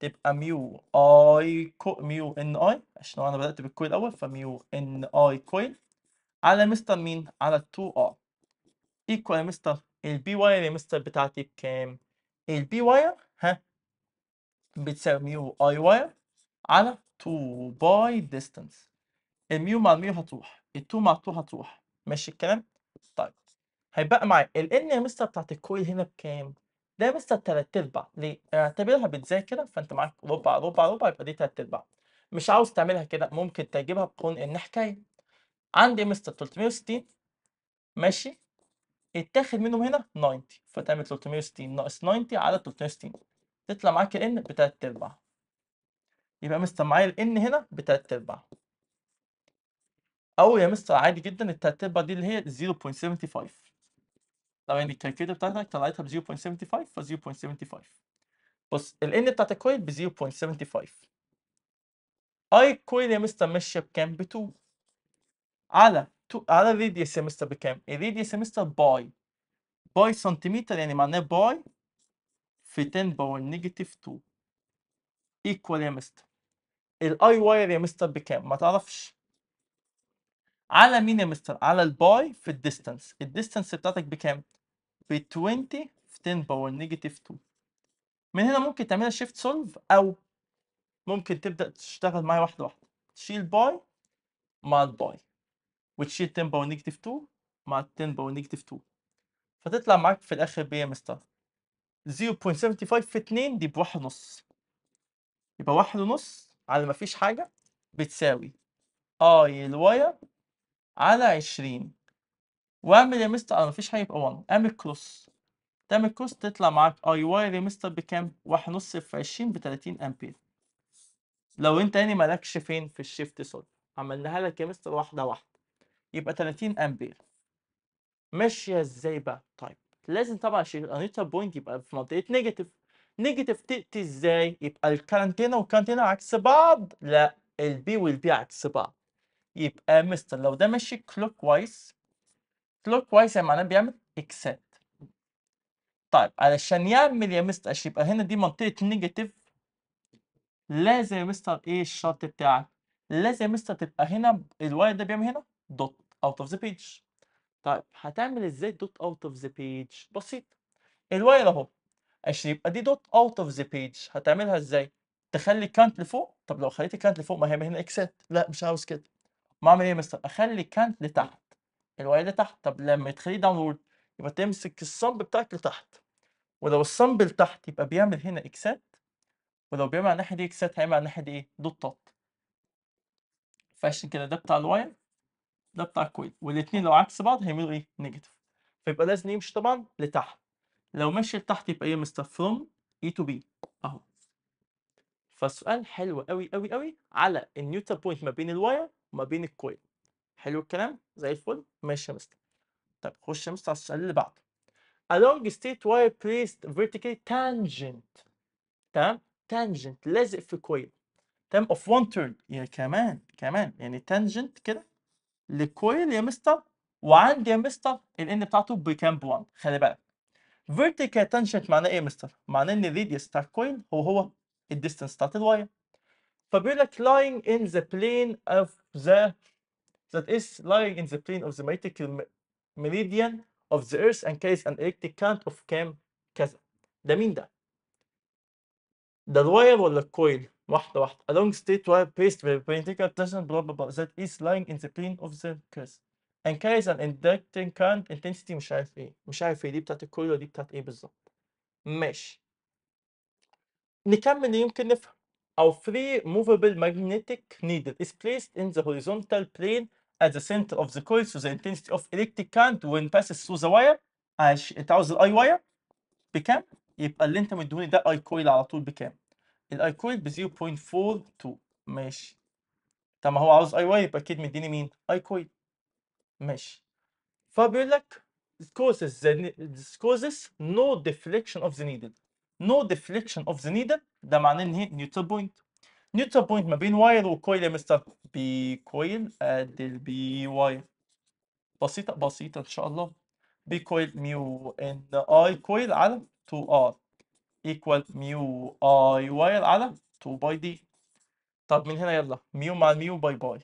تبقى ميو اي كو ميو ان اي عشان انا بدأت بالكويل الاول فميو ان اي كويل على مستر مين؟ على 2 ار ايكوال يا مستر البي واير يا مستر بتاعتي بكام؟ البي واير ها بتساوي ميو اي واير على 2 باي ديستانس الميو مع الميو هتروح ال2 مع 2 هتروح ماشي الكلام طيب هيبقى معايا ال ان يا مستر بتاعت الكويل هنا بكام ده يا مستر تلات ارباع ليه اعتبرها بتذاكر فانت معاك ربع ربع ربع يبقى دي تلات ارباع مش عاوز تعملها كده ممكن تجيبها بكون ان حكايه عندي مستر 360 ماشي اتاخد منهم هنا 90 فتعمل 360 ناقص 90 على 360 تطلع معاك ال ان بتلات ارباع يبقى مستر معايا ال ان هنا بتلات ارباع او يا مستر عادي جدا التتبع دي اللي هي 0.75 طبعا الكالكيوليتر بتاعتك طلعتها ب 0.75 ف 0.75 بص N بتاعت الكويل ب 0.75 I كويل يا مستر ماشيه بكام؟ ب 2 على 2 على radius يا مستر بكام؟ radius يا مستر باي باي سنتيمتر يعني معناه باي في 10 باور نيجاتيف 2 ايكوال يا مستر I واير يا مستر بكام؟ ما تعرفش على مين يا مستر على الباي في الديستانس الديستانس بتاعتك بكام ب 20 في 10 باور نيجاتيف 2 من هنا ممكن تعملها شيفت سولف او ممكن تبدا تشتغل معايا واحده واحده تشيل باي مع الباي وتشيل 10 باور نيجاتيف 2 مع 10 باور نيجاتيف 2 فتطلع معاك في الاخر بايه يا مستر 0.75 في 2 دي بواحد ونص يبقى واحد ونص على ما فيش حاجه بتساوي اي الواير على 20 واعمل يا مستر انا مفيش حاجه يبقى 1 اعمل كروس تعمل كروس تطلع معاك اي واي يا مستر بكام؟ 1.5 في 20 ب 30 امبير لو انت يعني مالكش فين في الشيفت سول عملناها لك يا مستر واحده واحده يبقى 30 امبير ماشيه ازاي بقى؟ طيب لازم طبعا الانيتر بوينت يبقى في منطقه نيجاتيف نيجاتيف تاتي ازاي؟ يبقى الكارنتينا والكارنتينا عكس بعض؟ لا البي والبي عكس بعض يبقى مستر لو ده ماشي كلوك وايز كلوك وايز يعني معناه بيعمل اكسات طيب علشان يعمل يا مستر اش يبقى هنا دي منطقه نيجاتيف لازم يا مستر ايه الشرط بتاعك لازم يا مستر تبقى هنا الواير ده بيعمل هنا دوت اوت اوف ذا بيج طيب هتعمل ازاي دوت اوت اوف ذا بيج بسيط الواير اهو عشان يبقى دي دوت اوت اوف ذا بيج هتعملها ازاي تخلي كانت لفوق طب لو خليت الكانت لفوق ما هي هنا اكسات لا مش عاوز كده ما اعمل ايه يا مستر اخلي كانت لتحت الواي لتحت طب لما تخليه داونلود يبقى تمسك الصمب بتاعك لتحت ولو الصمب لتحت يبقى بيعمل هنا اكسات ولو بيعمل على الناحيه دي اكسات هيعمل على الناحيه دي ايه دوتات فعشان كده ده بتاع الواير ده بتاع الكويل والاثنين لو عكس بعض هيعملوا ايه نيجاتيف فيبقى لازم يمشي طبعا لتحت لو مشي لتحت يبقى ايه مستر فروم اي تو بي اهو فالسؤال حلو قوي قوي قوي على النيوتر بوينت ما بين الواير ما بين الكويل حلو الكلام زي الفل ماشي يا مستر طب خش يا مستر على السؤال اللي بعده A long straight wire placed vertically tangent تمام tangent لازق في كويل تمام of one turn يا كمان كمان يعني tangent كده لكويل يا مستر وعندي يا مستر ال N بتاعته بكام 1 خلي بالك vertical tangent معناه ايه يا مستر؟ معناه ان radius بتاع الكويل هو هو الديستنس بتاعت الواير فبيقول لك lying in the plane of the that is lying in the plane of the magnetical meridian of the earth and carries an electric current of cam كذا ده مين ده؟ ده الواير ولا الكويل؟ واحدة واحدة a long straight wire placed with vertical tension blah blah blah that is lying in the plane of the earth and carries an inducting current intensity مش عارف ايه مش عارف ايه دي بتاعت الكويل ودي بتاعت ايه بالظبط ماشي نكمل يمكن نفهم or free movable magnetic needle is placed in the horizontal plane at the center of the coil, so the intensity of electric current when passes through the wire هتعوز الاي واير بكام؟ يبقى اللي انت مديهوني ده I coil على طول بكام؟ I coil ب 0.42 ماشي طب ما هو عاوز اي واير يبقى اكيد مديني مين؟ اي كويل ماشي فبيقول لك causes the this causes no deflection of the needle no deflection of the needle ده معناه ان هي نيوتر بوينت نيوتر بوينت ما بين واير وكويل يا مستر بي كويل قد البي واير بسيطة بسيطة ان شاء الله بي كويل ميو ان اي كويل على 2 ار ايكوال ميو اي واير على 2 باي دي طب من هنا يلا ميو مع ميو باي باي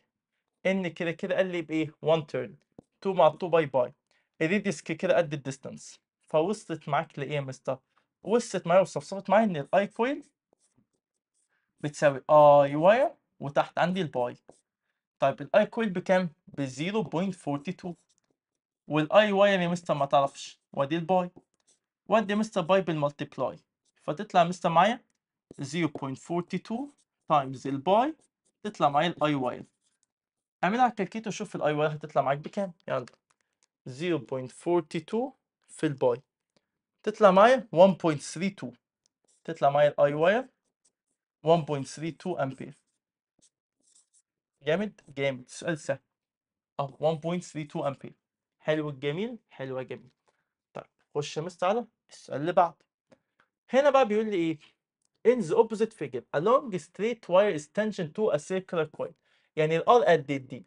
ان كده كده قال لي بايه 1 تيرن 2 مع 2 باي باي الريديس كده قد الديستانس فوصلت معاك لايه يا مستر وصلت معايا وصفصفت معايا ان الاي كويل بتساوي اي واير وتحت عندي الباي طيب الاي كويل بكام؟ ب 0.42 والاي واير يا مستر ما تعرفش وادي الباي وادي مستر باي بالمالتيبلاي فتطلع مستر معايا 0.42 تايمز الباي تطلع معايا الاي واير اعملها كالكيت وشوف الاي واير هتطلع معاك بكام يلا 0.42 في الباي تطلع معايا 1.32 تطلع معايا الاي واير 1.32 امبير جامد جامد السؤال سهل اه 1.32 امبير حلو الجميل حلو جميل طيب خش يا مستر على السؤال اللي بعده هنا بقى بيقول لي ايه in the opposite figure a long straight wire is tangent to a circular coil يعني R قد الدي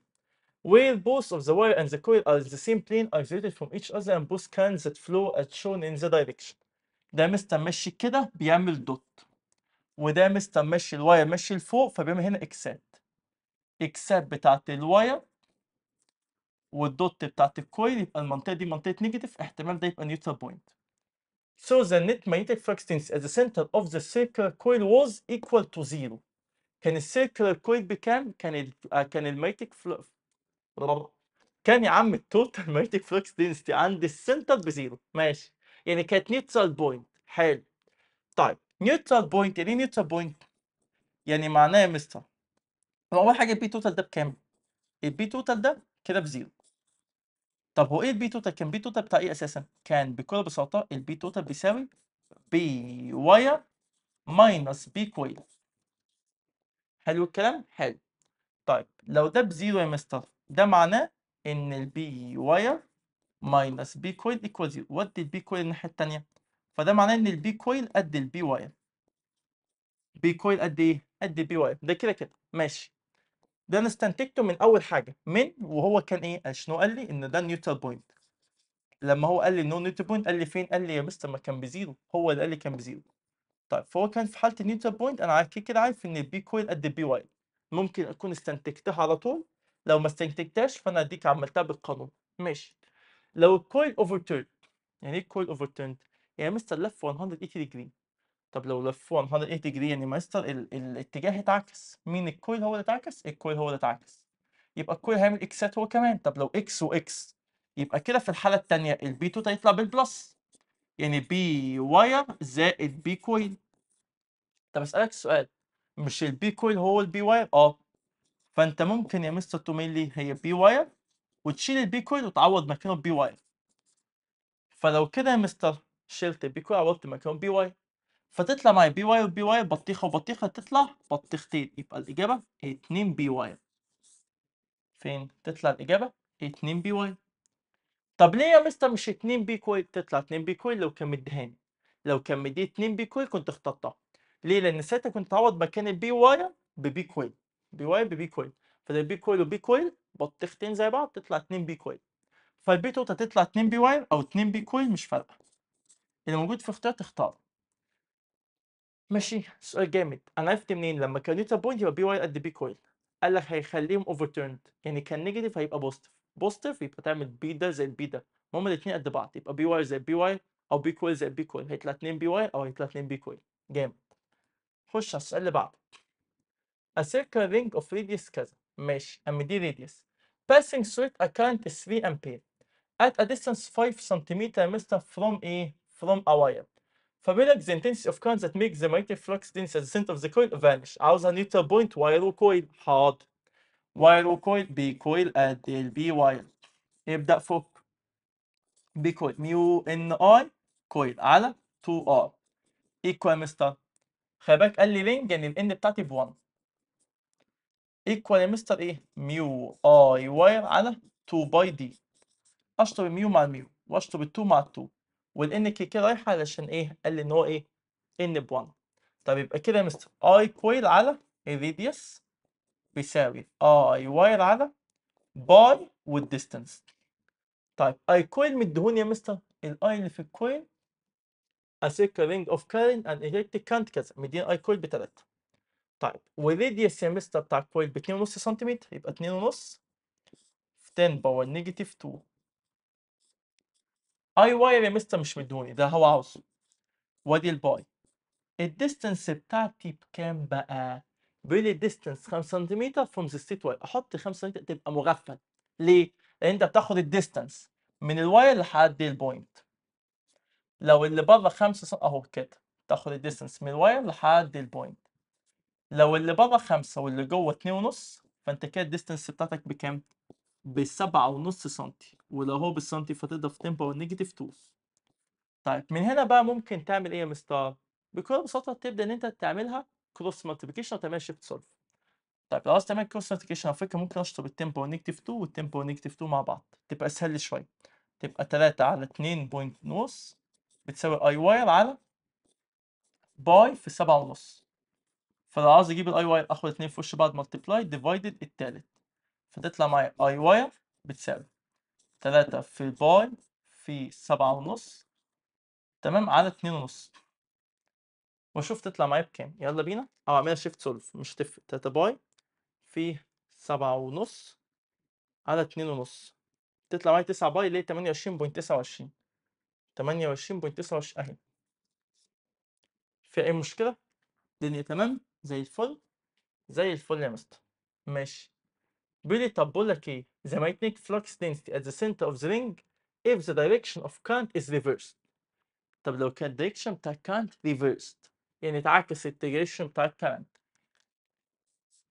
where both of the wire and the coil are the same plane isolated from each other and both currents that flow as shown in the direction ده مستر ماشي كده بيعمل دوت وده مستر مشي الواير مشي لفوق فبما هنا اكسات اكسات بتاعت الواير والدوت بتاعت الكويل يبقى المنطقه دي منطقه نيجاتيف احتمال ده يبقى نيوترال بوينت So the net magnetic flux density at the center of the circular coil was equal to zero. كان السيركلر كويل بكام؟ كان ال آه، كان المايتك فلو كان يا عم التوتال مايتك فلوكس دينستي عند السنتر بزيرو ماشي يعني كانت نيوترال بوينت حلو طيب نيوترال بوينت يعني ايه نيوترال بوينت؟ يعني معناه يا مستر هو اول حاجه البي توتال ده بكام؟ البي توتال ده كده بزيرو طب هو ايه البي توتال؟ كان بي توتال بتاع ايه اساسا؟ كان بكل بساطه البي توتال بيساوي بي واير ماينس بي كويل حلو الكلام؟ حلو طيب لو ده بزيرو يا مستر ده معناه ان البي واير ماينس بي كويل ايكوال زيرو ودي البي كويل الناحيه الثانيه فده معناه ان البي كويل قد البي واير بي كويل قد ايه قد البي واير ده كده كده ماشي ده انا استنتجته من اول حاجه من وهو كان ايه شنو قال لي ان ده نيوترال بوينت لما هو قال لي نو نيوترال بوينت قال لي فين قال لي يا مستر ما كان بزيرو هو اللي قال لي كان بزيرو طيب فهو كان في حاله النيوترال بوينت انا كده كده عارف ان البي كويل قد البي واير ممكن اكون استنتجتها على طول لو ما استنتجتهاش فانا اديك عملتها بالقانون ماشي لو الكويل اوفرتيرند يعني ايه اوفر اوفرتيرند يا مستر لف 180 ديجري طب لو لف 180 ديجري يعني مستر ال... الاتجاه اتعكس مين الكويل هو اللي اتعكس الكويل هو اللي اتعكس يبقى الكويل هيعمل اكسات هو كمان طب لو اكس واكس يبقى كده في الحاله الثانيه البي 2 هيطلع بالبلس يعني بي واير زائد بي كويل طب اسالك سؤال مش البي كويل هو البي واير اه فانت ممكن يا مستر تميل لي هي بي واير وتشيل البي كويل وتعوض مكانه ببي واير فلو كده يا مستر شلت بيكو عوضت مكان بي واي فتطلع معي بي واي وبي واي بطيخه وبطيخه تطلع بطيختين يبقى الاجابه 2 بي واي فين تطلع الاجابه 2 بي واي طب ليه يا مستر مش 2 بي كويل تطلع 2 بي كويل لو كان مديهاني لو كان مدي 2 بي كويل كنت اخترتها ليه لان ساعتها كنت هعوض مكان البي واي ببي كويل بي واي ببي كويل فده بي كويل وبي كويل بطيختين زي بعض تطلع 2 بي كويل فالبي توتا تطلع 2 بي واي او 2 بي كويل مش فارقه اللي موجود في اختيار تختار ماشي سؤال جامد انا عرفت منين لما كان نيوتا بوينت يبقى بي واي قد بي كويل قال لك هيخليهم تيرند يعني كان نيجاتيف هيبقى بوزيتيف بوزيتيف يبقى تعمل بي ده زي البي ده هما الاثنين قد بعض يبقى بي واي زي بي واي او بي كويل زي بي كويل هيطلع اثنين بي واي او هيطلع اثنين بي كويل جامد خش على السؤال اللي بعده A circle ring of radius كذا ماشي أما دي radius passing through a current 3 ampere at a distance 5 cm mr from A from a wire. Familiar is the intensity of currents that make the magnetic flux density at the center of the coil vanish. How's a neutral point wire or coil? Hard. Wire or coil? B coil and there'll be wire. If that for B coil. Mu n i coil. ala 2r. Equal Mr. خباك قال لي لين جان الان Equal ب1 ايكوال مستر ايه ميو اي واير على 2 باي دي اشطب الميو مع الميو واشطب ال2 مع 2 والان كي كي رايحه علشان ايه قال لي ان هو ايه ان ب 1 طب يبقى كده يا مستر اي كويل على الريديوس بيساوي اي واير على باي والديستنس طيب اي كويل مديهون يا مستر الاي اللي في الكويل رينج اوف كارين ان الكتريك كانت كذا مدين اي كويل بتلاتة طيب والريديوس يا مستر بتاع الكويل ب 2.5 سنتيمتر يبقى 2.5 في 10 باور نيجاتيف 2 اي واير يا مستر مش مدوني ده هو عاوزه وادي الباي الديستنس بتاعتي بكام بقى؟ بيقول لي الديستنس 5 سنتيمتر فروم ذا ستيت واير احط 5 سنتيمتر تبقى مغفل ليه؟ لان انت بتاخد الديستنس من الواير لحد البوينت لو اللي بره 5 سم اهو كده تاخد الديستنس من الواير لحد البوينت لو اللي بره 5 واللي جوه 2 ونص فانت كده الديستنس بتاعتك بكام؟ بسبعة ونص سنتي ولو هو بالسنتي فتقدر في تمبر والنيجاتيف 2 طيب من هنا بقى ممكن تعمل ايه يا مستر؟ بكل بساطة تبدأ إن أنت تعملها كروس مالتيبيكيشن وتعملها شيفت سولف طيب لو عايز تعمل كروس مالتيبيكيشن على فكرة ممكن أشطب التمبر والنيجاتيف 2 والتمبر والنيجاتيف 2 مع بعض تبقى أسهل شوية تبقى 3 على 2 بوينت ونص بتساوي اي واير على باي في 7 ونص فلو عاوز اجيب الاي واير اخد 2 في وش بعض ملتبلاي ديفايدد التالت فتطلع معايا اي واي بتساوي تلاتة في باي في سبعة ونص تمام على اتنين ونص واشوف تطلع معايا بكام يلا بينا او اعملها شيفت سولف مش تفرق تلاتة باي في سبعة ونص على اتنين ونص تطلع معايا تسعة باي ليه تمانية وعشرين بوينت تسعة وعشرين تمانية وعشرين بوينت تسعة وعشرين اهي في اي مشكلة الدنيا تمام زي الفل زي الفل يا مستر ماشي بيقول طب بقول لك ايه the magnetic flux density at the center of the ring if the direction of current is reversed طب لو كانت direction بتاع current reversed يعني اتعكس integration بتاع current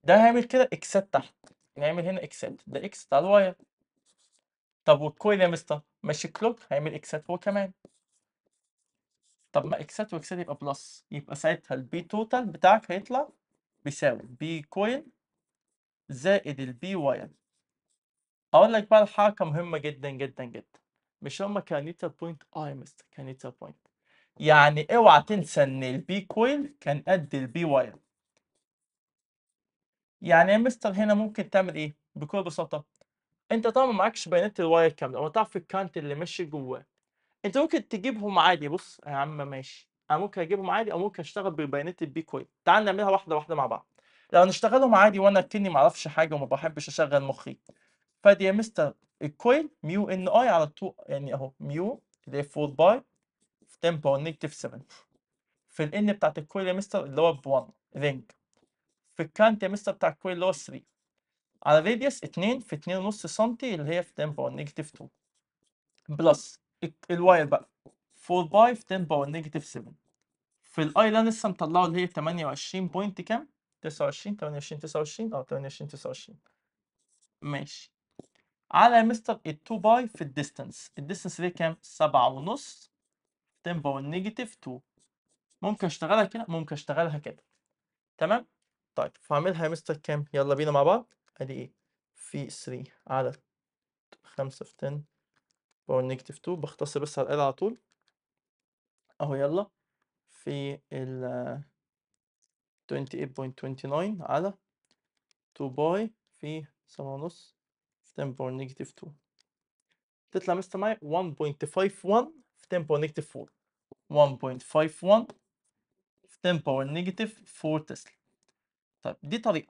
ده هيعمل كده اكسات تحت نعمل يعني هنا اكسات ده اكس بتاع الواير طب والكويل يا مستر ماشي كلوك هيعمل اكسات هو كمان طب ما اكسات واكسات يبقى بلس يبقى ساعتها البي توتال بتاعك هيطلع بيساوي بي كويل زائد البي واي اقول لك بقى الحركه مهمه جدا جدا جدا مش هما كانيتا بوينت اي مستر كانيتا بوينت يعني اوعى تنسى ان البي كويل كان قد البي واير يعني يا مستر هنا ممكن تعمل ايه بكل بساطه انت طبعا معكش بيانات الواير كامله ولا تعرف الكانت اللي ماشي جواه انت ممكن تجيبهم عادي بص يا عم ماشي انا ممكن اجيبهم عادي او ممكن اشتغل ببيانات البي كويل تعال نعملها واحده واحده مع بعض لو هنشتغلهم عادي وانا كني ما اعرفش حاجه وما بحبش اشغل مخي فادي يا مستر الكويل ميو ان اي على تو يعني اهو ميو اللي هي 4 باي 10 باور نيجاتيف 7 في الان بتاعت الكويل يا مستر اللي هو ب 1 رينج في الكانت يا مستر بتاع الكويل اللي هو 3 على راديوس 2 في 2.5 سم اللي هي في 10 باور نيجاتيف 2 بلس الواير بقى 4 باي في 10 باور نيجاتيف 7 في الاي لا لسه مطلعه اللي هي 28 بوينت كام 29 28 29 اه 28 29 ماشي على مستر ال 2 باي في الديستنس الديستنس دي كام 7 ونص 10 باور نيجاتيف 2 ممكن اشتغلها كده ممكن اشتغلها كده تمام طيب فاعملها يا مستر كام يلا بينا مع بعض ادي ايه في 3 على 5 في 10 باور نيجاتيف 2 بختصر بس على الآلة على طول اهو يلا في ال 28.29 على 2 باي في 7 ونص 10 باور نيجاتيف 2 تطلع مستر معايا 1.51 في 10 باور نيجاتيف 4 1.51 في 10 باور نيجاتيف 4 تسلا طيب دي طريقه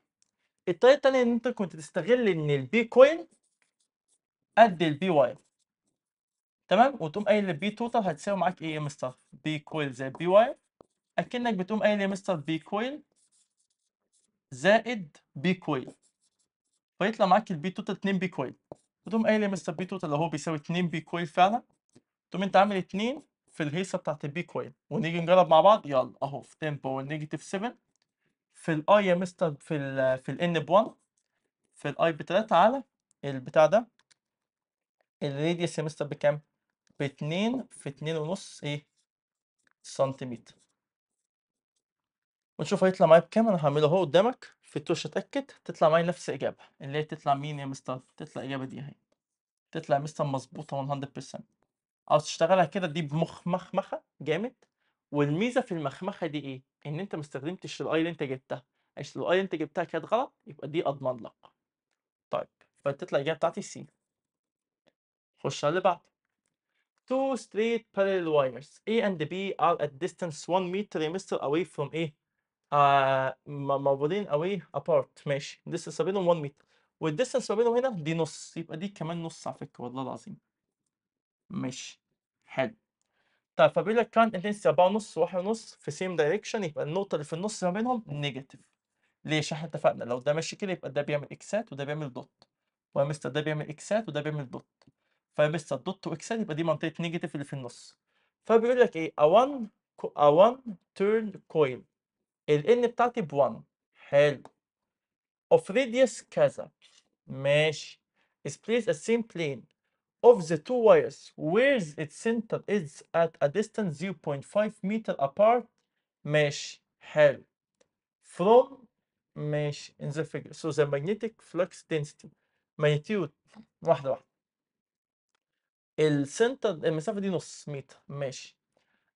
الطريقه الثانيه ان انت كنت تستغل ان البي كوين قد البي واي تمام وتقوم قايل للبي توتال هتساوي معاك ايه يا مستر بي كويل زائد بي واي اكنك بتقوم قايل يا مستر بي كويل زائد بي كويل فيطلع معاك البي توتال 2 بي كويل وتقوم قايل يا مستر بي توتال اهو بيساوي 2 بي كويل فعلا تقوم انت عامل 2 في الهيصه بتاعت البي كويل ونيجي نجرب مع بعض يلا اهو في تيمبو نيجاتيف 7 في الاي يا مستر في الـ في الان ب 1 في الاي ب 3 على البتاع ده الراديوس يا مستر بكام؟ ب 2 في 2 ونص ايه؟ سنتيمتر ونشوف هيطلع معايا بكام انا هعمله اهو قدامك في التوش اتاكد تطلع معايا نفس اجابه اللي هي تطلع مين يا مستر تطلع الاجابه دي اهي تطلع يا مستر مظبوطه 100% عاوز تشتغلها كده دي مخه جامد والميزه في المخمخه دي ايه ان انت ما استخدمتش الاي اللي انت جبتها عشان الاي اللي انت جبتها كانت غلط يبقى دي اضمن لك طيب فتطلع الاجابه بتاعتي سي خش على اللي بعده two straight parallel wires A and B are at distance 1 meter يا مستر away from A آه، موجودين اوي ابارت ماشي الديستنس ما بينهم 1 متر والديستنس ما بينهم هنا دي نص يبقى دي كمان نص على فكره والله العظيم ماشي حلو طيب فبيقول لك كان انتنسيتي 4 ونص واحد ونص في سيم دايركشن يبقى النقطه اللي في النص ما بينهم نيجاتيف ليش احنا اتفقنا لو ده ماشي كده يبقى ده بيعمل اكسات وده بيعمل دوت ومستر ده بيعمل اكسات وده بيعمل دوت فمستر دوت واكسات يبقى دي منطقه نيجاتيف اللي في النص فبيقول لك ايه ا 1 ا 1 تيرن coil ال n بتاعتي ب 1 حلو of radius كذا ماشي is placed at same plane of the two wires where its center is at a distance 0.5 meter apart ماشي حلو from ماشي in the figure so the magnetic flux density magnitude واحدة واحدة ال center المسافة دي نص متر ماشي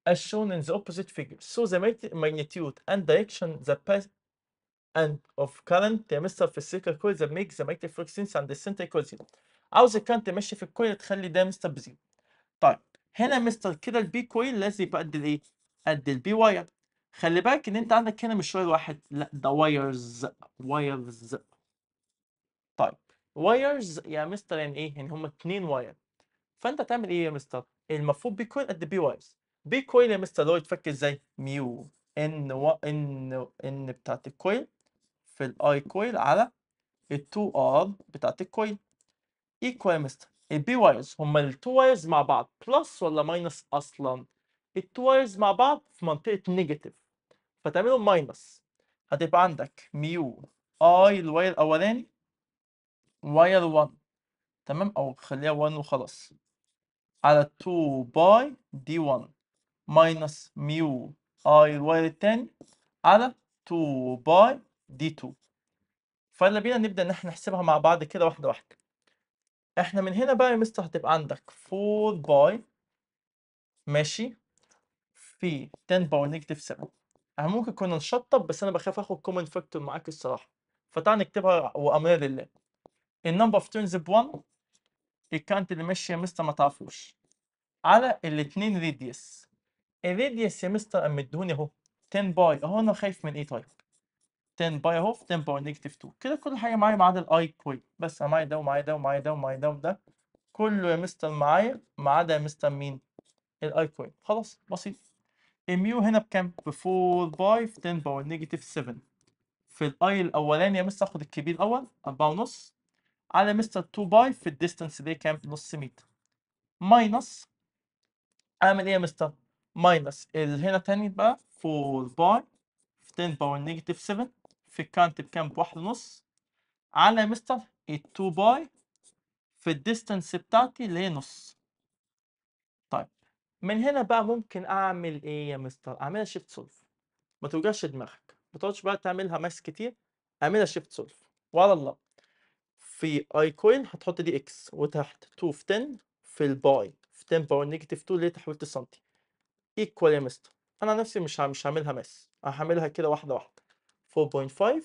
as shown in the opposite figure. So the magnitude and direction the path and of current تمثل في السيركل كويل that makes the magnetic flux sense and the center equal zero. عاوز الكرنت ماشي في الكويل تخلي ده مستر بزيرو. طيب هنا مستر كده البي كويل لازم يبقى قد الايه؟ قد البي واير. خلي بالك ان انت عندك هنا مش واير واحد لا ده وايرز وايرز طيب وايرز يا مستر يعني ايه؟ يعني هما اتنين واير. فانت تعمل ايه يا مستر؟ المفروض بيكون قد بي وايرز. بكويل يا مستر لويد فك ازاي ميو ان و... ان ان بتاعت الكويل في الاي كويل على ال 2 ار بتاعت الكويل ايكوال يا مستر البي وايرز هما التو وايرز مع بعض بلس ولا ماينس اصلا التو وايرز مع بعض في منطقه نيجاتيف فتعملهم ماينس هتبقى عندك ميو اي الواير الاولاني واير 1 تمام او خليها 1 وخلاص على 2 باي دي 1 ماينس ميو اي الواير التاني على 2 باي دي 2 فيلا بينا نبدا ان احنا نحسبها مع بعض كده واحده واحده احنا من هنا بقى يا مستر هتبقى عندك 4 باي ماشي في 10 باور نيجاتيف 7 احنا ممكن كنا نشطب بس انا بخاف اخد كومن فاكتور معاك الصراحه فتعال نكتبها وامرها لله النمبر اوف تيرنز ب 1 الكانت اللي ماشي يا مستر ما تعرفوش على الاثنين ريديوس الراديوس يا مستر قام ادوني اهو 10 باي اهو انا خايف من ايه طيب 10 باي اهو 10 باي نيجاتيف 2 كده كل حاجه معايا ما عدا الاي كوي بس انا معايا ده ومعايا ده ومعايا ده ومعايا ده وده كله يا مستر معايا ما عدا يا مستر مين الاي كوي خلاص بسيط الميو هنا بكام ب 4 باي في 10 باي نيجاتيف 7 في الاي الاولاني يا مستر اخد الكبير الاول 4 ونص على مستر 2 باي في الديستانس دي كام نص متر ماينص اعمل ايه يا مستر ماينس ال هنا تاني بقى 4 باي في 10 باور نيجاتيف 7 في الكانت بكام بواحد ونص على يا مستر 2 باي في الديستانس بتاعتي اللي هي نص طيب من هنا بقى ممكن اعمل ايه يا مستر اعملها شيفت سولف ما توجعش دماغك ما تقعدش بقى تعملها ماس كتير اعملها شيفت سولف وعلى الله في اي كوين هتحط دي اكس وتحت 2 في 10 في الباي في 10 باور نيجاتيف 2 اللي هي تحويله السنتي ايكوال يا مستر انا نفسي مش مش هعملها ماس هعملها كده واحده واحده 4.5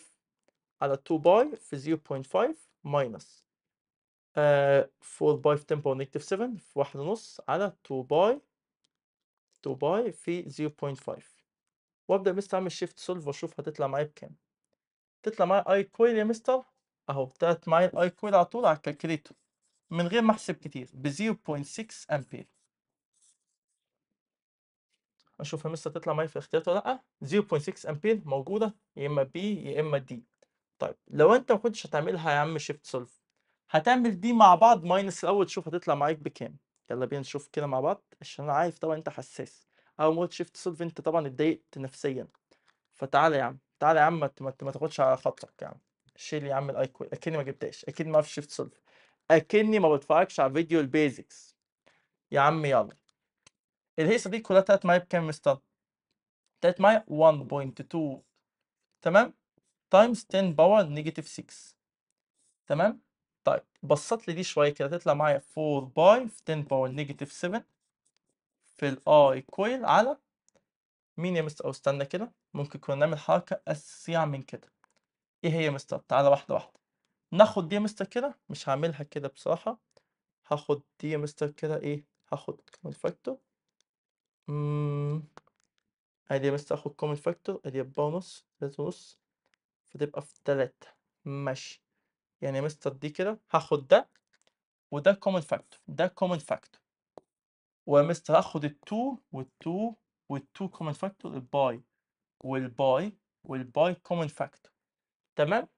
على 2 باي في 0.5 ماينس uh, 4 باي في 10 باور نيجاتيف 7 في واحد ونص على 2 باي 2 باي في 0.5 وابدا مستر اعمل شيفت سولف واشوف هتطلع معايا بكام تطلع معايا اي كويل يا مستر اهو طلعت معايا الاي كويل على طول على الكالكليتر من غير ما احسب كتير ب 0.6 امبير اشوف همسه تطلع معايا في الاختيارات ولا لا 0.6 امبير موجوده يا اما بي يا اما دي طيب لو انت ما كنتش هتعملها يا عم شيفت سولف هتعمل دي مع بعض ماينس الاول شوف هتطلع معاك بكام يلا بينا نشوف كده مع بعض عشان انا عارف طبعا انت حساس اول ما قلت شيفت سولف انت طبعا اتضايقت نفسيا فتعالى يا عم تعالى يا عم ما تاخدش على خاطرك يا عم شيل يا عم الاي الايكون اكني ما جبتهاش اكني ما اعرفش شيفت سولف اكني ما بدفعكش على فيديو البيزكس يا عم يلا الهيصه دي كلها تلات معايا بكام يا اسطى؟ تلات معايا 1.2 تمام تايمز 10 باور نيجاتيف 6 تمام طيب بسط لي دي شويه كده تطلع معايا 4 باي في 10 باور نيجاتيف 7 في الاي كويل على مين يا مستر او استنى كده ممكن كنا نعمل حركه اسيع من كده ايه هي يا مستر تعالى واحده واحده ناخد دي يا مستر كده مش هعملها كده بصراحه هاخد دي يا مستر كده ايه هاخد كمان فاكتور هادي بس يا كومن آخد common factor أدي ونص فتبقى في تلاتة ماشي. يعني يا مستر دي كده هاخد ده وده common factor ده common factor ومستر هاخد التو والتو والتو كومن فاكتور common factor الباي والباي والباي common factor تمام؟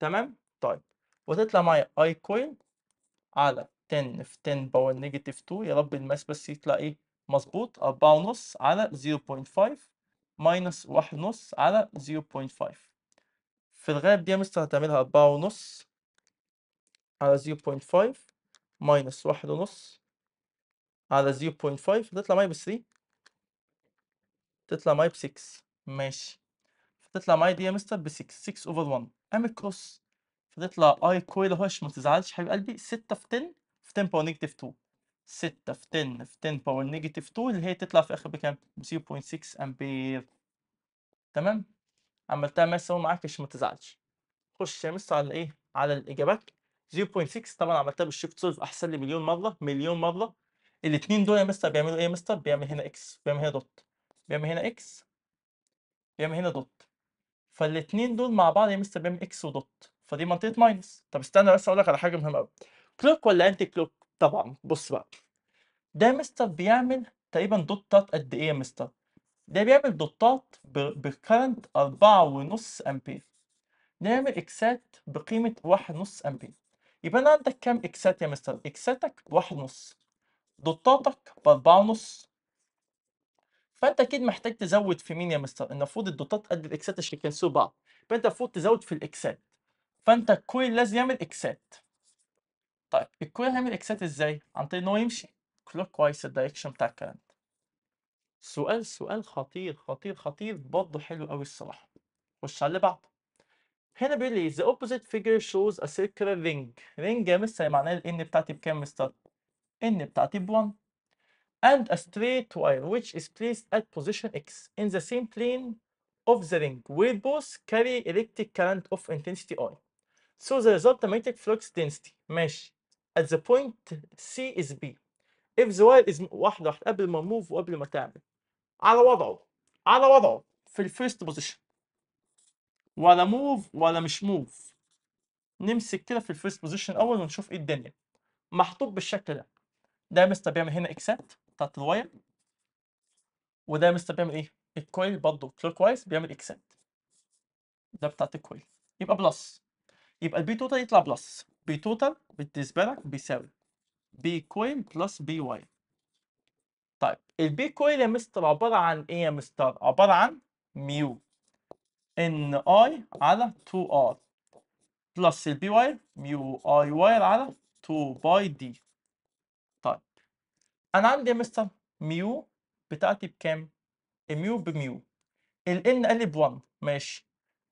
تمام؟ طيب وهتطلع معايا I coil على 10 في 10 باور نيجاتيف 2 يا رب الماس بس يطلع إيه مظبوط 4.5 على 0.5 ماينس 1.5 على 0.5 في الغالب دي يا مستر هتعملها 4.5 على 0.5 ماينس 1.5 على 0.5 تطلع معايا ب 3 تطلع معايا ب 6 ماشي فتطلع معايا دي يا مستر ب 6 6 اوفر 1 اعمل كروس فتطلع اي كويل هوش ما تزعلش حبيب قلبي 6 في 10 في 10 باور نيجاتيف 2 6 في 10 في 10 باور نيجاتيف 2 اللي هي تطلع في الاخر بكام؟ 0.6 امبير تمام؟ عملتها ماس اهو معاك عشان ما تزعلش خش يا مستر على ايه؟ على الاجابات 0.6 طبعا عملتها بالشيفت سولف احسن لي مليون مره مليون مره الاثنين دول يا مستر بيعملوا ايه يا مستر؟ بيعمل هنا اكس بيعمل هنا دوت بيعمل هنا اكس بيعمل هنا دوت فالاثنين دول مع بعض يا مستر بيعمل اكس ودوت فدي منطقه ماينس طب استنى بس اقول لك على حاجه مهمه قوي كلوك ولا انتي كلوك؟ طبعا بص بقى ده مستر بيعمل تقريبا دوتات قد ايه يا مستر ده بيعمل دوتات بكرنت أربعة ونص أمبير ده بيعمل إكسات بقيمة واحد ونص أمبير يبقى أنا عندك كام إكسات يا مستر إكساتك واحد ونص دوتاتك بأربعة ونص فأنت أكيد محتاج تزود في مين يا مستر المفروض الدوتات قد الإكسات عشان يكنسلوا بعض يبقى أنت المفروض تزود في الإكسات فأنت الكويل لازم يعمل إكسات طيب الكويل هيعمل اكسات ازاي؟ عن طريق ان هو يمشي كلوك كويس الدايركشن بتاع الكلام سؤال سؤال خطير خطير خطير برضه حلو قوي الصراحه خش على اللي بعده هنا بيقول لي the opposite figure shows a circular ring ring يا مستر معناه ال n بتاعتي بكام مستر؟ n بتاعتي ب 1 and a straight wire which is placed at position x in the same plane of the ring where both carry electric current of intensity i so the result magnetic flux density ماشي at the point C is B if the wire is واحدة واحدة قبل ما move وقبل ما تعمل على وضعه على وضعه في الفيرست بوزيشن ولا موف ولا مش موف نمسك كده في الفيرست بوزيشن الاول ونشوف ايه الدنيا محطوط بالشكل ده ده مستر بيعمل هنا اكسات بتاعت الواير وده مستر بيعمل ايه الكويل برضه كلوك وايز بيعمل اكسات ده بتاعت الكويل يبقى بلس يبقى البي توتال يطلع بلس توتال بالنسبه لك بيساوي بي كوين بلس بي واي طيب البي كوين يا مستر عباره عن ايه يا مستر عباره عن ميو ان اي على 2 ار بلس البي واي ميو اي واير على 2 باي دي طيب انا عندي يا مستر ميو بتاعتي بكام ميو بميو ال قال لي ب 1 ماشي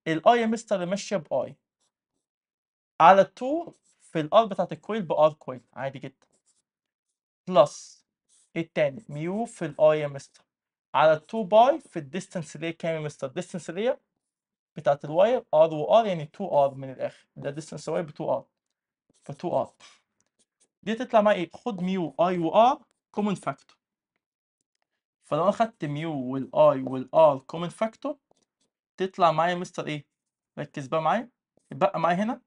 الاي يا مستر ماشيه باي على 2 في الار بتاعت الكويل بار كويل عادي جدا بلس التاني إيه ميو في الار يا مستر على 2 باي في الديستنس اللي هي كام يا مستر الديستنس اللي بتاعت الواير ار وار يعني 2 ار من الاخر ده ديستنس واير ب 2 ار ف 2 ار دي تطلع معايا ايه خد ميو اي وار كومن فاكتور فلو انا خدت ميو والاي والار كومن فاكتور تطلع معايا مستر ايه ركز بقى معايا يبقى معايا هنا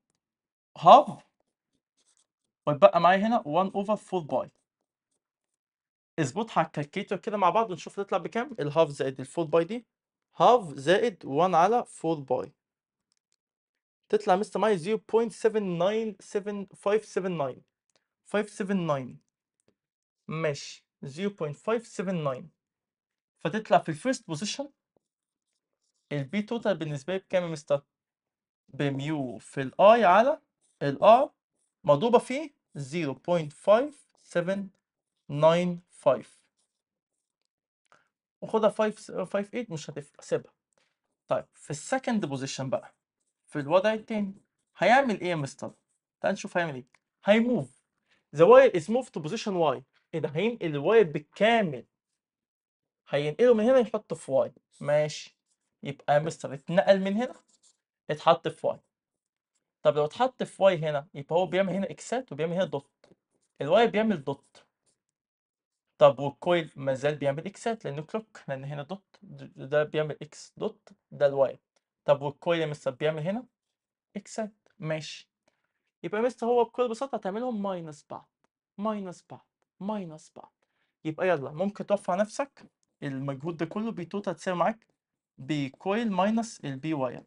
هاف ويتبقى طيب معايا هنا 1 اوفر 4 باي اظبطها على الكالكيتور كده مع بعض ونشوف تطلع بكام الهاف زائد ال 4 باي دي هاف زائد 1 على 4 باي تطلع مستر ماي 0.797579 579 ماشي 0.579 فتطلع في الفيرست بوزيشن البي توتال بالنسبه لي بكام يا مستر؟ بميو في الاي على الار مضروبه فيه 0.5795 وخدها 5.8 آه، مش هتفرق سيبها طيب في السكند بوزيشن بقى في الوضع التاني هيعمل ايه يا مستر تعال نشوف هيعمل ايه هيموف ذا واير از موف تو بوزيشن واي ايه ده هينقل الواير بالكامل هينقله من هنا يحطه في واي ماشي يبقى يا مستر اتنقل من هنا اتحط في واي طب لو اتحط في واي هنا يبقى هو بيعمل هنا اكسات وبيعمل هنا دوت الواي بيعمل دوت طب والكويل ما زال بيعمل اكسات لانه كلوك لان هنا دوت ده بيعمل اكس دوت ده الواي طب والكويل يا مستر بيعمل هنا اكسات ماشي يبقى مستر هو بكل بساطه هتعملهم ماينس بعض ماينس بعض ماينس بعض يبقى يلا ممكن توفر نفسك المجهود ده كله بي تساوي معاك بكويل ماينس البي واي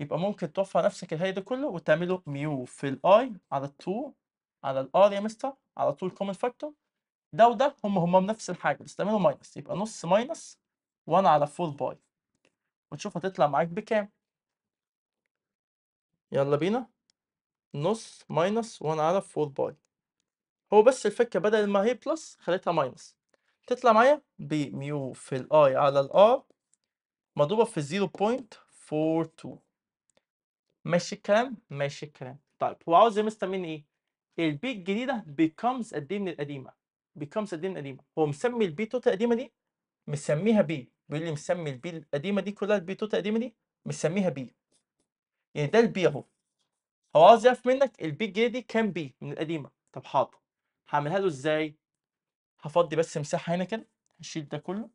يبقى ممكن توفر نفسك الهي ده كله وتعمله ميو في الاي على التو على الار يا مستر على طول كومن فاكتور ده وده هم هم نفس الحاجه بس تعمله ماينس يبقى نص ماينس 1 على 4 باي ونشوف هتطلع معاك بكام يلا بينا نص ماينس 1 على 4 باي هو بس الفكه بدل ما هي بلس خليتها ماينس تطلع معايا بميو في الاي على الار مضروبه في 0.42 ماشي الكلام ماشي الكلام طيب هو عاوز مستر مني ايه البي الجديده بيكمز قد ايه من القديمه بيكمز قد ايه من القديمه هو مسمي البي توتال القديمه دي مسميها بي بيقول لي مسمي البي القديمه دي كلها البي توتال القديمه دي مسميها بي يعني ده البي اهو هو عاوز يعرف منك البي الجديده دي كام بي من القديمه طب حاضر هعملها له ازاي هفضي بس مساحه هنا كده هشيل ده كله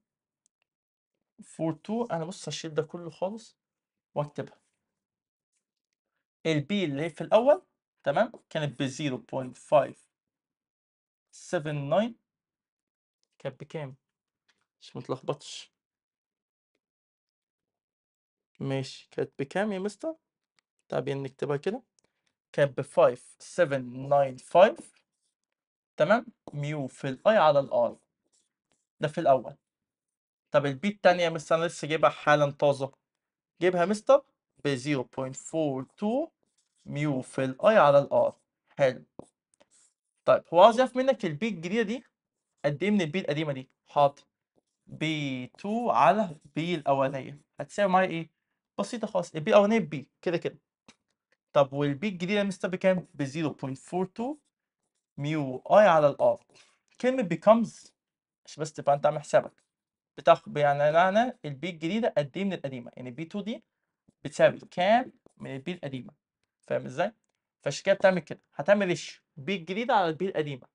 فور انا بص هشيل ده كله خالص واكتبها البي اللي هي في الاول تمام كانت ب 0.579 كانت بكام عشان متلخبطش ماشي كانت بكام يا مستر تعبين نكتبها كده كانت ب 5795 تمام ميو في الاي على الار ده في الاول طب البي التانية يا مستر انا لسه جايبها حالا طازة جيبها مستر ب 0.42 ميو في الاي على الار حلو طيب هو عاوز يعرف منك البي الجديده دي قد ايه من البي القديمه دي حاضر بي 2 على بي الاولانيه هتساوي معايا ايه بسيطه خالص البي الاولانيه بي كده كده طب والبي الجديده مستر بكام ب 0.42 ميو اي على الار كلمه becomes عشان بس تبقى انت عامل حسابك بتاخد يعني معنى البي الجديده قد ايه من القديمه يعني البي 2 دي بتساوي كام من البي القديمه فاهم ازاي؟ فعشان كده بتعمل كده هتعمل ريشيو بي الجديدة على البي القديمة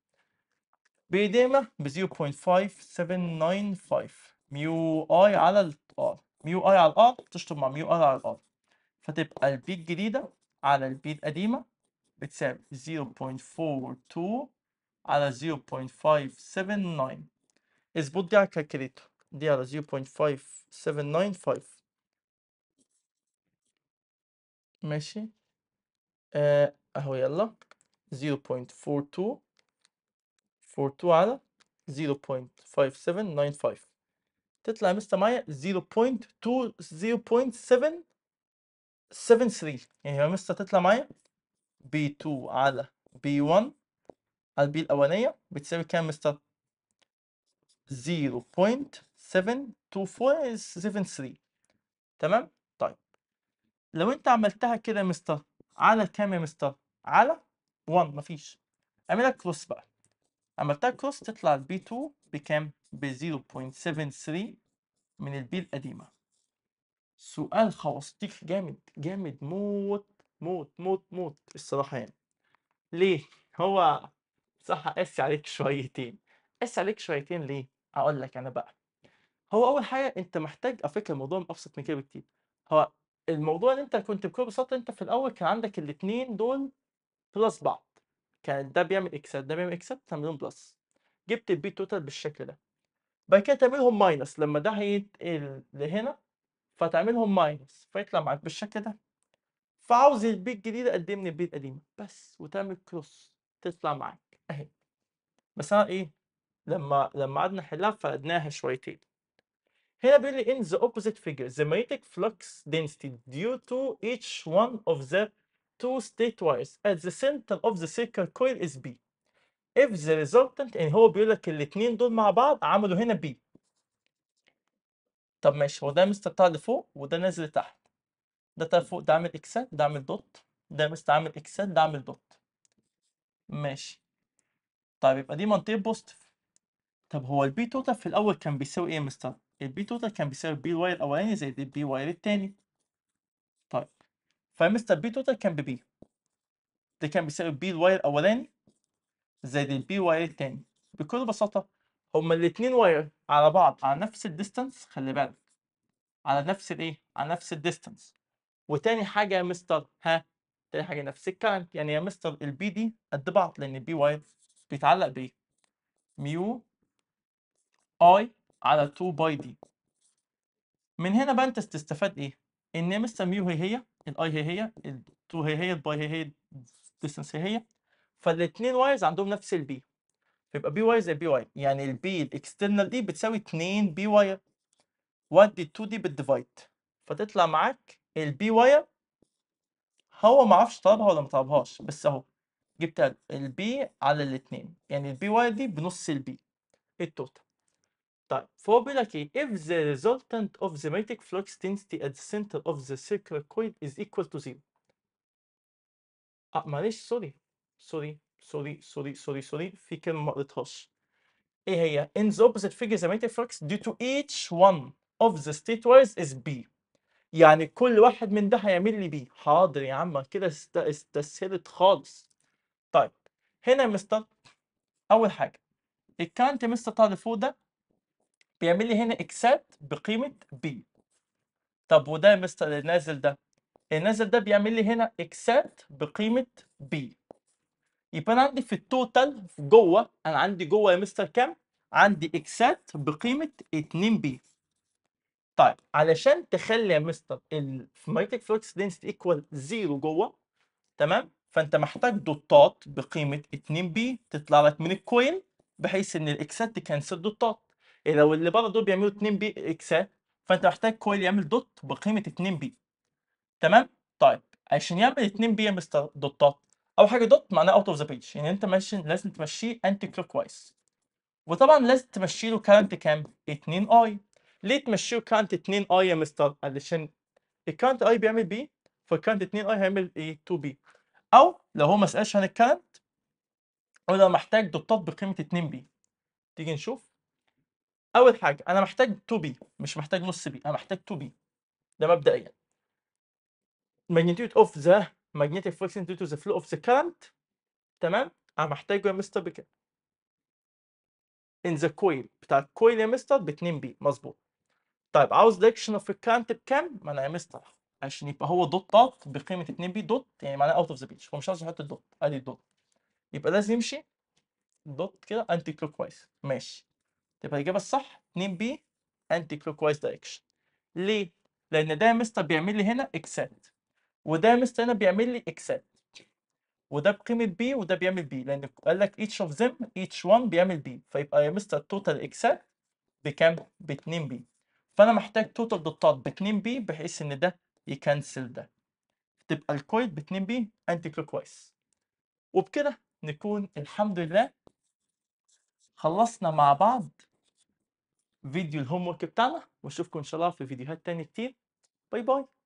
بي قديمة ب 0.5795 ميو اي على الار ميو اي على الار تشطب مع ميو ار على الار فتبقى البي الجديدة على البي القديمة بتساوي 0.42 على 0.579 اظبط دي على الكالكليتر دي على 0.5795 ماشي آه، اهو يلا 0.42 42 على 0.5795 تطلع يا مستر معايا 0.2 0.773 يعني يا مستر تطلع معايا B2 على B1 على البي الأولانية بتساوي كام مستر؟ 0.72473 تمام؟ طيب لو أنت عملتها كده مستر على كام يا مستر؟ على 1 مفيش اعملها كروس بقى عملتها كروس تطلع البي 2 بكام؟ ب 0.73 من البي القديمة سؤال خواصتيك جامد جامد موت موت موت موت الصراحة يعني ليه؟ هو صح قاسي عليك شويتين قاسي عليك شويتين ليه؟ أقول لك أنا بقى هو أول حاجة أنت محتاج على فكرة الموضوع أبسط من كده بكتير هو الموضوع ان انت كنت بكل بساطه انت في الاول كان عندك الاثنين دول بلس بعض كان ده بيعمل اكسات ده بيعمل اكسات تعملهم بلس جبت البي توتال بالشكل ده بعد كده تعملهم ماينس لما ده هيتقل لهنا فتعملهم ماينس فيطلع معاك بالشكل ده فعاوز البي الجديده قد ايه من البي القديمه بس وتعمل كروس تطلع معاك اهي بس انا ايه لما لما قعدنا نحلها فقدناها شويتين هنا بيقول لي in the opposite figure the magnetic flux density due to each one of the two state wires at the center of the circle coil is B if the resultant ان هو بيقول لك الاثنين دول مع بعض عملوا هنا B طب ماشي هو ده مستر بتاع لفوق وده نازل لتحت ده بتاع فوق ده عامل اكسات ده عامل دوت ده مستر عامل اكسات ده عامل دوت ماشي طيب يبقى دي منطقة بوستف. طب هو البي توتال في الأول كان بيساوي إيه يا مستر؟ البي توتال كان بيساوي البي واي الاولاني زائد البي واي التاني طيب فمستر بي توتال كان ببي ده كان بيساوي البي الواي الاولاني زائد البي واي التاني بكل بساطه هما الاتنين واير على بعض على نفس الديستانس خلي بالك على نفس الايه على نفس الديستانس وتاني حاجه يا مستر ها تاني حاجه نفس الكلام يعني يا مستر البي دي قد بعض لان البي واير بيتعلق بايه ميو اي على 2 باي دي من هنا بقى انت تستفاد ايه ان مستر ميو هي هي الاي هي هي ال 2 هي هي الباي هي هي الديستنس هي هي فالاثنين وايز عندهم نفس البي فيبقى بي واي زي بي واي يعني البي الاكسترنال دي بتساوي 2 بي واي ودي 2 دي بالديفايد فتطلع معاك البي واي هو ما اعرفش طلبها ولا ما طلبهاش بس اهو جبت البي على الاثنين يعني البي واي دي بنص البي إيه التوتال طيب فهو بيقول لك ايه if the resultant of the magnetic flux density at the center of the circular coil is equal to zero اه معلش سوري سوري سوري سوري سوري سوري في كلمه ما قريتهاش ايه هي in the opposite figure the magnetic flux due to each one of the state wires is B يعني كل واحد من ده هيعمل لي B حاضر يا عم كده است... استسهلت خالص طيب هنا يا مستر اول حاجه الكانت مستر طالع فوق ده بيعمل لي هنا اكسات بقيمه بي طب وده يا مستر النازل ده النازل ده بيعمل لي هنا اكسات بقيمه بي يبقى انا عندي في التوتال جوه انا عندي جوه يا مستر كام عندي اكسات بقيمه 2 بي طيب علشان تخلي يا مستر الفيميتيك فلوكس دنسيتي ايكوال زيرو جوه تمام فانت محتاج دوتات بقيمه 2 بي تطلع لك من الكوين بحيث ان الاكسات تكنسل دوتات إيه، لو اللي بره دول بيعملوا 2 بي اكسات فانت محتاج كويل يعمل دوت بقيمه 2 بي تمام طيب عشان يعمل 2 بي يا مستر دوتات اول حاجه دوت معناه اوت اوف ذا بيج يعني انت ماشي لازم تمشيه انتي كلوك وايز وطبعا لازم تمشي له كارنت كام 2 اي ليه تمشيه كارنت 2 اي يا مستر علشان الكارنت اي بيعمل بي فالكارنت 2 اي هيعمل ايه 2 بي او لو هو ما سالش عن الكارنت هو محتاج دوتات بقيمه 2 بي تيجي نشوف اول حاجه انا محتاج تو بي مش محتاج نص بي انا محتاج تو بي ده مبدئيا magnitude of the magnetic friction due to the flow of the current تمام انا محتاجه يا مستر بكام in the coil بتاع الكويل يا مستر ب 2 بي مظبوط طيب عاوز of اوف current بكام ما انا يا مستر عشان يبقى هو دوت دوت بقيمه 2 بي دوت يعني معناه اوت اوف ذا بيتش هو مش عاوز يحط الدوت ادي الدوت يبقى لازم يمشي دوت كده انتي كلوك وايز ماشي تبقى الإجابة الصح 2 b أنتي كلوك وايز دايركشن ليه؟ لأن ده يا مستر بيعمل لي هنا إكسات وده يا مستر هنا بيعمل لي إكسات وده بقيمة B وده بيعمل B لأن قال لك each of them each one بيعمل B فيبقى يا مستر التوتال إكسات بكام؟ ب 2 b فأنا محتاج توتال دوتات ب 2 b بحيث إن ده يكنسل ده تبقى الكويت ب 2 b أنتي كلوك وايز وبكده نكون الحمد لله خلصنا مع بعض فيديو الهوم ورك بتاعنا واشوفكم ان شاء الله في فيديوهات تانية كتير باي باي